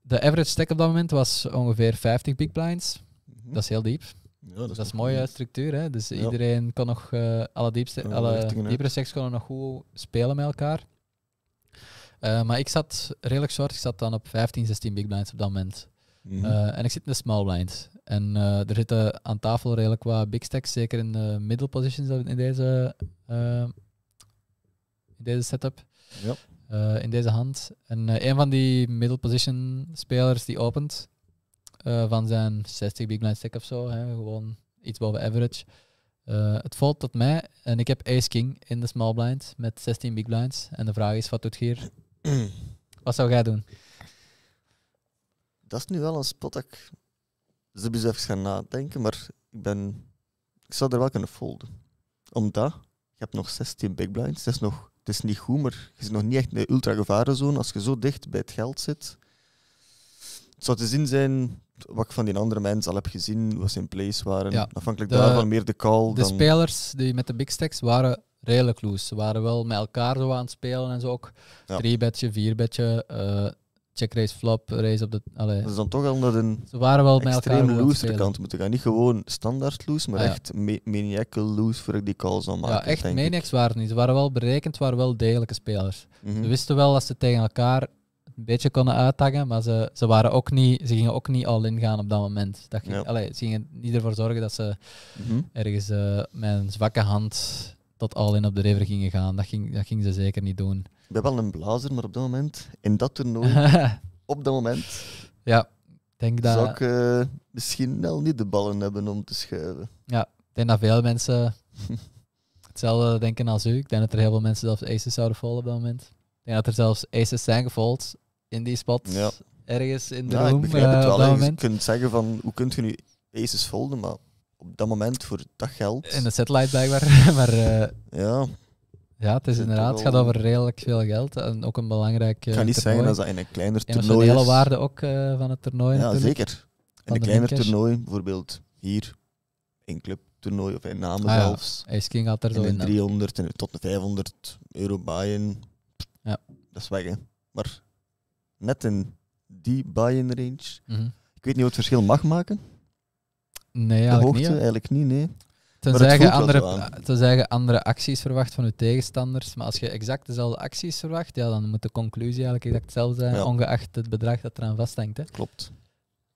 de average stack op dat moment was ongeveer 50 big blinds. Mhm. Dat is heel diep. Ja, dus dat, is, dat een mooie structuur, hè? dus iedereen kan nog, eh, alle, diepste, alle diepere seks kunnen nog goed spelen met elkaar. Eh, maar ik zat redelijk short, ik zat dan op 15, 16 big blinds op dat moment. Mhm. Eh, en ik zit in de small blinds. En er zitten aan tafel redelijk qua big stacks, zeker in de middle positions in deze, in deze setup. in deze hand. En een van die middle position spelers die opent, eh, van zijn 60 big blind stack of zo. Hè, gewoon iets boven average. Eh, het valt tot mij en ik heb Ace King in de small blind met 16 big blinds. En de vraag is: wat doet hier? wat zou jij doen? Dat is nu wel een spot dat ik ze even gaan nadenken, maar ik ben. Ik zou er wel kunnen folden. Omdat je hebt nog 16 big blinds. Dat is nog, het is niet goed, maar je zit nog niet echt in de ultra gevarenzone. Als je zo dicht bij het geld zit, het zou te zien zijn wat ik van die andere mensen al heb gezien, wat zijn place waren. Ja. Afhankelijk daarvan meer de call. De spelers die met de big stacks waren redelijk loose. Ze waren wel met elkaar zo aan het spelen en zo ook. Ja. Drie betje, vier betje, eh, check race flop, race op de. Allee. Dat is dan toch al een Ze waren wel met extreem loose kant moeten gaan. Niet gewoon standaard loose, maar ah, echt ma loose voor ik die calls dan maak. Ja, echt maniacs ik. waren niet. Ze waren wel berekend, waren wel degelijke spelers. Mhm. Ze wisten wel dat ze tegen elkaar een beetje konden uitdagen, maar ze, ze, waren ook niet, ze gingen ook niet al in gaan op dat moment. Dat ging, ja. ze gingen niet ervoor zorgen dat ze mhm. ergens uh, met een zwakke hand tot al in op de river gingen gaan. Dat ging, dat ging ze zeker niet doen. Ik ben wel een blazer, maar op dat moment, in dat toernooi, op dat moment, ja, denk dat... zou ik eh, misschien wel niet de ballen hebben om te schuiven. Ja, ik denk dat veel mensen hetzelfde denken als u. Ik denk dat er heel veel mensen zelfs aces zouden vallen op dat moment. Ik denk dat er zelfs aces zijn gefold in die spot ergens in de ja, Ik begrijp het eh, wel. je kunt zeggen van hoe kunt je nu aces folden, maar op dat moment voor dat geld. In de satellite blijkbaar. maar, eh, ja. Ja, het is inderdaad, het gaat over redelijk veel geld en ook een belangrijk. Uh, niet zeggen dat dat in een kleiner toernooi. de hele waarde ook van het toernooi. Ja, zeker. In een kleiner toernooi, bijvoorbeeld hier, in club toernooi of in namen ah, zelfs. Ja. Ice had er zo in. 300 en tot de 500 euro buy Ja. Dat is weg, hè. Maar net in die buy-in range. Mhm. Ik weet niet hoe het verschil mag maken. de hoogte, eigenlijk niet, nee. Tenzij je, andere, andere acties verwacht van je tegenstanders. Maar als je exact dezelfde acties verwacht, ja, dan moet de conclusie eigenlijk exact hetzelfde zijn, ongeacht het bedrag dat eraan vasthangt. Hè. Klopt.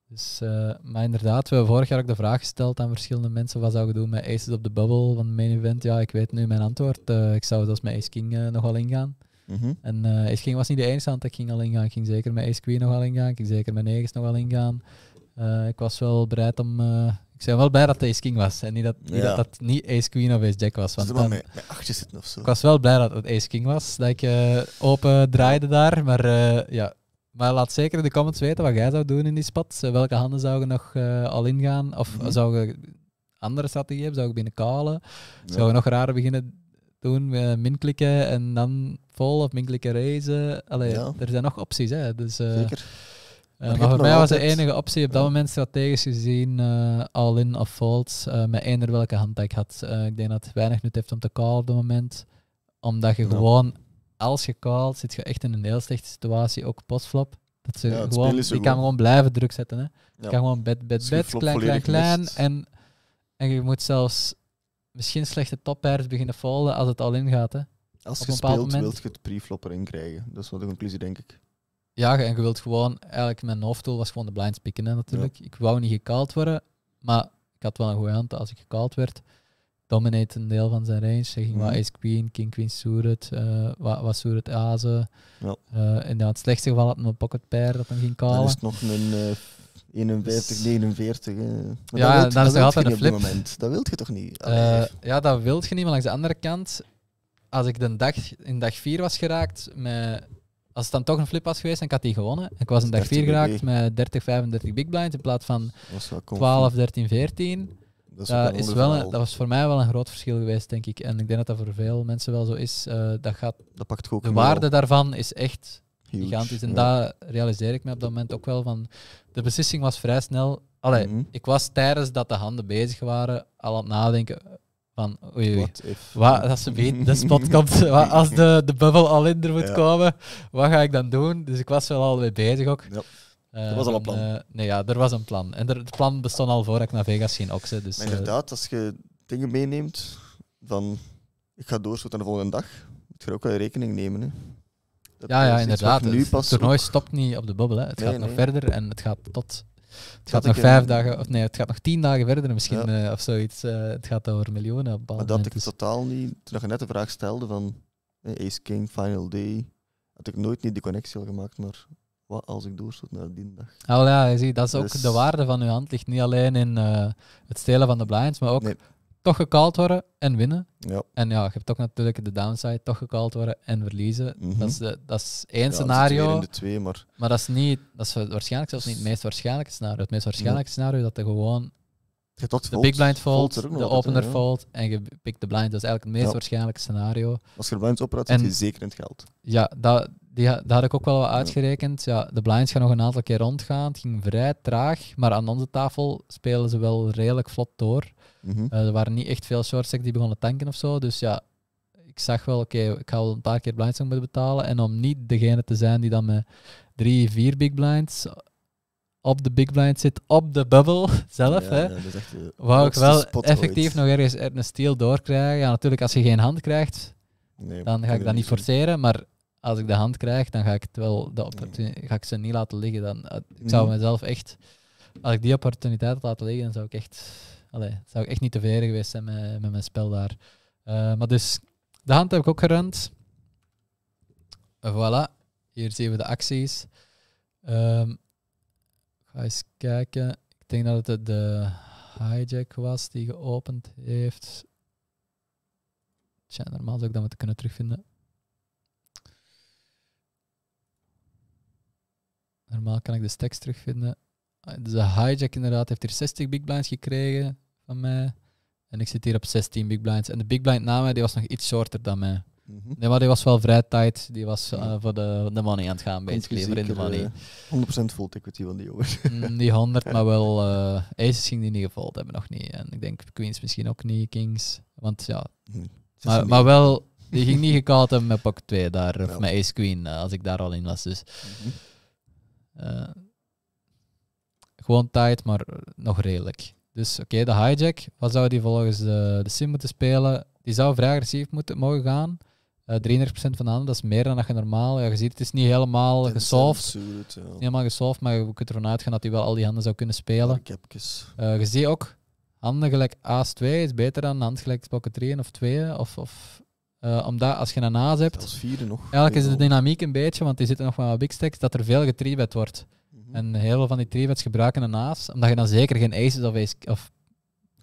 Dus, eh, maar inderdaad, we hebben vorig jaar ook de vraag gesteld aan verschillende mensen: wat zou je doen met Aces op de Bubble van main event? Ja, ik weet nu mijn antwoord. Eh, ik zou zelfs met Ace King nog eh, nogal ingaan. Mhm. En uh, ik ging, was niet de enige aan dat ik ging al ingaan. Ik ging zeker met Ace Queen nog al ingaan. Ik ging zeker met Negens nog wel ingaan. Eh, ik was wel bereid om... Eh, ik ben wel blij dat het Ace King was. En niet dat niet, dat, dat, niet Ace Queen of Ace Jack was. Want dan, zitten Ik was wel blij dat het Ace King was. Dat ik open draaide daar. Maar ja, maar laat zeker in de comments weten wat jij zou doen in die spot. Welke handen zou je nog uh, al ingaan? Of mm zou je andere strategie hebben? Zou je binnen Zou je nog raar beginnen doen min klikken en dan vol of min klikken reizen. Allee, er zijn nog opties, hè. Dus, eh, Zeker. Eh, maar, voor mij was de enige optie op dat moment strategisch gezien uh, eh, all-in of folds, met eender welke hand ik had. ik denk dat het weinig nut heeft om te callen op dat moment, omdat je gewoon, als je callt, zit je echt in een heel slechte situatie, ook postflop. Dat ze gewoon, ik kan gewoon blijven druk zetten. Hè. Je kan gewoon bed, bed, bed, klein, klein, klein. En, en je moet zelfs misschien slechte toppairs beginnen falen als het al ingaat. Hè. Als Op je speelt, moment... wilt je het preflop in krijgen. Dat is wel de conclusie, denk ik. Ja, en je wilt gewoon... Eigenlijk, mijn hoofddoel was gewoon de blinds pikken, natuurlijk. Ik wou niet gekaald worden, maar ik had wel een goede hand als ik gekaald werd. Dominate een deel van zijn range. Zeg ging mm. wat ace queen, king queen suited, eh, wat, wat suited azen. Ja. Eh, in het slechtste geval had mijn pocket pair dat hem ging callen. Dan is nog een eh, 51, 49. Dus- ja, dat, is altijd een flip. Moment. Dat wilt je toch niet? Eh, ja, dat wilt je niet, maar langs de andere kant, als ik de dag, in dag 4 was geraakt, met, als het dan toch een flip was geweest, dan had hij gewonnen. Ik was in dag 4 geraakt met 30, 35 big blinds in plaats van 12, 13, 14. Dat, is wel een, dat was voor mij wel een groot verschil geweest, denk ik. En ik denk dat dat voor veel mensen wel zo is. Eh, dat gaat, dat pakt ook de waarde daarvan is echt gigantisch. En daar realiseer ik me op dat moment ook wel van de beslissing was vrij snel. Allee, mhm. ik was tijdens dat de handen bezig waren al aan het nadenken van oei, oei. Wat, als ze weten. de spot komt, als de, de bubbel al in er moet komen, wat ga ik dan doen? Dus ik was wel alweer bezig ook. Ja. Eh, er was al een plan. Eh, nee, ja, er was een plan. En er, het plan bestond al voor ik naar Vegas ging oksen. Dus, maar eh, inderdaad, als je dingen meeneemt van ik ga door de volgende dag, moet je ook wel rekening nemen. Hè ja, ja inderdaad. het toernooi stopt niet op de bubbel. Hè. Het gaat nog verder en het gaat tot. Het gaat nog vijf dagen, of nee, het gaat nog tien dagen verder misschien, eh, of zoiets. Eh, het gaat over miljoenen. Op maar dat ik totaal niet, toen je net de vraag stelde van eh, Ace King, Final Day, had ik nooit niet de connectie al gemaakt, maar wat als ik doorstoot naar die dag. Oh ja, je ziet, dat is ook dus- de waarde van uw hand ligt niet alleen in het stelen van de blinds, maar ook toch gekaald worden en winnen. Ja. En ja, je hebt toch natuurlijk de downside, toch gekaald worden en verliezen. Mhm. dat, is dat is één ja, scenario. de twee, maar... maar dat is, niet, dat is waarschijnlijk zelfs niet het meest waarschijnlijke scenario. Het meest waarschijnlijke scenario is dat er gewoon de big blind fold de opener ja. en je pikt de blind. Dat is eigenlijk het meest waarschijnlijke scenario. Als je de blinds opraadt, zit je zeker in het geld. Ja, dat, die, dat had ik ook wel wat uitgerekend. Ja, de blinds gaan nog een aantal keer rondgaan. Het ging vrij traag, maar aan onze tafel spelen ze wel redelijk vlot door. Mhm. Eh, er waren niet echt veel shortstack die begonnen tanken of zo. Dus ja, ik zag wel, oké, ik ga wel een paar keer blinds moeten betalen. En om niet degene te zijn die dan met drie, vier big blinds op de big blind zit, op de bubble zelf, hè, ja, wou ik wel effectief nog ergens een steel doorkrijgen. Ja, natuurlijk, als je geen hand krijgt, nee, dan ga ik dat niet forceren. Maar als ik de hand krijg, dan ga ik, het wel de nee. ga ik ze niet laten liggen. Dan, eh, ik zou mhm. mezelf echt, als ik die opportuniteit laat liggen, dan zou ik echt Allee, zou ik echt niet te tevreden geweest zijn met, met mijn spel daar. Eh, maar dus, de hand heb ik ook gerend. Voilà, hier zien we de acties. Um, ga eens kijken. Ik denk dat het de hijack was die geopend heeft. Tja, normaal zou ik dat moeten kunnen terugvinden. Normaal kan ik de stacks terugvinden. Dus hijack inderdaad heeft hier 60 big blinds gekregen van mij. En ik zit hier op 16 big blinds. En de big blind na mij die was nog iets shorter dan mij. Mhm. Nee, maar die was wel vrij tight. Die was eh, voor de, de money aan het gaan, basically. leveren in de money. 100% eh, full equity van die jongens. Mm, die 100, maar wel... Uh, aces ging die niet gevolgd hebben, nog niet. En ik denk queens misschien ook niet, kings. Want ja... Maar, wel... Die ging niet gekaald hebben met pak 2 daar. Of ja. met ace queen, als ik daar al in was. Dus... -hmm. Gewoon tight, maar nog redelijk. Dus oké, de hijack, wat zou die volgens de, de sim moeten spelen? Die zou vrij agressief moeten, mogen gaan. Uh, eh, 33% van de handen, dat is meer dan dat je normaal... Ja, je ziet, het is niet helemaal gesolved. niet helemaal gesolved, maar je kunt ervan uitgaan dat hij wel al die handen zou kunnen spelen. Dus- eh, je ziet ook, handen gelijk A's 2 is beter dan handen gelijk pocket 3 of 2. Of, of, uh, omdat als je een A's hebt... vierde nog. Eigenlijk is de dynamiek een beetje, want die zitten nog wel bij big stacks, dat er veel getriebed wordt. Mhm. En heel veel van die triwets gebruiken een aas, omdat je dan zeker geen aces of, ace, of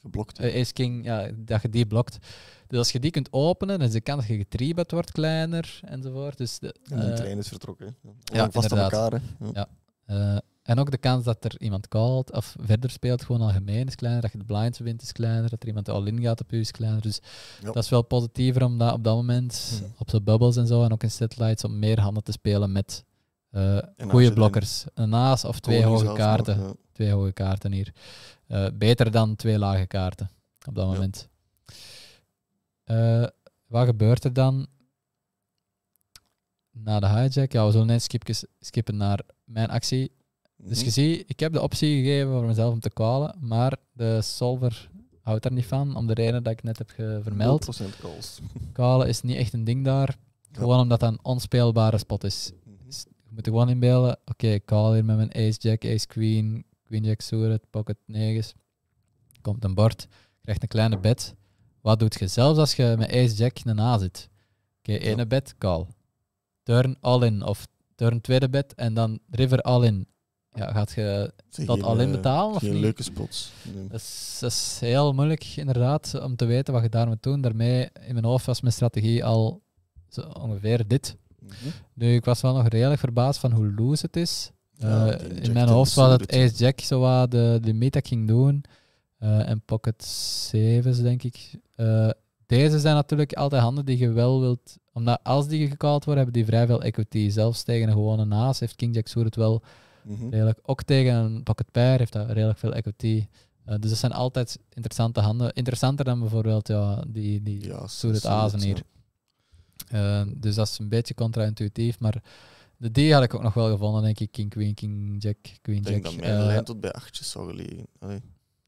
geblokt. Eh, ace king, ja, dat je die blokt. Dus als je die kunt openen, dan is de kans dat je getriebet wordt kleiner enzovoort. Dus de, en de eh, trein is vertrokken. Ja, vast aan elkaar. Hè. Ja. Eh, en ook de kans dat er iemand called of verder speelt, gewoon algemeen is kleiner. Dat je de blinds wint is kleiner. Dat er iemand al in gaat op u is kleiner. Dus dat is wel positiever om dat op dat moment mhm. op zo'n bubbles en zo en ook in setlights om meer handen te spelen met eh, goede blokkers. Een naas of twee hoge kaarten. Twee hoge kaarten hier. Eh, beter dan twee lage kaarten op dat moment. Eh, wat gebeurt er dan na de hijack? Ja, we zullen net skippen naar mijn actie. Dus mhm. je ziet, ik heb de optie gegeven voor mezelf om te callen, maar de solver houdt er niet van, om de reden dat ik net heb vermeld. 0% calls. Kalen is niet echt een ding daar, gewoon omdat dat een onspeelbare spot is moet er gewoon inbeelden. Oké, okay, ik call hier met mijn ace jack, ace queen, queen jack suited, pocket 9's. Komt een bord, krijgt een kleine bet. Wat doet je zelfs als je met ace jack daarna zit? Oké, okay, ene bet, call. Turn all in of turn tweede bet en dan river all in. Ja, gaat je dat all al in eh, betalen? Of niet? leuke spots. Dat, is, heel moeilijk, inderdaad, om te weten wat je daar moet doen. Daarmee in mijn hoofd was mijn strategie al zo ongeveer dit. Mhm. Nu, ik was wel nog redelijk verbaasd van hoe loose het is. Eh, in mijn hoofd was het Ace Jack zo de de meta ging doen. Eh, en Pocket sevens denk ik. Eh, deze zijn natuurlijk altijd handen die je wel wilt. Omdat als die gecalled worden, hebben die vrij veel equity. Zelfs tegen een gewone naast heeft King Jack Soer het wel mhm. redelijk. Ook tegen een Pocket Pair heeft hij redelijk veel equity. dus dat zijn altijd interessante handen. Interessanter dan bijvoorbeeld ja, die, die ja, het Azen hier. Ehm, dus dat is een beetje contra-intuïtief, maar de D had ik ook nog wel gevonden, denk ik. King, Queen, King, Jack, Queen, Jack. Ik denk dat mijn lijn eh, tot bij achtjes zou liggen.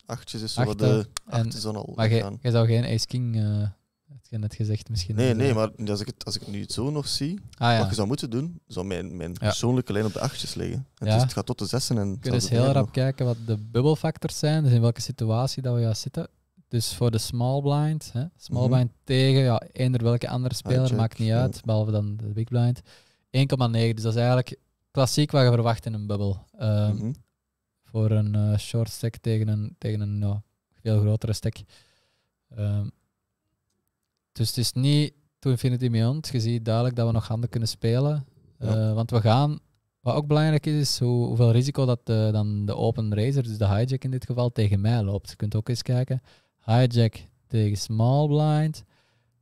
achtjes is zo wat de achtjes al Maar jij zou geen Ace King, uh, eh, had je net gezegd misschien. Nee, nee, maar als ik, het, als ik het nu zo nog zie, ah, wat je zou moeten doen, zou mijn, mijn persoonlijke lijn op de achtjes liggen. ja. dus het gaat tot de zessen en... Kun je eens dus heel rap kijken wat de bubbelfactors zijn, dus in welke situatie dat we juist zitten. Dus voor de small blind, hè, small mhm. blind tegen ja, eender welke andere ah, speler, maakt niet uit, behalve dan de big blind. 1,9, dus dat is eigenlijk klassiek wat je verwacht in een bubbel. Ehm, mhm. Voor een eh, short stack tegen een, tegen een veel grotere stack. Ehm, dus het is niet To Infinity Beyond. Je ziet duidelijk dat we nog handen kunnen spelen. Eh, want we gaan, wat ook belangrijk is, is hoe, hoeveel risico dat eh, dan de open racer, dus de hijack in dit geval, tegen mij loopt. Je kunt ook eens kijken. Hijack tegen Small Blind.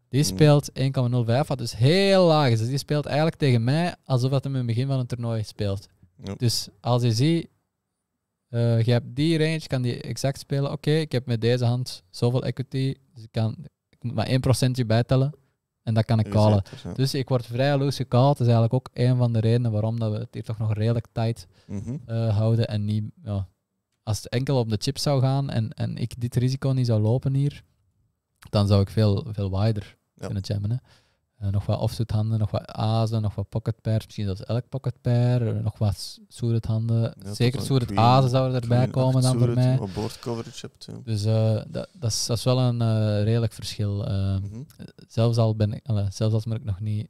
Die hmm. speelt 1,05, wat is dus heel laag is. Dus die speelt eigenlijk tegen mij alsof hij hem in het begin van een toernooi speelt. Dus als je ziet, eh, je hebt die range, kan die exact spelen. Oké, ik heb met deze hand zoveel equity, dus ik, kan, moet maar 1% bijtellen en dat kan ik callen. Dus, dus ik word vrij loose gecalled. Dat is eigenlijk ook een van de redenen waarom dat we het hier toch nog redelijk tijd mhm. eh, houden en niet ja, als het enkel op de chip zou gaan en, en ik dit risico niet zou lopen hier, dan zou ik veel, veel wider ja. kunnen jammen. Hè. Eh, nog wat offsuit handen, nog wat azen, nog wat pocket pairs, misschien zelfs elk pocket pair, eh, nog wat soerit handen. Zeker Soered azen zou erbij komen dan voor mij. Dus uh, dat, dat, is, dat is wel een redelijk verschil. Mhm. Zelfs al ben ik, zelfs als ik nog niet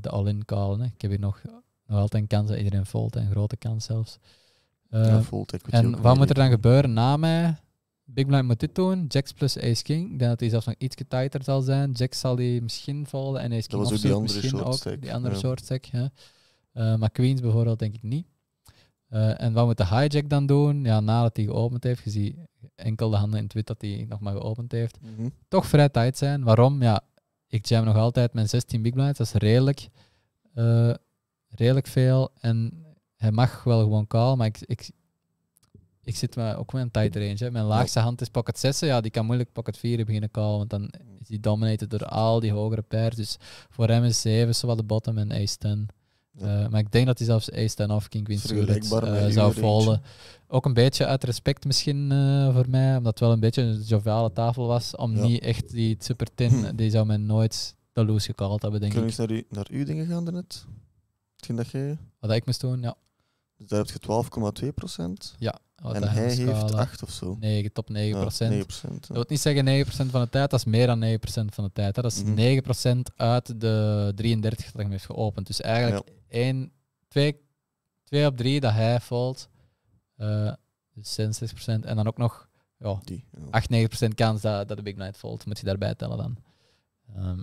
de all-in kalen. Ik heb hier nog, nog altijd een kans dat iedereen volt en grote kans zelfs. Eh, en wat moet er dan gebeuren na mij? Big Blind moet dit doen, Jax plus Ace King. Ik denk dat hij zelfs nog iets tighter zal zijn. Jax zal die misschien vallen en Ace King dat was misschien ook. Die andere soort short stack, ja. Eh, maar Queens bijvoorbeeld denk ik niet. Eh, en wat moet de hijack dan doen? Ja, nadat hij geopend heeft, gezien enkel de handen in het wit dat hij nog maar geopend heeft. Mhm. Toch vrij tijd zijn. Waarom? Ja, ik jam nog altijd mijn 16 big blinds. Dat is redelijk, redelijk veel. En hij mag wel gewoon kaal, maar ik, ik, ik zit me ook met een tight range. Hè. Mijn laagste hand is pocket 6, ja, die kan moeilijk pocket 4 beginnen kaal, want dan is die dominated door al die hogere pairs. Dus voor hem is 7 zowel de bottom en ace 10. Eh, maar ik denk dat hij zelfs ace 10 of king queen suited eh, zou vallen. Ook een beetje uit respect misschien eh, voor mij, omdat het wel een beetje een joviale tafel was. Om niet echt die super 10, hm. die zou men nooit de loose gekald hebben, denk ik. Kunnen we eens naar, u, naar uw dingen gaan daarnet? Hetgeen dat jij... Wat ik moest doen, ja. Dus daar heb je 12,2 Ja. En hij heeft 8 of zo. 9, top 9 procent. Ja, 9 Dat wil niet zeggen 9 van de tijd, dat is meer dan 9 van de tijd. Hè. Dat is 9 mhm. uit de 33 dat hij heeft geopend. Dus eigenlijk 1, 2, 2 op 3 dat hij valt. Uh, dus 66 procent. En dan ook nog ja, 8, 9 kans dat, dat de Big Night valt. Moet je daarbij tellen dan. Um,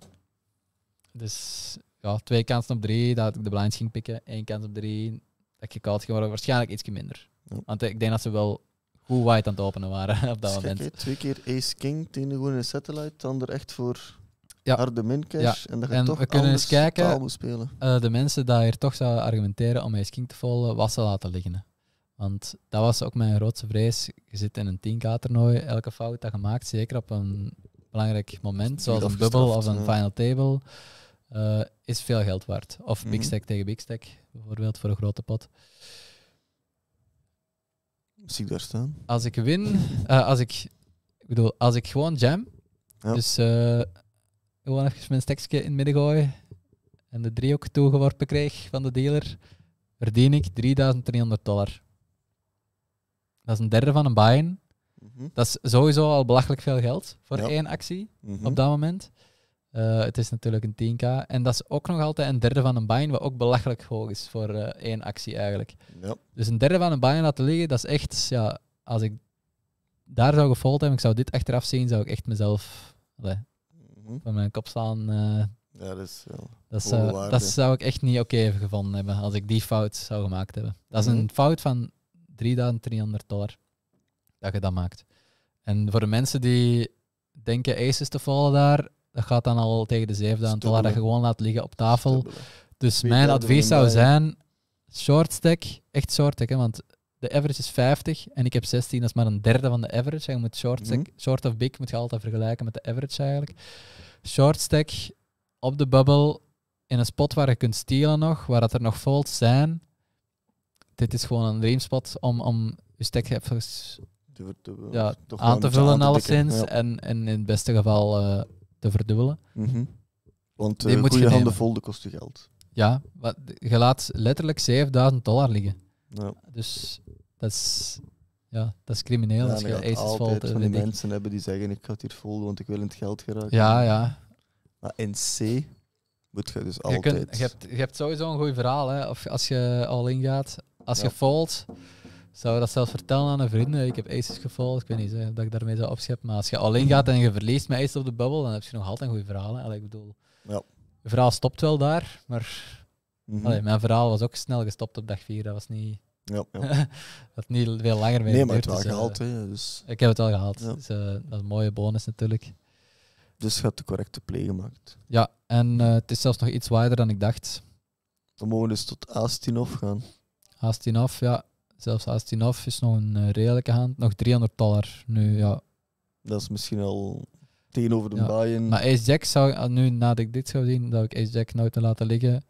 dus ja, twee kansen op 3 dat ik de blinds ging pikken. 1 kans op 3 dat koud geworden. Waarschijnlijk iets minder. Want eh, ik denk dat ze wel goed wide aan het openen waren op dat moment. twee keer Ace King tegen de satellite, dan er echt voor ja. harde min Ja. En ga je en toch we kunnen eens kijken, spelen. Eh, de mensen die hier toch zouden argumenteren om Ace King te volgen, was ze laten liggen. Want dat was ook mijn grootste vrees. Je zit in een 10 toernooi elke fout dat je maakt, zeker op een belangrijk moment, zoals een bubbel of een final table, eh, is veel geld waard. Of big mhm. stack tegen big stack bijvoorbeeld voor een grote pot. Zie ik daar staan? Als ik win, eh, als ik, ik bedoel, als ik gewoon jam, dus eh, gewoon even mijn stekje in het midden gooien en de driehoek toegeworpen krijg van de dealer, verdien ik 3300 dollar. Dat is een derde van een buy-in. Mhm. Dat is sowieso al belachelijk veel geld voor één actie mhm. op dat moment. Eh, het is natuurlijk een 10k. En dat is ook nog altijd een derde van een buy wat ook belachelijk hoog is voor eh, één actie eigenlijk. Ja. Dus een derde van een buy laten liggen, dat is echt, dus ja, als ik daar zou gefold hebben, ik zou dit achteraf zien, zou ik echt mezelf mhm. van mijn kop slaan. Eh. ja, dat, is, dat, zou, dat zou ik echt niet oké gevonden hebben als ik die fout zou gemaakt hebben. Dat is een mhm. fout van 3300 dollar dat je dat maakt. En voor de mensen die denken aces te vallen daar, dat gaat dan al tegen de aan. Toen dat je gewoon laat liggen op tafel. Dus mijn advies zou eh, zijn: short stack, echt short stack, hè, want de average is 50 en ik heb 16, dat is maar een derde van de average. Je moet short, stack, mhm. short of big moet je altijd vergelijken met de average eigenlijk. Short stack op de bubble in een spot waar je kunt stelen nog, waar dat er nog folds zijn. Dit is gewoon een spot om, om je stack even ja, aan te vullen alleszins. Ja. En, en in het beste geval eh, te verdubbelen. Mm -hmm. Want uh, goede handen vol, de kosten geld. Ja, je laat letterlijk 7000 dollar liggen. Ja. Dus dat is, ja, dat is crimineel. Ja, als je eisjes van die mensen hebben die zeggen, ik ga het hier vol, want ik wil in het geld geraken. Ja, ja. Maar in C moet je dus altijd... Je, kunt, je, hebt, sowieso een goed verhaal, hè. Of als je al ingaat, als je valt zou dat zelfs vertellen aan een vrienden. Ik heb aces gevallen. Ik weet niet zeg eh, dat ik daarmee zou afschepen. Maar als je alleen gaat en je verliest met aces op de bubbel, dan heb je nog altijd een goede verhaal. Hè. ik bedoel, ja. je verhaal stopt wel daar, maar mhm. mijn verhaal was ook snel gestopt op dag 4. Dat was niet... Ja, ja. dat niet veel langer mee. Nee, maar het wel dus, eh, gehaald. hè? dus... Ik heb het wel gehaald. Dus, eh, dat is een mooie bonus natuurlijk. Dus je hebt de correcte play gemaakt. Ja, en het is zelfs nog iets waarder dan ik dacht. We mogen dus tot af gaan. af, ja. Zelfs Astinov is nog een eh, redelijke hand. Nog 300 dollar nu, ja. Dat is misschien al tegenover de baaien Maar Ace Jack zou, ah, nu nadat ik dit zou zien, dat ik Ace Jack nooit te laten liggen.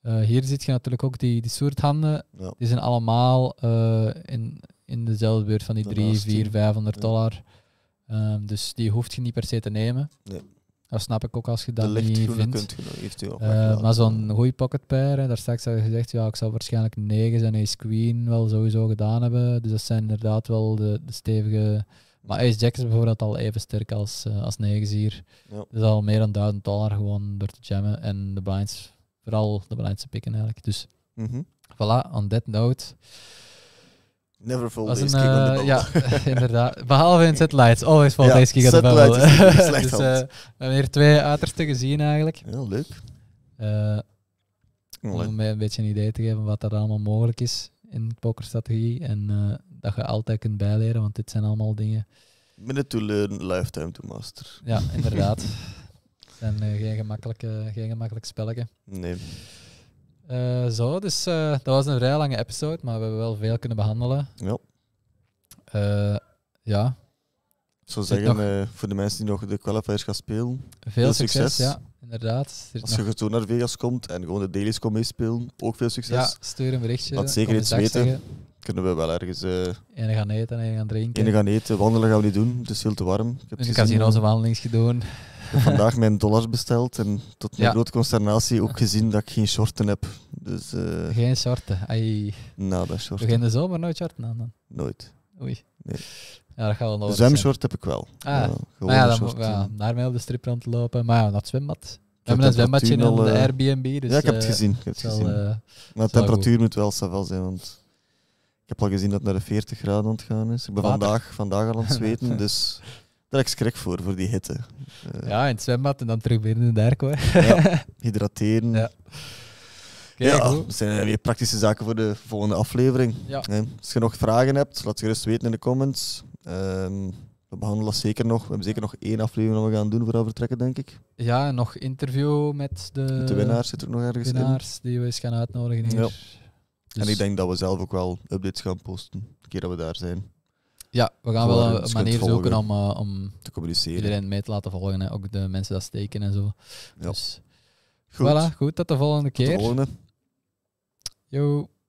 Eh, hier zit je natuurlijk ook die, die soort handen. Die zijn allemaal eh, in, in dezelfde beurt van die 3, 4, 500 dollar. Ehm, dus die hoeft je niet per se te nemen. Nee. Dat snap ik ook als je dat niet vindt. Eh, maar zo'n goede pocketpair, hè, daar straks heb je gezegd, ja, ik zou waarschijnlijk 9 en Ace Queen wel sowieso gedaan hebben. Dus dat zijn inderdaad wel de, de stevige... Maar Ace Jack is bijvoorbeeld al even sterk als, uh, als 9 hier. Dus al meer dan 1000 dollar gewoon door te jammen. En de blinds, vooral de te pikken eigenlijk. Dus mm voilà, on that note... Never fall Als on the Ja, inderdaad. Behalve in Lights, Always fall ja, kick on the is Slecht dus, uh, we hebben hier twee uitersten gezien eigenlijk. Heel leuk. Eh, om mij een beetje een idee te geven wat er allemaal mogelijk is in pokerstrategie. En eh, dat je altijd kunt bijleren, want dit zijn allemaal dingen... Minute to learn, lifetime to master. Ja, inderdaad. En zijn geen, gemakkelijke, geen gemakkelijk spelletje. Nee. Eh, zo, dus eh, dat was een vrij lange episode, maar we hebben wel veel kunnen behandelen. Ja. Uh, ja. Ik zou zeggen, voor de mensen die nog de qualifiers gaan spelen, veel, succes, Ja, inderdaad. Als je zo naar Vegas komt en gewoon de dailies komt meespelen, ook veel succes. Ja, stuur een berichtje. Laat zeker iets weten. Kunnen we wel ergens... Ene gaan eten en gaan drinken. Ene gaan eten, wandelen gaan we niet doen, het is veel te warm. Ik heb in casino's een wandelingsje doen vandaag mijn dollars besteld en tot mijn grote consternatie ook gezien dat ik geen shorten heb. Dus, eh, geen shorten? Ai. Begin de zomer nooit shorten aan dan? Nooit. Oei. Nee. Ja, dat gaan we Zwemshort heb ik wel. Ah, ja, maar ah ja, op de striprand lopen. Maar ja, dat zwembad. We hebben een zwembadje in de eh, Airbnb. Dus, ja, ik heb het eh, gezien. Ik heb het gezien. maar de temperatuur moet wel savant zijn, want ik heb al gezien dat het naar de 40 graden aan het gaan is. Ik ben vandaag, vandaag al aan het zweten, dus daar heb ik schrik voor, voor die hitte. Eh, ja, in het zwembad en dan terug binnen in de airco. Ja, hydrateren. Ja. ja dat zijn weer praktische zaken voor de volgende aflevering. Ja. als je nog vragen hebt, laat ze gerust weten in de comments. Ehm, we behandelen zeker nog. We hebben zeker nog één aflevering dat we gaan doen voor vertrekken, denk ik. Ja, en nog interview met de, de winnaars zit er nog ergens in. die we eens gaan uitnodigen Ja. En ik dus- denk dat we zelf ook wel updates gaan posten, de keer dat we daar zijn. Ja, we gaan wel een manier zoeken om, eh, om te communiceren. iedereen mee te laten volgen. Hè. Ook de mensen dat steken en zo. Ja. Dus, goed. Voilà, goed. Tot de volgende keer. Tot de volgende. Yo.